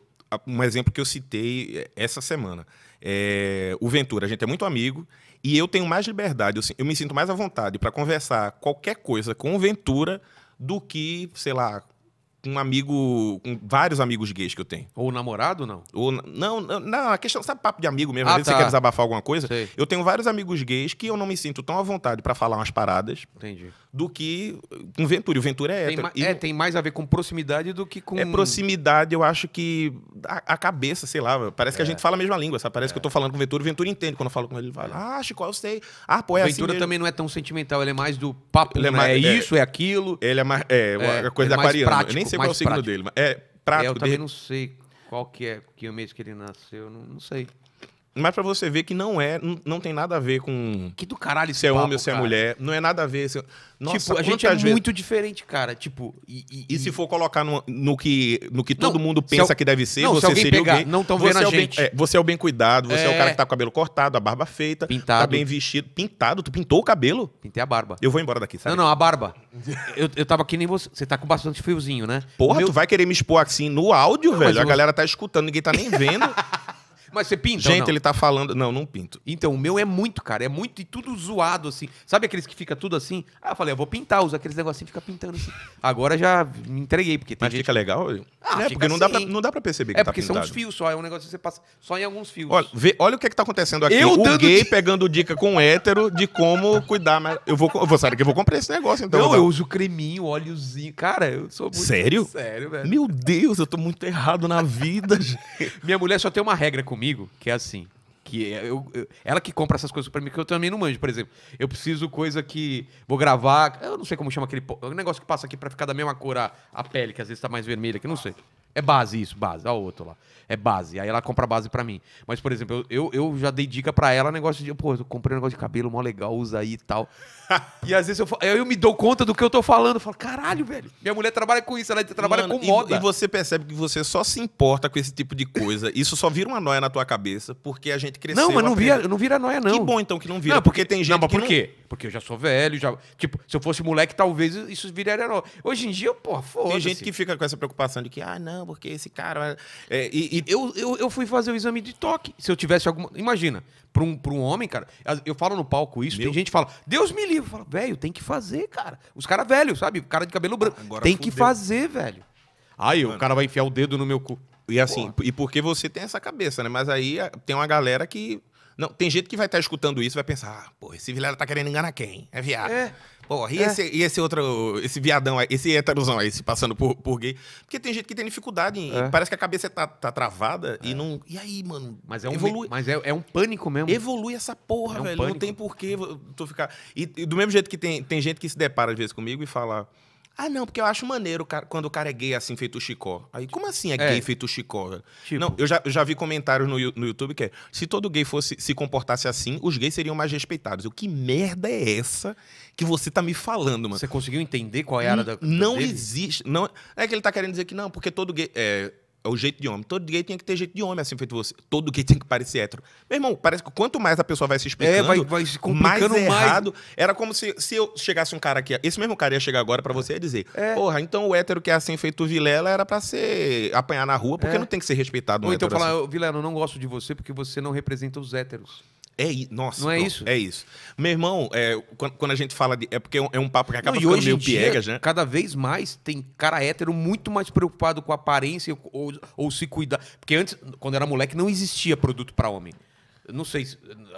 um exemplo que eu citei é, essa semana. É, o Ventura, a gente é muito amigo e eu tenho mais liberdade, eu, eu me sinto mais à vontade para conversar qualquer coisa com o Ventura do que, sei lá, um amigo, vários amigos gays que eu tenho. Ou namorado, não? Ou, não, não, não, a questão, sabe, papo de amigo mesmo, ah, às vezes tá. você quer desabafar alguma coisa. Sei. Eu tenho vários amigos gays que eu não me sinto tão à vontade para falar umas paradas. Entendi do que com Ventura. O Ventura é tem e, é, tem mais a ver com proximidade do que com... É proximidade, eu acho que a, a cabeça, sei lá, parece é. que a é. gente fala a mesma língua, sabe? Parece é. que eu tô é. falando com o Ventura, o Ventura entende quando eu falo com ele. Ele fala, ah, Chico, eu sei. Ah, pô, é Ventura assim Ventura também não é tão sentimental, ele é mais do papo, ele é né? é, isso, é aquilo. Ele é mais, é, uma coisa da aquariana. Prático, eu nem sei qual é o signo prático. dele, mas é prático. eu também de... não sei qual que é, que mês que ele nasceu, não, não sei. Mas para você ver que não é, não, não tem nada a ver com. Que do caralho se é homem ou se é mulher. Não é nada a ver. Se... Nossa, tipo, a gente é vezes... muito diferente, cara. Tipo, e, e, e, e se for colocar no, no que, no que todo mundo pensa al... que deve ser, não, você se seria pegar, alguém. Não estão vendo é a gente. Bem, é, você é o bem cuidado, você é... é... o cara que tá com o cabelo cortado, a barba feita, pintado. tá bem vestido. Pintado, tu pintou o cabelo? Pintei a barba. Eu vou embora daqui, sabe? Não, não, a barba. *laughs* eu, eu tava aqui nem você. Você tá com bastante fiozinho, né? Porra, meu... tu vai querer me expor assim no áudio, não, velho? A galera tá escutando, ninguém tá nem vendo. *laughs* Mas você pinta? Gente, ele tá falando. Não, não pinto. Então, o meu é muito, cara. É muito e tudo zoado, assim. Sabe aqueles que fica tudo assim? Ah, eu falei, eu vou pintar, usa aqueles negocinhos e fica pintando assim. Agora já me entreguei, porque tem. Mas gente... fica legal? Ah, né? Porque assim, não, dá pra, assim. não dá pra perceber que é tá pintado. É porque são uns fios só, é um negócio que você passa só em alguns fios. Olha, vê, olha o que é que tá acontecendo aqui. Eu o dando gay dica... pegando dica com o hétero de como cuidar, mas. Eu vou, eu vou sabe que eu vou comprar esse negócio, então. Não, eu, tá? eu uso creminho, óleozinho. Cara, eu sou muito. Sério? Sério, velho. Meu Deus, eu tô muito errado na vida. *laughs* Minha mulher só tem uma regra comigo que é assim. Que é, eu, eu, ela que compra essas coisas pra mim, que eu também não manjo, por exemplo. Eu preciso coisa que. Vou gravar. Eu não sei como chama aquele. É negócio que passa aqui pra ficar da mesma cor a, a pele, que às vezes tá mais vermelha, que não sei. É base isso, base. Olha o outro lá. É base. Aí ela compra base para mim. Mas, por exemplo, eu, eu, já dei dica para ela, negócio de, pô, eu comprei um negócio de cabelo mó legal, usa aí e tal. *laughs* e às vezes eu, eu me dou conta do que eu tô falando. Eu falo, caralho, velho. Minha mulher trabalha com isso, ela trabalha Mano, com moda. E, e, você percebe que você só se importa com esse tipo de coisa. Isso só vira uma noia na tua cabeça, porque a gente cresceu. Não, mas não vira, não vira noia, não. Que bom então que não vira. Não, porque, porque tem gente. Não, mas por que não... quê? Porque eu já sou velho, já. Tipo, se eu fosse moleque, talvez isso viraria noia. Hoje em dia, pô, foda-se. Tem gente que fica com essa preocupação de que, ah, não porque esse cara. É, e, e eu, eu, eu fui fazer o exame de toque. Se eu tivesse alguma. Imagina, para um, um homem, cara, eu falo no palco isso, Meu. tem gente que fala, Deus me livre. Eu falo, velho, tem que fazer, cara. Os caras velhos, sabe? Cara de cabelo branco. Agora tem fudeu. que fazer, velho. Aí Mano. o cara vai enfiar o dedo no meu cu. E assim, Porra. e porque você tem essa cabeça, né? Mas aí tem uma galera que. Não, tem gente que vai estar tá escutando isso e vai pensar, ah, pô, esse vilera tá querendo enganar quem? É viado. É. Porra, e, é. esse, e esse outro, esse viadão, esse heterosão aí, se passando por, por gay? Porque tem gente que tem dificuldade, em, é. parece que a cabeça tá, tá travada é. e não. E aí, mano? Mas é um, evolui, mas é, é um pânico mesmo. Evolui essa porra, é um velho. Pânico. Não tem porquê tu ficar. E, e, do mesmo jeito que tem, tem gente que se depara às vezes comigo e fala. Ah, não, porque eu acho maneiro quando o cara é gay assim, feito chicó. Aí, como assim é, é. gay feito chicó? Tipo. Não, eu já, já vi comentários no, no YouTube que é: se todo gay fosse se comportasse assim, os gays seriam mais respeitados. Eu, que merda é essa que você tá me falando, mano? Você conseguiu entender qual é a área da. Não dele? existe. Não, é que ele tá querendo dizer que não, porque todo gay. É, é o jeito de homem. Todo gay tinha que ter jeito de homem, assim, feito você. Todo gay tinha que parecer hétero. Meu irmão, parece que quanto mais a pessoa vai se explicando, é, vai, vai se complicando mais, errado. Era como se, se eu chegasse um cara aqui, esse mesmo cara ia chegar agora para você e dizer, é. porra, então o hétero que é assim feito o Vilela era para ser apanhar na rua, porque é. não tem que ser respeitado um Ou então falar, assim. Vilela, eu não gosto de você porque você não representa os héteros. É Nossa, não é isso? É isso. Meu irmão, é, quando, quando, a gente fala de. É porque é um é papo que acaba não, ficando meio piegas, né? Cada vez mais tem cara hétero muito mais preocupado com a aparência ou, ou se cuidar. Porque antes, quando era moleque, não existia produto para homem. Não sei,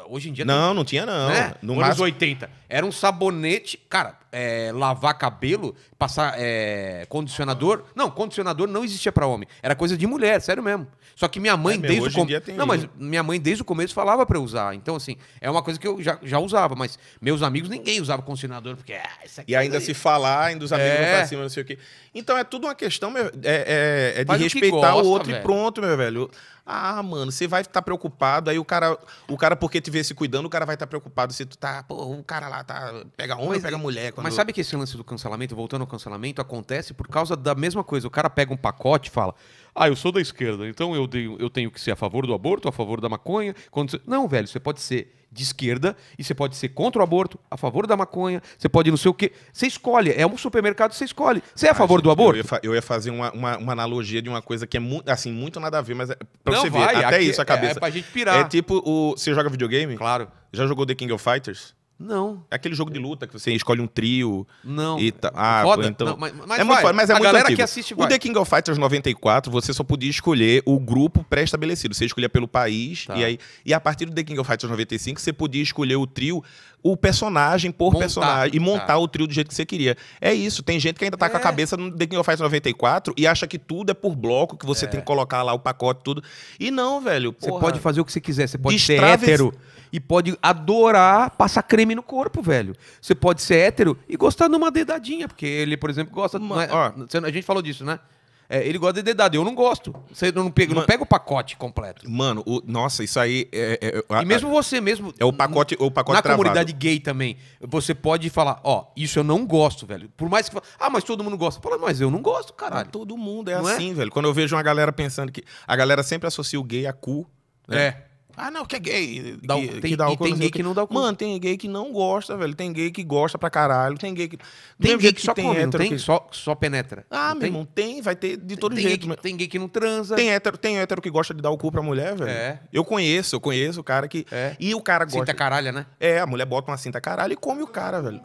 hoje em dia... Não, não, não tinha não. Né? No Anos máximo... 80. Era um sabonete... Cara, é, lavar cabelo, passar é, condicionador... Não, condicionador não existia para homem. Era coisa de mulher, sério mesmo. Só que minha mãe, é, meu, desde o começo. Não, mas minha mãe, desde o começo, falava para usar. Então, assim, é uma coisa que eu já, já usava, mas meus amigos, ninguém usava condicionador, porque. Ah, e ainda é... se falar, ainda os amigos é. pra cima, não sei o quê. Então, é tudo uma questão, meu, é, é, é de Faz respeitar o, gosta, o outro velho. e pronto, meu velho. Ah, mano, você vai estar tá preocupado. Aí o cara, o cara, porque te vê se cuidando, o cara vai estar tá preocupado se tu tá, pô, o cara lá tá. Pega homem, pega mulher. Quando... Mas sabe que esse lance do cancelamento, voltando ao cancelamento, acontece por causa da mesma coisa. O cara pega um pacote e fala. Ah, eu sou da esquerda, então eu tenho, eu tenho que ser a favor do aborto, a favor da maconha. Quando você... Não, velho, você pode ser de esquerda e você pode ser contra o aborto, a favor da maconha, você pode não sei o quê. Você escolhe, é um supermercado, você escolhe. Você é a ah, favor do aborto? Eu ia, eu ia fazer uma, uma, uma, analogia de uma coisa que é muito, assim, muito nada a ver, mas é pra não você vai, ver, até aqui, isso a cabeça. É, é pra gente pirar. É tipo, o, você joga videogame? Claro. Já jogou The King of Fighters? Não. É aquele jogo de luta que você escolhe um trio. Não. E tá, Ah, é foda. então. Não, mas, mas é vai. muito foda, mas é a muito galera antigo. que assiste vai. O The King of Fighters 94, você só podia escolher o grupo pré-estabelecido. Você escolhia pelo país. Tá. E, aí, e a partir do The King of Fighters 95, você podia escolher o trio o personagem por montar, personagem e montar tá. o trio do jeito que você queria. É isso. Tem gente que ainda tá é. com a é. cabeça no The King of Fighters 94 e acha que tudo é por bloco, que você é. tem que colocar lá o pacote, tudo. E não, velho. Você pode fazer o que você quiser. Você pode ser hétero e pode adorar passar creme no corpo, velho. Você pode ser hétero e gostar de uma dedadinha, porque ele, por exemplo, gosta. Uma... Né, ó, a gente falou disso, né? É, ele gosta de dedada, eu não gosto. Você não pega, não pega o pacote completo. Mano, o, nossa, isso aí é. é, é a, e mesmo você mesmo. É o pacote, o pacote Na travado. comunidade gay também, você pode falar, ó, oh, isso eu não gosto, velho. Por mais que fala, ah, mas todo mundo gosta. Fala, mas eu não gosto, caralho. todo mundo é não é? assim, é? velho. Quando eu vejo uma galera pensando que. A galera sempre associa o gay a cu. Né? É. Ah, não, que é gay. Dá, que, tem, que dá e tem assim, gay que não dá cu. Mano, tem gay que não gosta, velho. Tem gay que gosta pra caralho. Tem gay que. Tem gay que, que só tem, come, hétero, tem? Que... Só, só penetra. Ah, meu tem? irmão, tem, vai ter de todo tem, jeito. Gay que, tem gay que não transa. Tem hétero, tem hétero que gosta de dar o cu pra mulher, velho. É. Eu conheço, eu conheço o cara que. É. E o cara gosta. Cinta caralho, né? É, a mulher bota uma cinta caralho e come o cara, velho.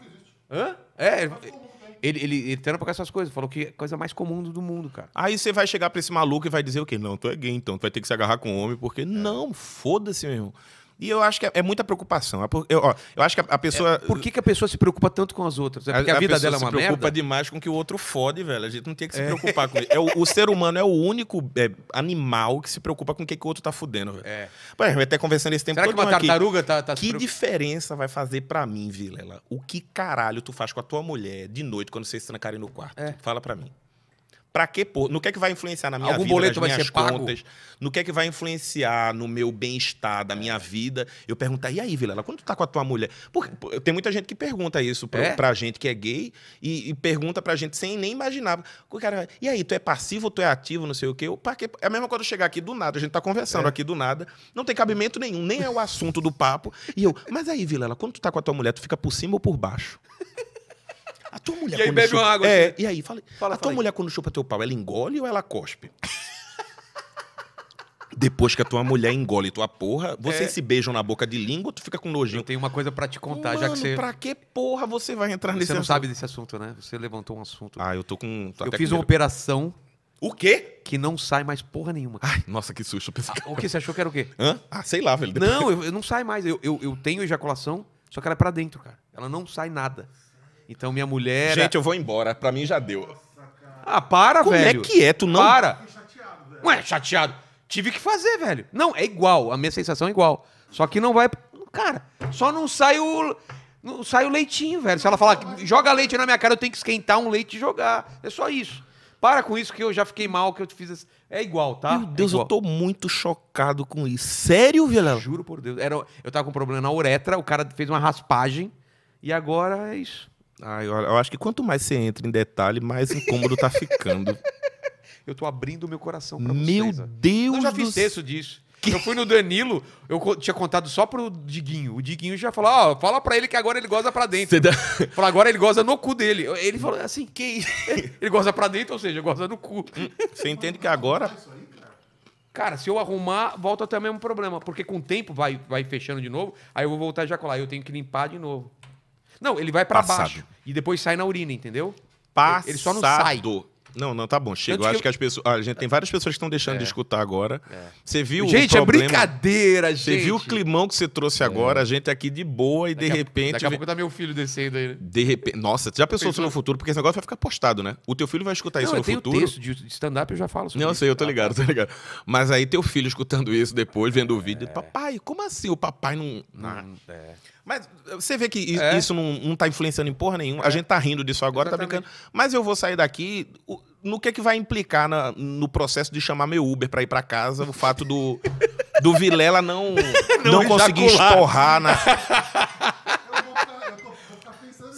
Hã? É. é... Ele, ele, ele trampa essas coisas, falou que é a coisa mais comum do mundo, cara. Aí você vai chegar pra esse maluco e vai dizer o quê? Não, tu é gay, então, tu vai ter que se agarrar com um homem, porque. É. Não, foda-se, meu irmão. E eu acho que é, é muita preocupação. É eu, ó, eu, acho que a, a pessoa. É, por que, que a pessoa se preocupa tanto com as outras? É porque a, a, vida dela é uma merda. se preocupa demais com o que o outro fode, velho. A gente não tem que se é. preocupar com isso. É, o, o, ser humano é o único animal que se preocupa com o que, que o outro tá fudendo, velho. É. Pô, a até conversando esse tempo Será todo que uma tartaruga aqui. tá, tá Que diferença vai fazer para mim, Vilela? O que caralho tu faz com a tua mulher de noite quando vocês trancarem no quarto? Fala para mim. Para que pôr? No que é que vai influenciar na minha Algum vida, boleto nas vai minhas ser contas? Pago? No que é que vai influenciar no meu bem-estar, da minha vida? Eu pergunto, e aí, Vilela, quando tu tá com a tua mulher? Porque tem muita gente que pergunta isso pra, é? pra gente que é gay e, e, pergunta pra gente sem nem imaginar. O cara, e aí, tu é passivo, tu é ativo, não sei o quê? pra É a mesma coisa eu chegar aqui do nada, a gente tá conversando é. aqui do nada, não tem cabimento nenhum, nem é o assunto do papo. E eu, mas aí, Vilela, quando tu tá com a tua mulher, tu fica por cima ou por baixo? A tua mulher. E aí bebe chupa... uma água. É, assim. e aí, fala, fala a tua fala mulher, aí. quando chupa teu pau, ela engole ou ela cospe? Depois que a tua mulher engole tua porra, vocês é. se beijam na boca de língua, tu fica com nojinho. Eu tenho uma coisa para te contar, Mano, já que você. Pra que porra você vai entrar você nesse Você não sabe desse assunto, né? Você levantou um assunto. Ah, eu tô com. Tô eu fiz uma operação. O quê? Que não sai mais porra nenhuma. Ai, nossa, que susto. Ah, o que? Você achou que era o quê? Hã? Ah, sei lá, velho. Não, eu, eu não sai mais. Eu, eu, eu tenho ejaculação, só que ela é pra dentro, cara. Ela não sai nada. Então minha mulher. Gente, eu vou embora. Pra mim já deu. Ah, para, Como é velho. Como é que é? Tu não. Para. Chateado, velho. Ué, chateado. Tive que fazer, velho. Não, é igual. A minha sensação é igual. Só que não vai. Cara, só não sai o. Não sai o leitinho, velho. Se ela falar, joga leite na minha cara, eu tenho que esquentar um leite e jogar. É só isso. Para com isso que eu já fiquei mal, que eu fiz assim. É igual, tá? Meu Deus, é eu tô muito chocado com isso. Sério, Vilela? Juro por Deus. Era, eu tava com um problema na uretra, o cara fez uma raspagem e agora é isso. Ai, eu, eu acho que quanto mais você entra em detalhe, mais incômodo tá ficando. *laughs* Eu tô abrindo meu coração pra Meu Deus do céu. Eu já fiz do... texto disso. Que? Eu fui no Danilo, eu tinha contado só pro Diguinho. O Diguinho já falou: ó, oh, fala pra ele que agora ele goza pra dentro. Dá... Fala, agora ele goza no cu dele. Ele falou assim: que *laughs* Ele goza pra dentro, ou seja, goza no cu. Hum, você entende que agora. Cara, se eu arrumar, volta até o mesmo problema. Porque com o tempo vai, vai fechando de novo, aí eu vou voltar a ejacular. Eu tenho que limpar de novo. Não, ele vai para baixo e depois sai na urina, entendeu? Passado. Ele só não sai. Não, não, tá bom. Chegou. Acho que, que as pessoas. Ah, gente, tem várias pessoas que estão deixando é. de escutar agora. Você é. viu gente, o problema? é brincadeira, gente. Você viu o é climão que você trouxe é. agora? A gente aqui de boa e daqui de repente. A, daqui a pouco tá meu filho descendo aí. Né? De repente. Nossa, já pensou isso no futuro? Porque esse negócio vai ficar postado, né? O teu filho vai escutar não, isso no futuro. Texto de stand-up eu já falo sobre Não, isso. sei, eu tô ligado, tô ligado. Mas aí teu filho escutando isso depois, vendo o vídeo. É. Papai, como assim o papai não. não ah, é. Mas eh, você vê que é. isso não, não tá influenciando em porra nenhuma. É. A gente tá rindo disso agora, tá Exatamente. tá brincando. Mas eu vou sair daqui. No que é que vai implicar na, no processo de chamar meu Uber para ir para casa o fato do, do Vilela não, *laughs* não, não conseguir esporrar na. *laughs*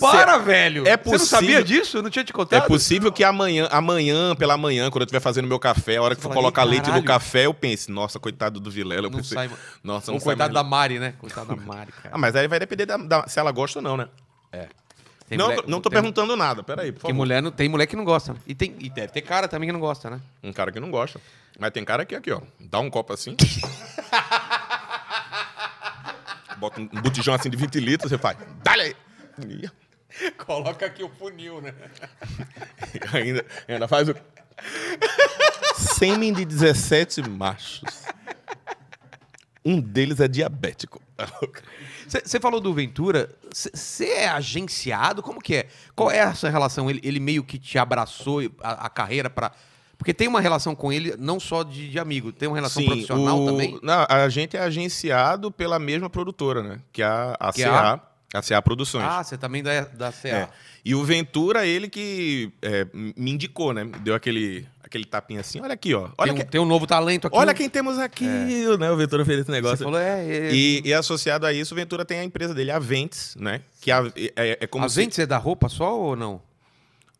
Para, Cê... velho! É possível... Você não sabia disso? Eu não tinha te contado? É possível que amanhã, amanhã pela manhã, quando eu estiver fazendo meu café, a hora que for colocar leite no café, eu pense, nossa, coitado do Vilela. não pensei, sai... nossa, não coitado da Mari, né? Coitado da Mari, *laughs* cara. Ah, mas aí vai depender da, da, se ela gosta ou não, né? É. Tem não, mulher, não tô tem, perguntando nada, peraí, por favor. Mulher, tem mulher que não gosta. Né? E, tem, e deve ter cara também que não gosta, né? Um cara que não gosta. Mas tem cara aqui aqui, ó, dá um copo assim. *laughs* bota um botijão assim de 20 litros, você faz. Dale! *laughs* Coloca aqui o funil, né? *laughs* ainda, ainda faz o. Sêmen de 17 machos. Um deles é diabético. Você falou do Ventura. Você é agenciado? Como que é? Qual é essa relação? Ele, ele meio que te abraçou a, a carreira para porque tem uma relação com ele, não só de, de amigo, tem uma relação Sim, profissional o... também? Não, a gente é agenciado pela mesma produtora, né? Que é a, a que CA. É a... A CA Produções. Ah, você também é da, da CA. É. E o Ventura, ele que é, me indicou, né? Deu aquele, aquele tapinha assim, olha aqui, ó. Olha tem, um, que... tem um novo talento aqui. Olha quem temos aqui, é. né? O Ventura fez esse negócio. Você falou, é, é... é. E, e, associado a isso, o Ventura tem a empresa dele, a Ventes, né? Que a, é, é como a se... Ventes é da roupa só ou não?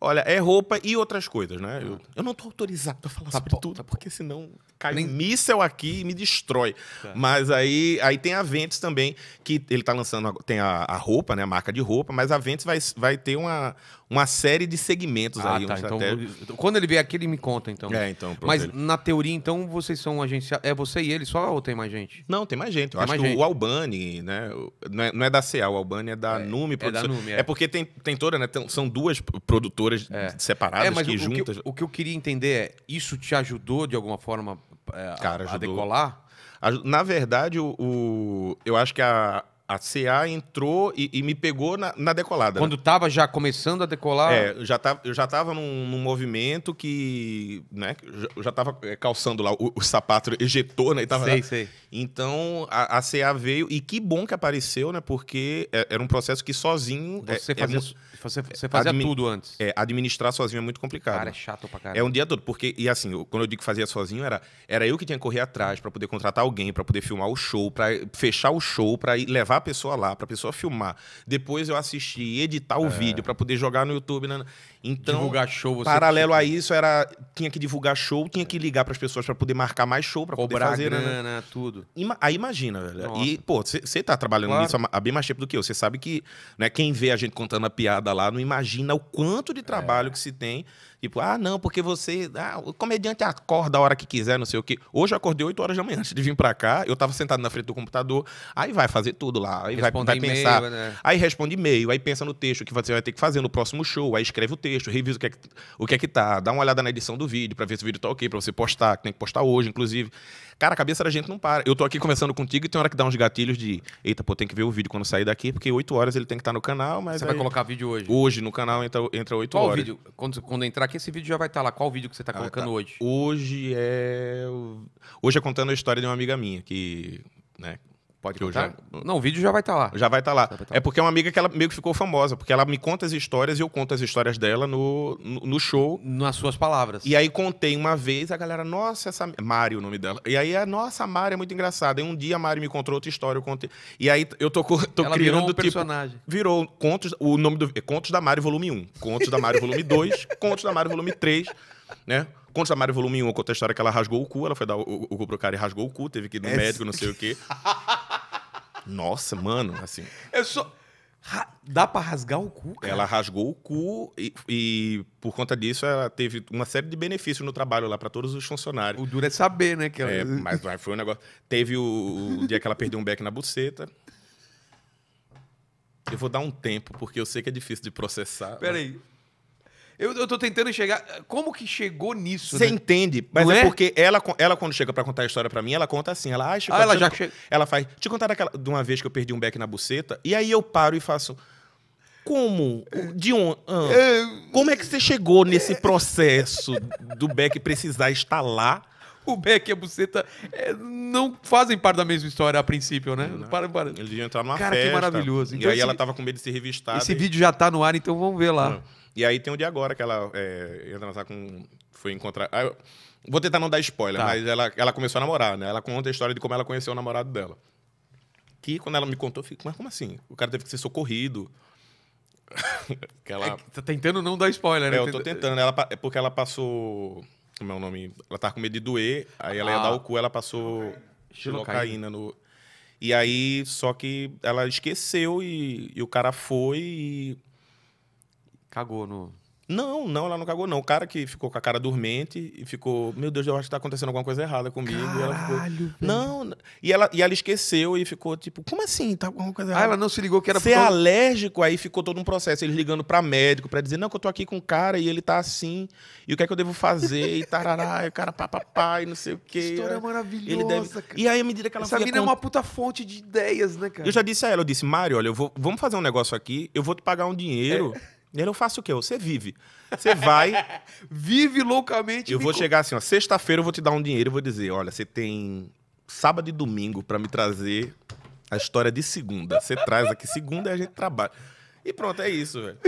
Olha, é roupa e outras coisas, né? Eu, ah. eu não tô autorizado a falar tá sobre bom, tudo, tá porque senão cai Nem... um míssel aqui e me destrói. Tá. Mas aí, aí tem a Ventes também, que ele tá lançando, tem a, a roupa, né? A marca de roupa, mas a Ventes vai, vai ter uma, uma série de segmentos ah, aí. Tá, então, quando ele vier aqui, ele me conta, então. É, então. Mas ele. na teoria, então, vocês são agência. É você e ele só ou tem mais gente? Não, tem mais gente. Tem Eu acho que gente. o Albani, né? Não é, não é, da CA, o Albani é da é, Nume É, da é. é porque tem, tem toda, né? Tem, são duas produtoras é. separadas é, mas que o, juntas. O que, o que eu queria entender é: isso te ajudou de alguma forma é, Cara, a, a decolar? Na verdade, o, o, eu acho que a, a CA entrou e, e me pegou na, na decolada. Né? Quando estava né? já começando a decolar? É, eu já tava, eu já tava num, num movimento que, né, eu já estava é, calçando lá o, o, sapato, ejetou, né, e tava sei, lá. sei. Então, a, a, CA veio, e que bom que apareceu, né, porque é, era um processo que sozinho... Você é, é fazia... É muito você, é, você fazia Admi tudo antes. É, administrar sozinho é muito complicado. Cara, é chato pra caralho. É um dia todo, porque, e assim, eu, quando eu digo que fazia sozinho, era, era eu que tinha que correr atrás para poder contratar alguém, para poder filmar o show, para fechar o show, para levar a pessoa lá, pra pessoa filmar. Depois eu assisti editar o é. vídeo, para poder jogar no YouTube. Né, né? Então, Divulgar show, você paralelo a isso, era tinha que divulgar show, tinha que ligar para as pessoas para poder marcar mais show, para poder fazer. Né, né? Grana, né? tudo. Ima aí imagina, velho. Nossa. E, pô, você tá trabalhando claro. nisso há bem mais tempo do que eu. Você sabe que né, quem vê a gente contando a piada lá não imagina o quanto de trabalho é. que se tem Tipo, ah, não, porque você. Ah, o comediante acorda a hora que quiser, não sei o quê. Hoje eu acordei 8 horas da manhã antes de vir pra cá. Eu tava sentado na frente do computador. Aí vai fazer tudo lá. Aí vai, vai pensar. Né? Aí responde e-mail, aí pensa no texto que você vai ter que fazer no próximo show. Aí escreve o texto, revisa o que é que, o que, é que tá. Dá uma olhada na edição do vídeo pra ver se o vídeo tá ok, pra você postar, que tem que postar hoje, inclusive. Cara, a cabeça da gente não para. Eu tô aqui conversando contigo e tem hora que dá uns gatilhos de. Eita, pô, tem que ver o vídeo quando sair daqui, porque 8 horas ele tem que estar tá no canal, mas. Você aí... vai colocar vídeo hoje? Hoje no canal entra, entra 8 Qual horas. Qual vídeo? Quando, quando entrar aqui, esse vídeo já vai estar tá lá. Qual vídeo que você tá ah, colocando tá. hoje? Hoje é. Hoje é contando a história de uma amiga minha que. Né? Pode que contar? Já... Não, o vídeo já vai estar tá lá. Já vai estar tá lá. Tá é lá. É porque é uma amiga que ela meio que ficou famosa, porque ela me conta as histórias e eu conto as histórias dela no, no, no show. Nas suas palavras. E aí contei uma vez, a galera, nossa, essa. Mário, é o nome dela. E aí, a ah, nossa, a Mário é muito engraçada. E um dia a Mário me contou outra história, eu contei. E aí eu tô, tô ela criando. Virou um tipo, personagem. Virou contos. O nome do. É contos da Mário, volume 1. Contos da Mário, volume 2. *laughs* Contos da Mário, volume 3. Né? Contos da Mari, volume 1, conta a história que ela rasgou o cu. Ela foi dar o, o, cu pro cara e rasgou o cu. Teve que ir no é médico, não sei o quê. *laughs* Nossa, mano, assim... É só... Ra... Dá pra rasgar o cu, cara? Ela rasgou o cu e, e, por conta disso, ela teve uma série de benefícios no trabalho lá para todos os funcionários. O duro é saber, né? Que ela... é, mas, mas foi um negócio... Teve o, o dia que ela perdeu um beck na buceta. Eu vou dar um tempo, porque eu sei que é difícil de processar. Peraí. Mas... Eu, eu tô tentando enxergar eh, como que chegou nisso. Você né? entende, mas é? é? porque ela, ela quando chega para contar a história para mim, ela conta assim, ela acha ah, ah, ela já chega... ela faz, te contar daquela, de uma vez que eu perdi um beck na buceta, e aí eu paro e faço como? De onde? É, ah, como é que você chegou nesse processo do beck precisar estar lá? o Beck e a Buceta é, não fazem parte da mesma história a princípio, né? Não. Para, para. Eles iam entrar numa Cara, festa. Cara, que maravilhoso. Então, e aí esse, ela tava com medo de se revistar. Esse vídeo já tá no ar, então vamos ver lá. Não. E aí tem o de agora, que ela é, entra com. Foi encontrar. Ah, eu... vou tentar não dar spoiler, tá. mas ela, ela começou a namorar, né? Ela conta a história de como ela conheceu o namorado dela. Que quando ela me contou, eu fiquei, mas como assim? O cara teve que ser socorrido. *laughs* ela... É, tá tentando não dar spoiler, né? É, eu tô tentando. Ela, é porque ela passou. Como é o nome? Ela tava com medo de doer, aí ah. ela ia dar ah. o cu, ela passou xilocaína no. E aí, só que ela esqueceu e, e o cara foi e Cagou no. Não, não, ela não cagou, não. O cara que ficou com a cara dormente e ficou, meu Deus, eu acho que tá acontecendo alguma coisa errada comigo. Caralho, e ela ficou, velho. não. E ela, e ela esqueceu e ficou tipo, como assim? Tá alguma coisa ah, errada? Ah, ela não se ligou que era Ser alérgico, aí ficou todo um processo. Eles ligando pra médico pra dizer, não, que eu tô aqui com o cara e ele tá assim. E o que é que eu devo fazer? E tarará, e o cara papapá e não sei o quê. Que história maravilhosa. Ele deve... Cara. E aí, à medida que ela Essa mina é uma puta fonte de ideias, né, cara? Eu já disse a ela, eu disse, Mário, olha, eu vou, vamos fazer um negócio aqui, eu vou te pagar um dinheiro. É Nele eu faço o quê? Você vive. Você vai. *laughs* vive loucamente. Eu vou co... chegar assim, ó. Sexta-feira eu vou te dar um dinheiro e vou dizer: olha, você tem sábado e domingo para me trazer a história de segunda. Você traz aqui segunda e a gente trabalha. E pronto, é isso, velho.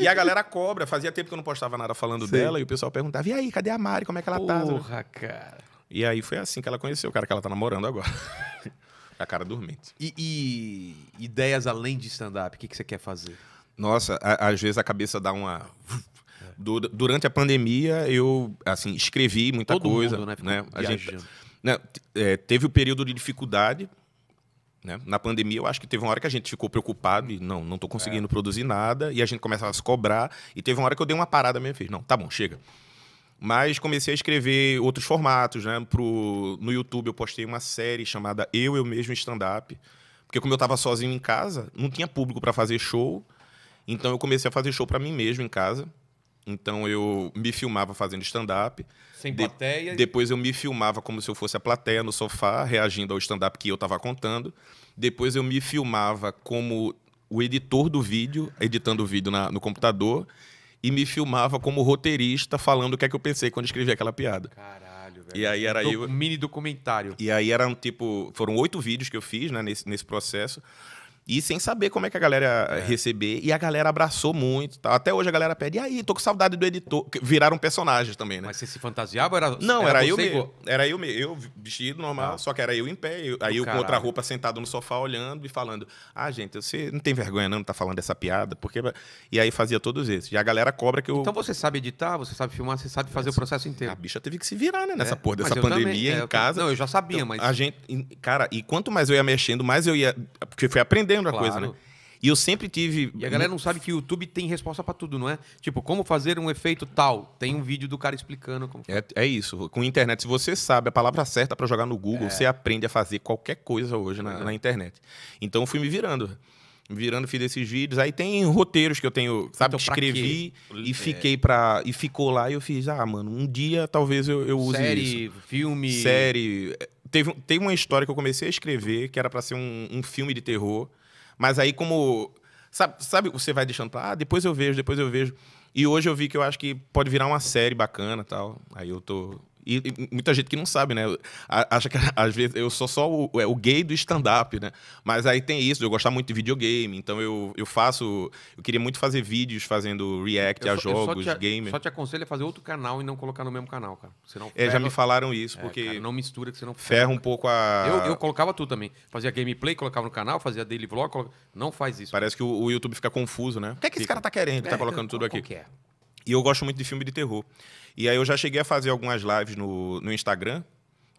E a galera cobra. Fazia tempo que eu não postava nada falando dela e o pessoal perguntava: e aí, cadê a Mari? Como é que ela Porra, tá? Porra, cara. E aí foi assim que ela conheceu o cara que ela tá namorando agora. *laughs* a cara dormente. E, e ideias além de stand-up? O que, que você quer fazer? Nossa, a, às vezes a cabeça dá uma. É. Durante a pandemia, eu assim escrevi muita Todo coisa. Mundo, né? né? A gente, né? É, teve o um período de dificuldade. Né? Na pandemia, eu acho que teve uma hora que a gente ficou preocupado e não, não estou conseguindo é. produzir nada. E a gente começava a se cobrar. E teve uma hora que eu dei uma parada mesmo. não, tá bom, chega. Mas comecei a escrever outros formatos. Né? Pro, no YouTube, eu postei uma série chamada Eu, Eu Mesmo Stand-Up. Porque como eu estava sozinho em casa, não tinha público para fazer show. Então eu comecei a fazer show para mim mesmo em casa. Então eu me filmava fazendo stand-up. Sem plateia? depois eu me filmava como se eu fosse a plateia no sofá, reagindo ao stand-up que eu estava contando. Depois eu me filmava como o editor do vídeo, editando o vídeo na, no computador. E me filmava como roteirista, falando o que é que eu pensei quando escrevi aquela piada. Caralho, velho. E aí era um eu... mini documentário. E aí eram tipo. Foram oito vídeos que eu fiz né, nesse, nesse processo. E sem saber como é que a galera eh, é. receber. E a galera abraçou muito. Tá? Até hoje a galera pede, e aí, tô com saudade do editor. Viraram personagens também, né? Mas você se fantasiava? Era, não, era, era eu mesmo. Era eu mesmo. Eu vestido normal, ah. só que era eu em pé. Eu, aí eu com outra roupa sentado no sofá olhando e falando: Ah, gente, você não tem vergonha não, de tá falando dessa piada? porque E aí fazia todos esses. E a galera cobra que eu. Então você sabe editar, você sabe filmar, você sabe fazer mas, o processo inteiro. A bicha teve que se virar, né? Nessa é. porra dessa pandemia em é, casa. Não, eu já sabia, então, mas. A gente. Cara, e quanto mais eu ia mexendo, mais eu ia. Porque fui aprendendo aprendo claro. a coisa, né? E eu sempre tive. E a galera não sabe que o YouTube tem resposta para tudo, não é? Tipo, como fazer um efeito tal? Tem um vídeo do cara explicando como. É, é isso. Com a internet, se você sabe a palavra certa para jogar no Google, é. você aprende a fazer qualquer coisa hoje na, é. na internet. Então eu fui me virando. Me virando, fiz esses vídeos. Aí tem roteiros que eu tenho, sabe, então, escrevi e é. fiquei para E ficou lá e eu fiz, ah, mano, um dia talvez eu, eu use Série, isso. filme. Série. Teve, teve uma história que eu comecei a escrever que era para ser um, um filme de terror. Mas aí, como. Sabe, sabe você vai deixando pra. Ah, depois eu vejo, depois eu vejo. E hoje eu vi que eu acho que pode virar uma série bacana tal. Aí eu tô e, e, muita gente que não sabe, né? Acha que *laughs* às vezes eu sou só o, é, o gay do stand-up, né? Mas aí tem isso, eu gosto muito de videogame, então eu, eu faço. Eu queria muito fazer vídeos fazendo react eu a só, jogos, games Só te aconselho a fazer outro canal e não colocar no mesmo canal, cara. não ferra, é, já me falaram isso, é, porque. É, cara, não mistura, que você não. Ferra, ferra um pouco a. Eu, eu colocava tudo também. Fazia gameplay, colocava no canal, fazia daily vlog, não faz isso. Parece cara. que o, o, YouTube fica confuso, né? O que é que fica. esse cara tá querendo? Tá é, tá colocando então, tudo aqui. É? E eu gosto muito de filme de terror. E aí eu já cheguei a fazer algumas lives no, no Instagram,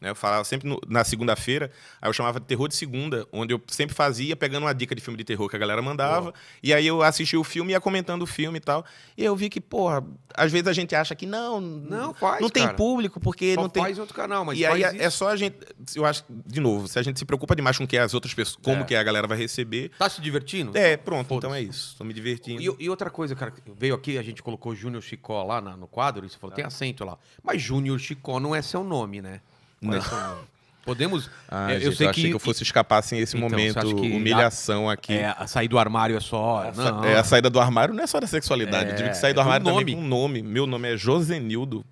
né? Eu falava sempre no, na segunda-feira, aí eu chamava de terror de segunda, onde eu sempre fazia, pegando uma dica de filme de terror que a galera mandava, e aí eu assistia o filme e ia comentando o filme e tal. E eu vi que, porra, às vezes a gente acha que não, não, faz, não tem cara. público, porque só não tem. Faz outro canal, mas e aí é, é isso. é só a gente, eu acho, de novo, se a gente se preocupa demais com que as outras pessoas, como é. que a galera vai receber. Tá se divertindo? É, pronto, então é isso. Tô me divertindo. E, e outra coisa, cara, veio aqui, a gente colocou Júnior Chicó lá na, no quadro, e você falou, tá. tem acento lá. Mas Júnior Chicó não é seu nome, né? Não. Podemos. Ah, eu, gente, eu sei eu achei que... eu fosse escapar sem assim, esse então, momento humilhação a... aqui. É, a sair do armário é só. A, não. É, a saída do armário não é só da sexualidade. É... Eu tive que sair do é armário nome. também com um nome. Meu nome é Josenildo.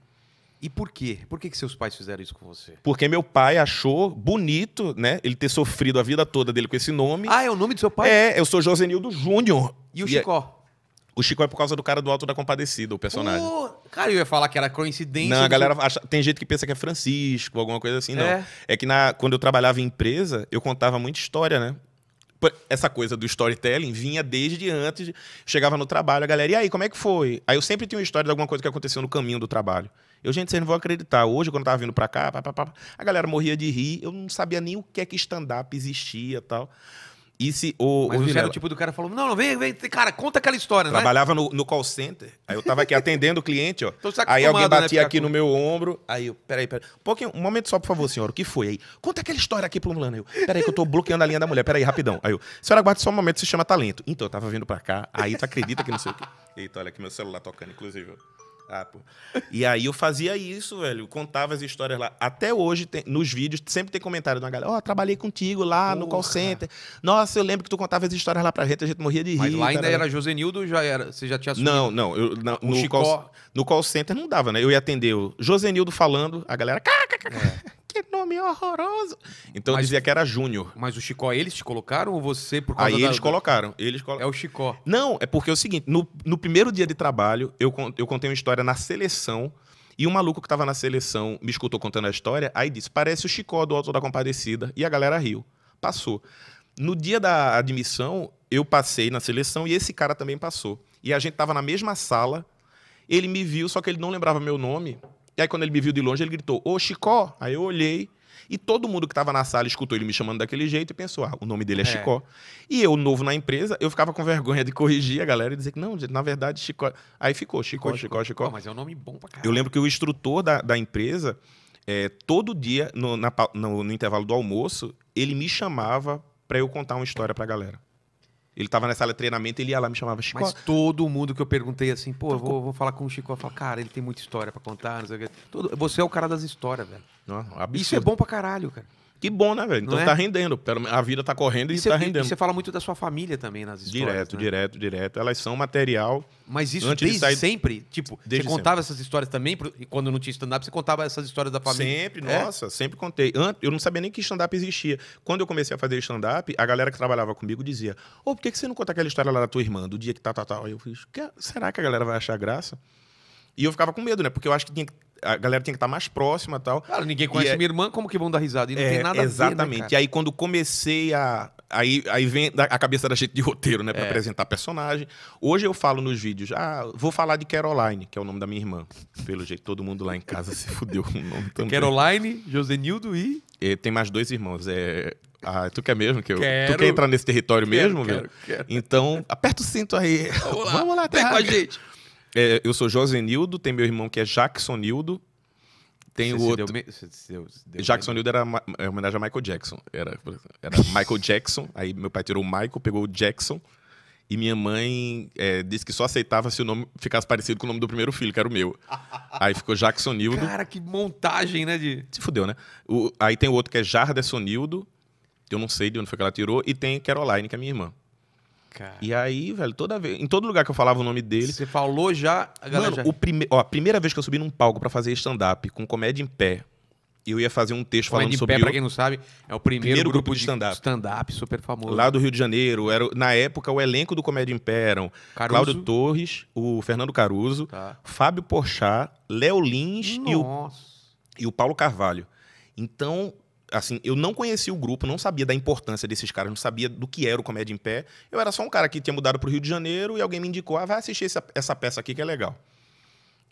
E por quê? Por que, que seus pais fizeram isso com você? Porque meu pai achou bonito, né? Ele ter sofrido a vida toda dele com esse nome. Ah, é o nome do seu pai? É, eu sou Josenildo Júnior. E o e Chicó? O Chico é por causa do cara do Alto da Compadecida, o personagem. cara, eu ia falar que era coincidência. Não, a galera acha, tem gente que pensa que é Francisco, alguma coisa assim, não. É, é que na, quando eu trabalhava em empresa, eu contava muita história, né? Essa coisa do storytelling vinha desde antes. Chegava no trabalho, a galera, e aí, como é que foi? Aí eu sempre tinha uma história de alguma coisa que aconteceu no caminho do trabalho. Eu, gente, vocês não vão acreditar. Hoje, quando eu tava vindo pra cá, pá, pá, pá, a galera morria de rir. Eu não sabia nem o que é que stand-up existia tal. E se o. o Vilela... era o tipo do cara falou: não, não, vem, vem, cara, conta aquela história, né? Trabalhava né? no, no call center. Aí eu tava aqui *laughs* atendendo o cliente, ó. aí alguém né, batia aqui no meu ombro. Aí eu, peraí, peraí. Um pouquinho, um momento só, por favor, senhora. O que foi aí? Conta aquela história aqui pro Mulano. Eu, peraí, que eu tô bloqueando a linha da mulher. Peraí, rapidão. Aí eu, senhora, aguarde só um momento, se chama talento. Então, eu tava vindo pra cá. Aí tu acredita que não sei o quê. Eita, olha aqui meu celular tocando, inclusive. Ah, e aí eu fazia isso, velho. Eu contava as histórias lá. Até hoje, tem, nos vídeos, sempre tem comentário de uma galera. Ó, oh, trabalhei contigo lá Porra. no call center. Nossa, eu lembro que tu contava as histórias lá pra gente, a gente morria de rir. Mas lá ainda era Josenildo, já era, você já tinha assumido? Não, não. Eu, no, Chicó... call, no call center não dava, né? Eu ia atender o Josenildo falando, a galera... É que nome horroroso. Então mas, dizia que era Júnior. Mas o Chicó, eles te colocaram ou você por causa Aí da... eles colocaram. Eles colo... É o Chicó. Não, é porque é o seguinte: no, no primeiro dia de trabalho, eu, eu contei uma história na seleção. E um maluco que estava na seleção me escutou contando a história, aí disse: parece o Chicó do Alto da Compadecida. E a galera riu. Passou. No dia da admissão, eu passei na seleção e esse cara também passou. E a gente estava na mesma sala. Ele me viu, só que ele não lembrava meu nome. E aí, quando ele me viu de longe, ele gritou: Ô Chicó! Aí eu olhei. E todo mundo que estava na sala escutou ele me chamando daquele jeito e pensou: ah, o nome dele é, é, Chicó. E eu, novo na empresa, eu ficava com vergonha de corrigir a galera e dizer que não, na verdade, Chicó. Aí ficou Chicó, Chicó, Chicó. Chicó. mas é um nome bom pra caralho. Eu lembro que o instrutor da, da empresa, é, todo dia, no, na, no, no intervalo do almoço, ele me chamava para eu contar uma história pra galera. Ele tava nessa sala de treinamento, ele ia lá me chamava Chico. Mas todo mundo que eu perguntei assim, pô, eu vou, vou falar com o Chico, eu falo, cara, ele tem muita história para contar, não sei o quê. Todo, você é o cara das histórias, velho. Não, Isso é bom pra caralho, cara. Que bom, né, velho? Então tá é? tá rendendo. A vida tá correndo e, e cê, tá rendendo. E você fala muito da sua família também nas histórias. Direto, né? direto, direto. Elas são material. Mas isso antes desde de sair... sempre? Tipo, você contava sempre. essas histórias também? quando não tinha stand-up, você contava essas histórias da família? Sempre, é? nossa, sempre contei. Eu não sabia nem que stand-up existia. Quando eu comecei a fazer stand-up, a galera que trabalhava comigo dizia: Ô, oh, por que, você não conta aquela história lá da tua irmã, do dia que tá, tá, tá? eu fiz: será que a galera vai achar graça? E eu ficava com medo, né? Porque eu acho que tinha que a galera tinha que estar tá mais próxima tal. Cara, ninguém conhece e é minha é... irmã, como que vão dar risada? E não é, tem nada Exatamente. Ver, né, e aí, quando comecei a. Aí, aí vem a cabeça da gente de roteiro, né? Pra é. apresentar personagem. Hoje eu falo nos vídeos, ah, vou falar de Caroline, que é o nome da minha irmã. Pelo jeito, todo mundo lá em casa se *laughs* fudeu com o nome também. Caroline, Josenildo e. e é, tem mais dois irmãos. É, ah, tu quer mesmo que eu. Quero. Tu quer entrar nesse território quero, mesmo, quero, Quero, quero. Então, aperta o cinto aí. Vamos lá, Vamos lá Vem com a gente. É, eu sou Josenildo, tem meu irmão que é Jacksonildo. Tem você o outro. Deu, deu, Jacksonildo era é homenagem a Michael Jackson. Era, era Michael Jackson. Aí meu pai tirou o Michael, pegou o Jackson. E minha mãe é, disse que só aceitava se o nome ficasse parecido com o nome do primeiro filho, que era o meu. aí ficou Jacksonildo. Cara, que montagem, né? De... Se fudeu, né? O, aí tem o outro que é Jardessonildo, que eu não sei de onde foi que ela tirou. E tem Caroline, que é minha irmã. Cara. E aí, velho, toda vez, em todo lugar que eu falava o nome dele. Você falou já, a galera. Mano, já... O prime... Ó, a primeira vez que eu subi num palco para fazer stand-up com comédia em pé. Eu ia fazer um texto comédia falando sobre. Pé, pra quem não sabe, é o primeiro, primeiro grupo, grupo de stand-up. Stand-up, super famoso. Lá do Rio de Janeiro. Era, na época, o elenco do Comédia em Pé eram Caruso. Cláudio Torres, o Fernando Caruso, tá. Fábio Porchat, Léo Lins Nossa. e o, e o Paulo Carvalho. Então, assim, eu não conhecia o grupo, não sabia da importância desses caras, não sabia do que era o Comédia em Pé. Eu era só um cara que tinha mudado para o Rio de Janeiro e alguém me indicou, ah, vai assistir essa, essa peça aqui que é legal.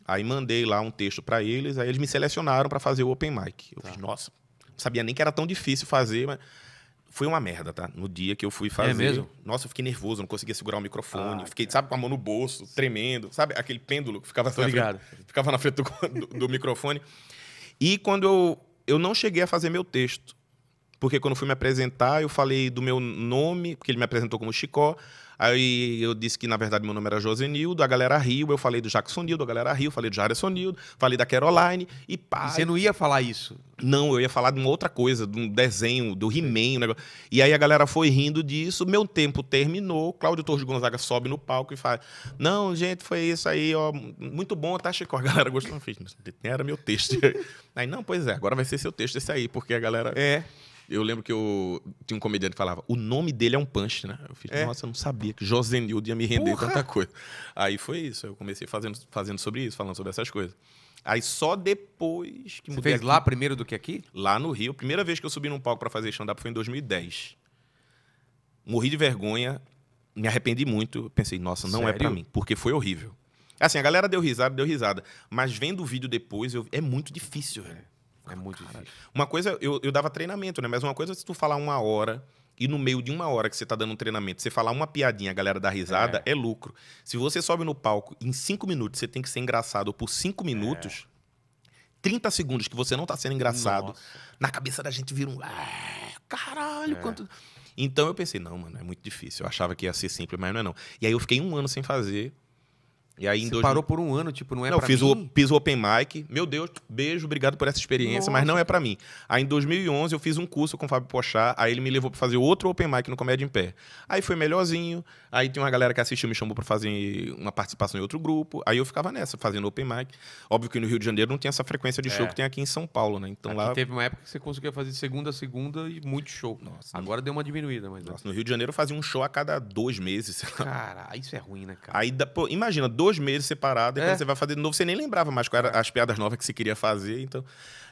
Aí mandei lá um texto para eles, aí eles me selecionaram para fazer o open mic. Eu tá. fiz, nossa, não sabia nem que era tão difícil fazer, mas foi uma merda, tá? No dia que eu fui fazer. É mesmo? Nossa, eu fiquei nervoso, não conseguia segurar o microfone. Ah, fiquei, cara. sabe, com a mão no bolso, tremendo. Sabe aquele pêndulo que ficava, assim, na frente, ficava na frente do, *laughs* do, do microfone. E quando eu eu não cheguei a fazer meu texto. Porque quando fui me apresentar, eu falei do meu nome, porque ele me apresentou como Chicó. Aí eu disse que, na verdade, meu nome era Josenildo, a galera riu, eu falei do Nildo a galera riu, falei do Nildo falei da Caroline e pá. E você não ia falar isso? Não, eu ia falar de uma outra coisa, de um desenho, do He-Man, um negócio. E aí a galera foi rindo disso, meu tempo terminou, Cláudio Torres Gonzaga sobe no palco e fala, não, gente, foi isso aí, ó, muito bom, tá, Chico? A galera gostou, não fiz, era meu texto. *laughs* aí, não, pois é, agora vai ser seu texto esse aí, porque a galera... É. Eu lembro que eu tinha um comediante que falava, o nome dele é um punch, né? Eu fiz, é. nossa, eu não sabia que Josenildo ia me render Porra. tanta coisa. Aí foi isso, eu comecei fazendo, fazendo sobre isso, falando sobre essas coisas. Aí só depois que Você fez aqui, lá primeiro do que aqui? Lá no Rio. Primeira vez que eu subi num palco para fazer stand-up foi em 2010. Morri de vergonha, me arrependi muito. Pensei, nossa, não é Sério? é para mim, porque foi horrível. Assim, a galera deu risada, deu risada. Mas vendo o vídeo depois, eu... é muito difícil, velho. É muito difícil. Uma coisa, eu, eu dava treinamento, né? Mas uma coisa é se tu falar uma hora e no meio de uma hora que você tá dando um treinamento, você falar uma piadinha, a galera dá risada, é. é lucro. Se você sobe no palco em cinco minutos, você tem que ser engraçado por cinco é. minutos, é. 30 segundos que você não tá sendo engraçado, Nossa. na cabeça da gente vira um. Ah, caralho, é. quanto. Então eu pensei, não, mano, é muito difícil. Eu achava que ia ser simples, mas não é não. E aí eu fiquei um ano sem fazer, e aí, Você dois... parou por um ano, tipo, não é não, pra fiz mim? O, fiz o Open Mic. Meu Deus, beijo, obrigado por essa experiência, Nossa. mas não é para mim. Aí, em 2011, eu fiz um curso com o Fábio Pochá. Aí, ele me levou para fazer outro Open Mic no Comédia em Pé. Aí, foi melhorzinho. Aí, tem uma galera que assistiu, me chamou para fazer uma participação em outro grupo. Aí, eu ficava nessa, fazendo Open Mic. Óbvio que no Rio de Janeiro não tem essa frequência de é. show é. que tem aqui em São Paulo, né? Então, aqui lá... teve uma época que você conseguia fazer de segunda a segunda e muito show. Nossa, Agora deu uma diminuída, mas... Nossa, é. no Rio de Janeiro eu fazia um show a cada dois meses. Cara, isso é ruim, né, cara? Aí, Pô, imagina, dois dois meses separado, e é. quando você vai fazer de novo, você nem lembrava mais quais eram as piadas novas que você queria fazer. Então...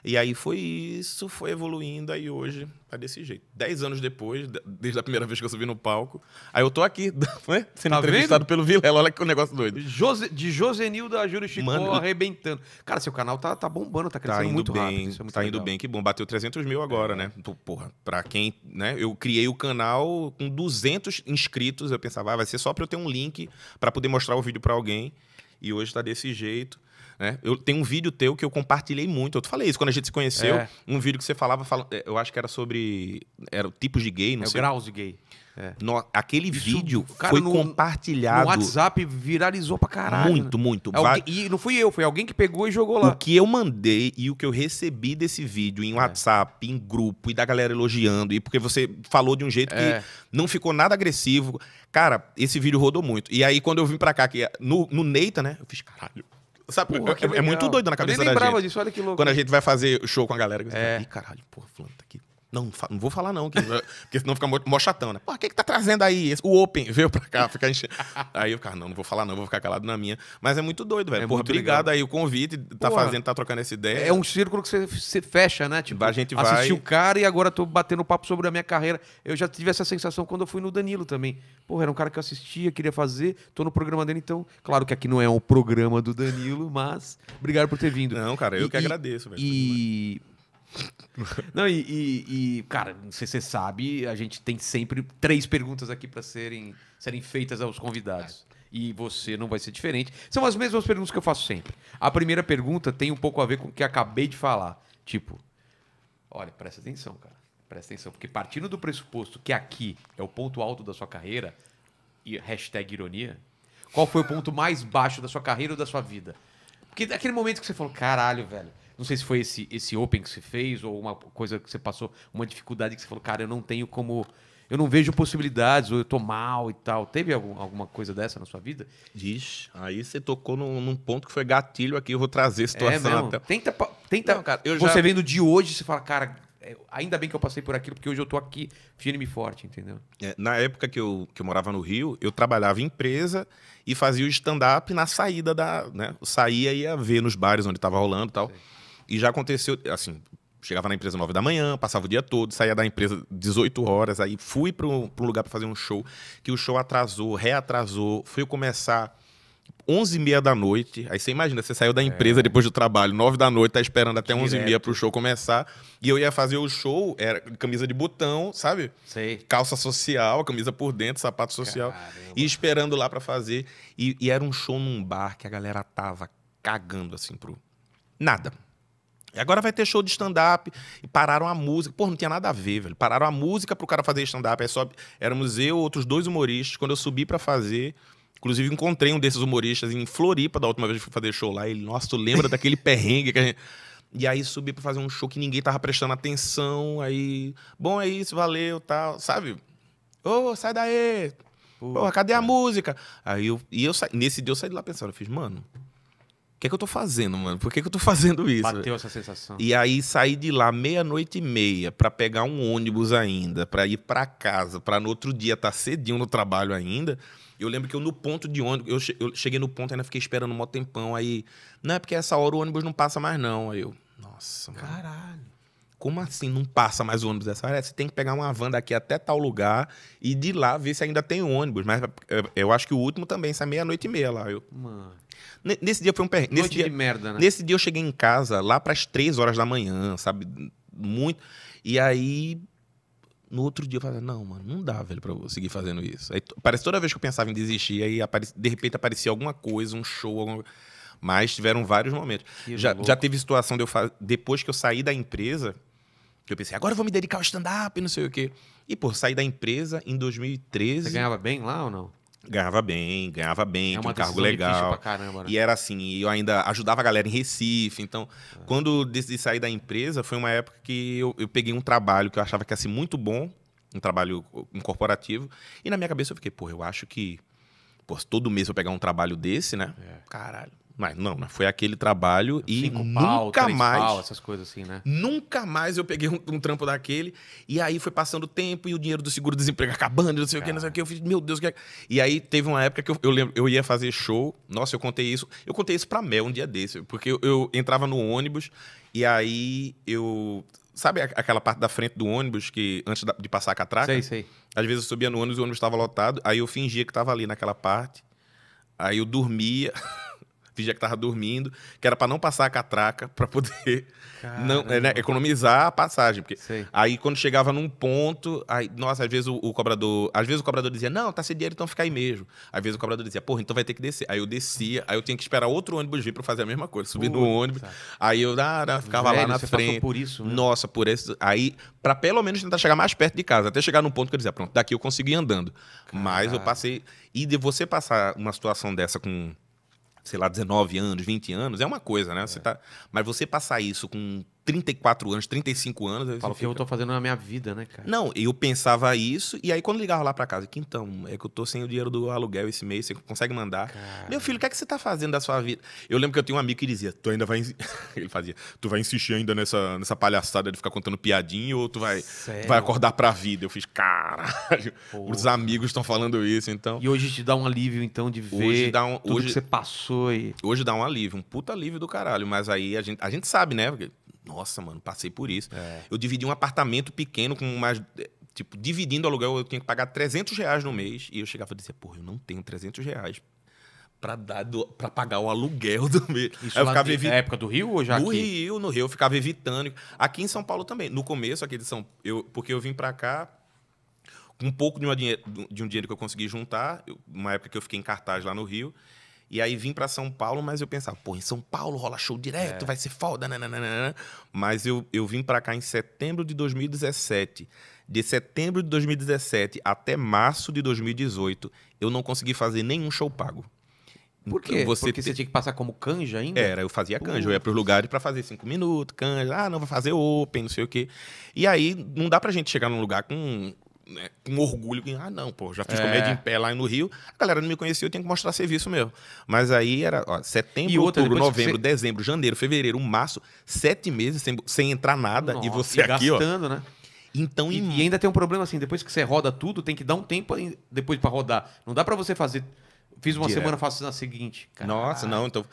E aí foi isso, foi evoluindo, aí hoje tá desse jeito. Dez anos depois, desde a primeira vez que eu subi no palco, aí eu tô aqui, *laughs* né? Sendo tá entrevistado vendo? pelo Vilela, olha que um negócio doido. de Josenildo a Júlio Chicó Mano, arrebentando. Cara, seu canal tá, tá bombando, tá crescendo tá indo muito bem, rápido. Isso é muito tá legal. indo bem, que bom. Bateu 300 mil agora, é. né? Então, porra, pra quem, né? Eu criei o canal com 200 inscritos, eu pensava, ah, vai ser só pra eu ter um link para poder mostrar o vídeo para alguém bem e hoje está desse jeito. Né? Eu tenho um vídeo teu que eu compartilhei muito. Eu te falei isso quando a gente se conheceu. É. Um vídeo que você falava, fala, é, eu acho que era sobre. Era tipos de gay, não é sei. graus de gay. É. No, aquele Isso, vídeo cara, foi no, compartilhado. O WhatsApp viralizou pra caralho. Muito, né? muito. É, alguém, e não fui eu, foi alguém que pegou e jogou lá. O que eu mandei e o que eu recebi desse vídeo em é. WhatsApp, é. em grupo, e da galera elogiando, e porque você falou de um jeito é. que não ficou nada agressivo. Cara, esse vídeo rodou muito. E aí, quando eu vim pra cá, que é no, no Neita, né? Eu fiz caralho. Sabe, porra, é, é, muito doido na cabeça eu nem da gente. disso, olha que louco. Quando a gente vai fazer show com a galera. É. Ih, caralho, porra, fulano tá aqui. Não, não vou falar não, *laughs* porque senão fica mó chatão, né? Pô, o que, que tá trazendo aí? O Open veio pra cá, fica enchendo. *laughs* Aí eu cara, não, não vou falar não, vou ficar calado na minha. Mas é muito doido, velho. É Porra, obrigado aí o convite, tá fazendo, tá trocando essa ideia. É um círculo que você, você fecha, né? Tipo, a gente vai... assistiu o cara e agora tô batendo papo sobre a minha carreira. Eu já tive essa sensação quando eu fui no Danilo também. Porra, era um cara que eu assistia, queria fazer, tô no programa dele, então. Claro que aqui não é o um programa do Danilo, mas obrigado por ter vindo. Não, cara, eu e, que agradeço, velho. E *laughs* Não, e, e, e, cara, não sei se você sabe, a gente tem sempre três perguntas aqui para serem, serem feitas aos convidados. E você não vai ser diferente. São as mesmas perguntas que eu faço sempre. A primeira pergunta tem um pouco a ver com o que acabei de falar. Tipo, olha, presta atenção, cara. Presta atenção, porque partindo do pressuposto que aqui é o ponto alto da sua carreira, e hashtag ironia, qual foi o ponto mais baixo da sua carreira ou da sua vida? Porque é daquele momento que você falou, caralho, velho, não sei se foi esse, esse Open que você fez ou uma coisa que você passou, uma dificuldade que você falou, cara, eu não tenho como. Eu não vejo possibilidades, ou eu tô mal e tal. Teve algum, alguma coisa dessa na sua vida? Diz, aí você tocou num, num, ponto que foi gatilho aqui, eu vou trazer a é situação. É mesmo. Até... Tenta, tenta não, cara, você já... vendo de hoje, você fala, cara, é, ainda bem que eu passei por aquilo, porque hoje eu tô aqui firme e forte, entendeu? É, na época que eu, que eu morava no Rio, eu trabalhava em empresa e fazia o stand-up na saída da. Né? Eu saía e ia ver nos bares onde tava rolando e tal. Sei. E já aconteceu, assim, chegava na empresa 9 da manhã, passava o dia todo, saía da empresa 18 horas, aí fui para um lugar para fazer um show, que o show atrasou, reatrasou, fui começar 11 e meia da noite, aí você imagina, você saiu da empresa é. depois do trabalho, 9 da noite, tá esperando até Direto. 11 e meia para o show começar, e eu ia fazer o show, era camisa de botão, sabe? Sei. Calça social, camisa por dentro, sapato social, Caramba. e esperando lá para fazer, e, e era um show num bar que a galera tava cagando, assim, pro... Nada e agora vai ter show de stand-up. E pararam a música. Pô, não tinha nada a ver, velho. Pararam a música pro cara fazer stand-up. É só... Éramos eu, outros dois humoristas. Quando eu subi para fazer. Inclusive, encontrei um desses humoristas em Floripa, da última vez que fui fazer show lá. Ele, nossa, tu lembra *laughs* daquele perrengue que a gente. E aí subi pra fazer um show que ninguém tava prestando atenção. Aí, bom, é isso, valeu, tal. Sabe? Ô, oh, sai daí! Porra, cadê a música? Aí eu. E eu sa... nesse dia eu saí de lá pensando, eu fiz, mano, que é que eu tô fazendo, mano? Por que, que eu tô *laughs* fazendo isso? Bateu essa sensação. E aí saí de lá meia-noite e meia para pegar um ônibus ainda, para ir para casa, para no outro dia estar tá cedinho no trabalho ainda. Eu lembro que eu no ponto de ônibus, eu, cheguei no ponto ainda fiquei esperando um mó tempão aí. Não é porque essa hora o ônibus não passa mais não, aí eu. Nossa, mano. Caralho como assim não passa mais ônibus dessa área? Você tem que pegar uma van daqui até tal lugar e de lá ver se ainda tem ônibus. Mas é, eu acho que o último também sai meia-noite e meia lá. Eu... Mano. Nesse dia foi um perrengue. nesse dia, de merda, né? Nesse dia eu cheguei em casa lá para as três horas da manhã, sabe? Muito. E aí. No outro dia eu falei, não, mano, não dá, velho, pra eu seguir fazendo isso. Aí, parece toda vez que eu pensava em desistir, aí de repente aparecia alguma coisa, um show, alguma Mas tiveram vários momentos. já, já teve situação de eu fa... depois que eu saí da empresa, que Eu pensei, agora eu vou me dedicar ao stand-up e não sei o quê. E, pô, saí da empresa em 2013. Você ganhava bem lá ou não? Ganhava bem, ganhava bem, é tinha um cargo legal. Caramba, né? E era assim, eu ainda ajudava a galera em Recife. Então, ah. quando decidi sair da empresa, foi uma época que eu, eu peguei um trabalho que eu achava que ia ser muito bom, um trabalho incorporativo. corporativo. E na minha cabeça eu fiquei, pô, eu acho que pô, todo mês eu pegar um trabalho desse, né? É. Caralho. Mas não, né? foi aquele trabalho e Cinco nunca pau, mais. Pau, essas coisas assim, né? Nunca mais eu peguei um, um, trampo daquele. E aí foi passando o tempo e o dinheiro do seguro-desemprego *laughs* acabando, não sei Cara. o que, não sei o que. Eu fiz, meu Deus, o que é... E aí teve uma época que eu, eu, lembro, eu ia fazer show. Nossa, eu contei isso. Eu contei isso pra Mel um dia desse, porque eu, eu entrava no ônibus e aí eu. Sabe aquela parte da frente do ônibus que antes de passar a catraca? Sei, sei. Às vezes eu subia no ônibus e o ônibus estava lotado. Aí eu fingia que estava ali naquela parte. Aí eu dormia. *laughs* fingia que tava dormindo, que era para não passar a catraca, para poder *laughs* não, né, economizar a passagem. Porque aí quando chegava num ponto, aí, nossa, às vezes o, o, cobrador. Às vezes o cobrador dizia, não, tá sem dinheiro, então fica aí mesmo. Às vezes o cobrador dizia, porra, então vai ter que descer. Aí eu descia, aí eu tinha que esperar outro ônibus vir para fazer a mesma coisa, subir no ônibus. Sabe. Aí eu ah, não, ficava Velho, lá na frente. Por isso, né? Nossa, por isso, Aí, para pelo menos tentar chegar mais perto de casa, até chegar num ponto que eu dizia, pronto, daqui eu consegui andando. Caralho. Mas eu passei. E de você passar uma situação dessa com sei lá, 19 anos, 20 anos, é uma coisa, né? Você é. tá... Mas você passar isso com 34 anos, 35 anos. Aí Fala o que eu tô fazendo na minha vida, né, cara? Não, eu pensava isso, e aí quando ligava lá pra casa, que então, é que eu tô sem o dinheiro do aluguel esse mês, você consegue mandar? Cara... Meu filho, o que é que você tá fazendo da sua vida? Eu lembro que eu tinha um amigo que dizia, tu ainda vai. *laughs* Ele fazia, tu vai insistir ainda nessa, nessa palhaçada de ficar contando piadinha ou tu vai, vai acordar pra vida? Eu fiz, caralho, Porra. os amigos estão falando isso, então. E hoje te dá um alívio, então, de ver hoje dá um, tudo hoje, que você passou e. Hoje dá um alívio, um puta alívio do caralho, mas aí a gente, a gente sabe, né? Porque nossa, mano, passei por isso. É. Eu dividi um apartamento pequeno com mais. É, tipo, dividindo o aluguel, eu tinha que pagar 300 reais no mês. E eu chegava e dizia, porra, eu não tenho 300 reais para dar para pagar o aluguel do mês. Isso eu ficava de, evit... na época do Rio ou já do aqui? Rio, no Rio eu ficava evitando. Aqui em São Paulo também. No começo aqui de São eu porque eu vim para cá com um pouco de, uma, de um dinheiro que eu consegui juntar, uma época que eu fiquei em cartaz lá no Rio, e aí vim para São Paulo, mas eu pensava, pô, em São Paulo rola show direto, é. vai ser foda, nananana. Mas eu, eu vim para cá em setembro de 2017. De setembro de 2017 até março de 2018, eu não consegui fazer nenhum show pago. Por então, quê? você Porque te... você tinha que passar como canja ainda? Era, eu fazia canja. Eu ia para os lugares para fazer cinco minutos, canja. Ah, não, vou fazer open, não sei o quê. E aí, não dá pra gente chegar num lugar com né, com orgulho, ah, não, pô, já fiz é. comédia em pé lá no Rio, a galera não me conhecia, eu tinha que mostrar serviço meu. Mas aí era, ó, setembro, e outra, outubro, novembro, você... dezembro, janeiro, fevereiro, março, sete meses sem, sem entrar nada Nossa, e você e aqui, gastando, ó. né? Então, e, em... e ainda tem um problema assim, depois que você roda tudo, tem que dar um tempo depois para rodar. Não dá para você fazer Fiz uma Direto. semana, faço na seguinte. Caralho. Nossa, não, então.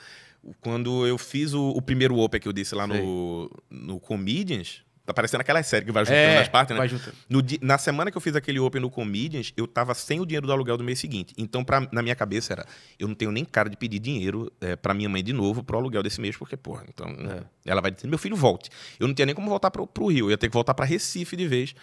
Quando eu fiz o, o primeiro Open que eu disse lá no, no Comedians, Tá parecendo aquela série que vai juntando é, as partes, né? Vai juntando. No, na semana que eu fiz aquele Open no Comedians, eu tava sem o dinheiro do aluguel do mês seguinte. Então, pra, na minha cabeça, era: eu não tenho nem cara de pedir dinheiro é, pra minha mãe de novo pro aluguel desse mês, porque, porra, então. É. Ela vai dizer: meu filho, volte. Eu não tinha nem como voltar pro, pro Rio, eu ia ter que voltar pra Recife de vez.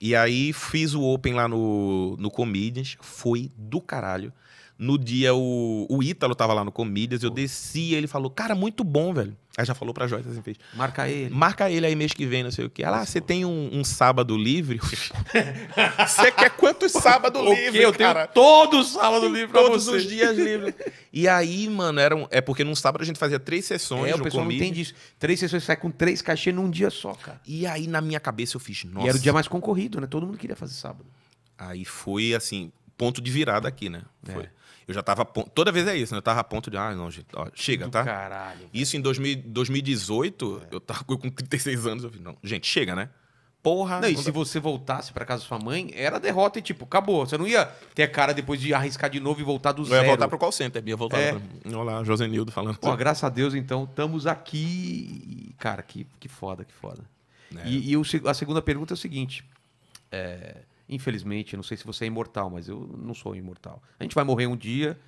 E aí fiz o Open lá no, no Comedians, foi do caralho. No dia, o, o Ítalo tava lá no Comidas, eu desci, ele falou, cara, muito bom, velho. Aí já falou pra Joyce, assim, fez. Marca ele. Marca ele aí mês que vem, não sei o quê. Ela, ah, você tem um, um sábado livre? *laughs* *laughs* Você quer quantos sábados o Eu cara? tenho todo sábado livre pra Todos você. os dias livres. E aí, mano, era um, é porque num sábado a gente fazia três sessões. É, o pessoal não entende isso. Três sessões, sai com três cachê num dia só, cara. E aí, na minha cabeça, eu fiz, nossa. E era o dia mais concorrido, né? Todo mundo queria fazer sábado. Aí foi, assim, ponto de virada aqui, né? É. Foi. Eu já tava. Toda vez é isso, né? Eu tava a ponto de. Ah, não, gente, ó, chega, Do tá? Caralho. Isso em 2000, 2018, é. eu tava com 36 anos. Eu falei, não, gente, chega, né? Porra. Não, e se você voltasse para casa da sua mãe, era derrota e tipo, acabou. Você não ia ter a cara depois de arriscar de novo e voltar do eu zero. Eu ia voltar pro call center, ia voltar. É. Pra... Olá, José Nildo falando. Pô, graças a Deus, então, estamos aqui. Cara, que, que foda, que foda. É. E, e o, a segunda pergunta é o seguinte: é, Infelizmente, não sei se você é imortal, mas eu não sou imortal. A gente vai morrer um dia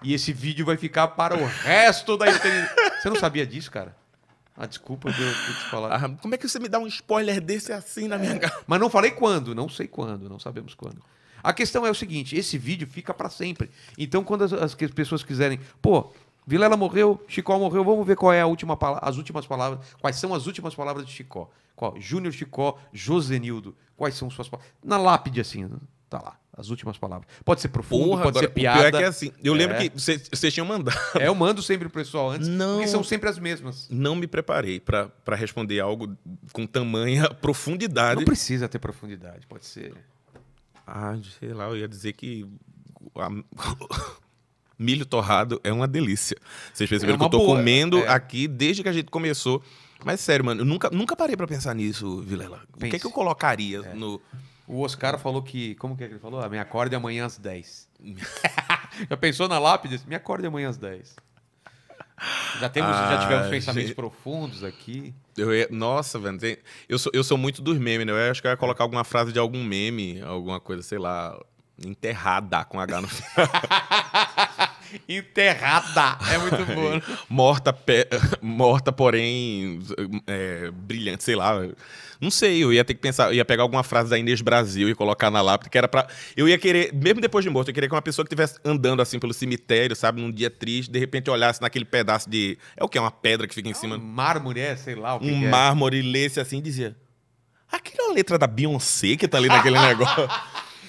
e esse vídeo vai ficar para o resto da eternidade. Você não sabia disso, cara? Ah, desculpa de eu te falar. Ah, como é que você me dá um spoiler desse assim na minha cara? Mas não falei quando, não sei quando, não sabemos quando. A questão é o seguinte: esse vídeo fica para sempre. Então, quando as, as pessoas quiserem, pô, Vilela morreu, Chicó morreu. Vamos ver qual é a última as últimas palavras. Quais são as últimas palavras de Chicó? Qual? Júnior Chicó, Josenildo. Quais são suas palavras? Na lápide, assim, tá lá. As últimas palavras. Pode ser profundo, Porra, pode agora, ser piada. O pior é que é assim. Eu é. lembro que vocês tinham mandado. É, eu mando sempre pro pessoal antes, não, porque são sempre as mesmas. Não me preparei para responder algo com tamanha *laughs* profundidade. Não precisa ter profundidade, pode ser. Ah, sei lá, eu ia dizer que *laughs* milho torrado é uma delícia. Vocês perceberam é que eu tô boa. comendo é. aqui desde que a gente começou. Mas sério, mano, eu nunca, nunca parei para pensar nisso, Vilela. Pense. O que é que eu colocaria é. no. O Oscar falou que. Como que, é que ele falou? Ah, me acorde amanhã às 10. *laughs* já pensou na lápide? Me acorde amanhã às 10. Já, temos, ah, já tivemos pensamentos gente... profundos aqui. Eu ia... nossa, velho. Tem... eu, sou, eu sou muito dos memes, né? Eu acho que eu ia colocar alguma frase de algum meme, alguma coisa, sei lá, enterrada com H no final. *laughs* Enterrada. É muito *laughs* boa. morta, pe... morta, porém é, brilhante, sei lá. Não sei, eu ia ter que pensar, eu ia pegar alguma frase da Inês Brasil e colocar na lápide, que era pra. Eu ia querer, mesmo depois de morto, eu queria que uma pessoa que estivesse andando assim pelo cemitério, sabe, num dia triste, de repente olhasse naquele pedaço de. É o que? É uma pedra que fica em é cima. Um mármore, é, sei lá. O que um que é. mármore, lesse assim e dizia. Aquela é letra da Beyoncé que tá ali naquele *laughs* negócio.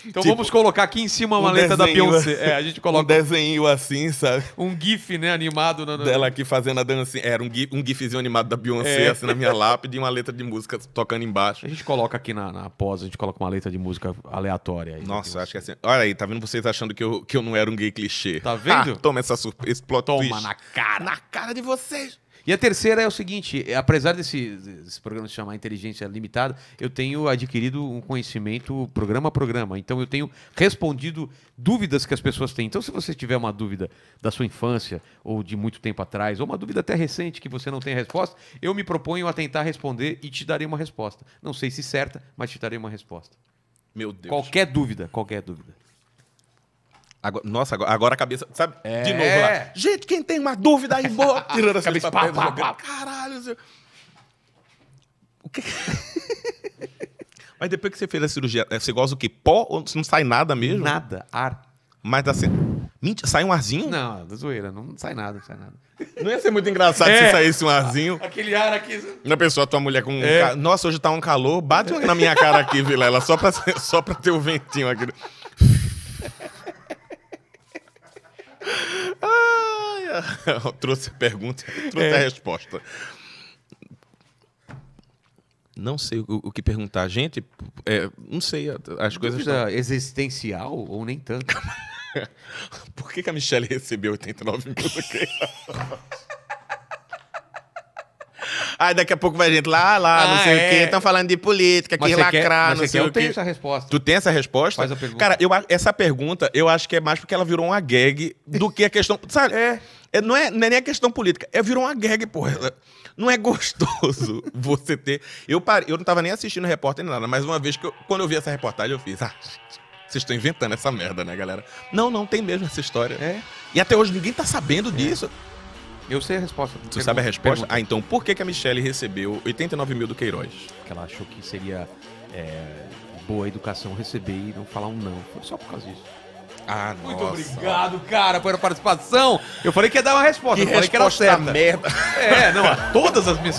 Então tipo, vamos colocar aqui em cima uma um letra da Beyoncé. Assim, é, a gente *laughs* coloca. Um desenho assim, sabe? Um GIF, né, animado. Na, na... Dela aqui fazendo a dancinha. Era um, GIF, um GIFzinho animado da Beyoncé, é. assim, na minha lápide e uma letra de música tocando embaixo. A gente coloca aqui na, na pós, a gente coloca uma letra de música aleatória. Aí, Nossa, acho que é assim. Olha aí, tá vendo vocês achando que eu, que eu não era um gay clichê? Tá vendo? Ah, toma essa surpresa. Toma twist. na cara. Na cara de vocês. E a terceira é o seguinte: é, apesar desse, desse programa se chamar Inteligência Limitada, eu tenho adquirido um conhecimento programa a programa. Então eu tenho respondido dúvidas que as pessoas têm. Então, se você tiver uma dúvida da sua infância, ou de muito tempo atrás, ou uma dúvida até recente que você não tem resposta, eu me proponho a tentar responder e te darei uma resposta. Não sei se certa, mas te darei uma resposta. Meu Deus. Qualquer dúvida, qualquer dúvida. Agora, nossa, agora, agora, a cabeça, sabe? É. De novo lá. Gente, quem tem uma dúvida aí, boa. *laughs* Tirando essa assim, cabeça, papéis, pá, pá, pá. Caralho, seu... O que... *laughs* Mas depois que você fez a cirurgia, é, você gosta do quê? Pó ou não sai nada mesmo? Nada, ar. Mas assim. Mentira, sai um arzinho? Não, da zoeira, não sai nada, não sai nada. Não ia ser muito engraçado é. se saísse um arzinho. *laughs* Aquele ar aqui. Na pessoa, tua mulher com. É. Um ca... Nossa, hoje tá um calor. Bate é. na minha cara aqui, Vilela, só pra, só pra ter o ventinho aqui. *laughs* trouxe a pergunta, trouxe é. a resposta. Não sei o, o que perguntar. Gente, é, não sei as coisas. Dúvida existencial ou nem tanto? *laughs* Por que, que a Michelle recebeu 89 mil? *laughs* Aí daqui a pouco vai gente lá, lá, ah, não sei é. o quê. Estão é. falando de política, mas que lacrar, não sei o quê. Eu tenho essa resposta. Tu tem essa resposta? Faz a pergunta. Cara, eu, essa pergunta eu acho que é mais porque ela virou uma gag do que a questão. Sabe? É. É, não, é, não é nem a questão política, é virou uma gag, porra. Não é gostoso *laughs* você ter. Eu, parei eu não tava nem assistindo repórter nem nada, mas uma vez que eu... quando eu vi essa reportagem, eu fiz. Ah, vocês estão inventando essa merda, né, galera? Não, não, tem mesmo essa história. É. E até hoje ninguém tá sabendo é. disso. Eu sei a resposta. Você sabe a resposta? Pergunta. Ah, então por que, que a Michelle recebeu 89 mil do Queiroz? Que ela achou que seria é, boa educação receber e não falar um não. Foi só por causa disso. Ah, Muito nossa. obrigado, cara, pela participação. Eu falei que ia dar uma resposta. Que eu falei resposta que era certa. merda. É, não, a todas as minhas.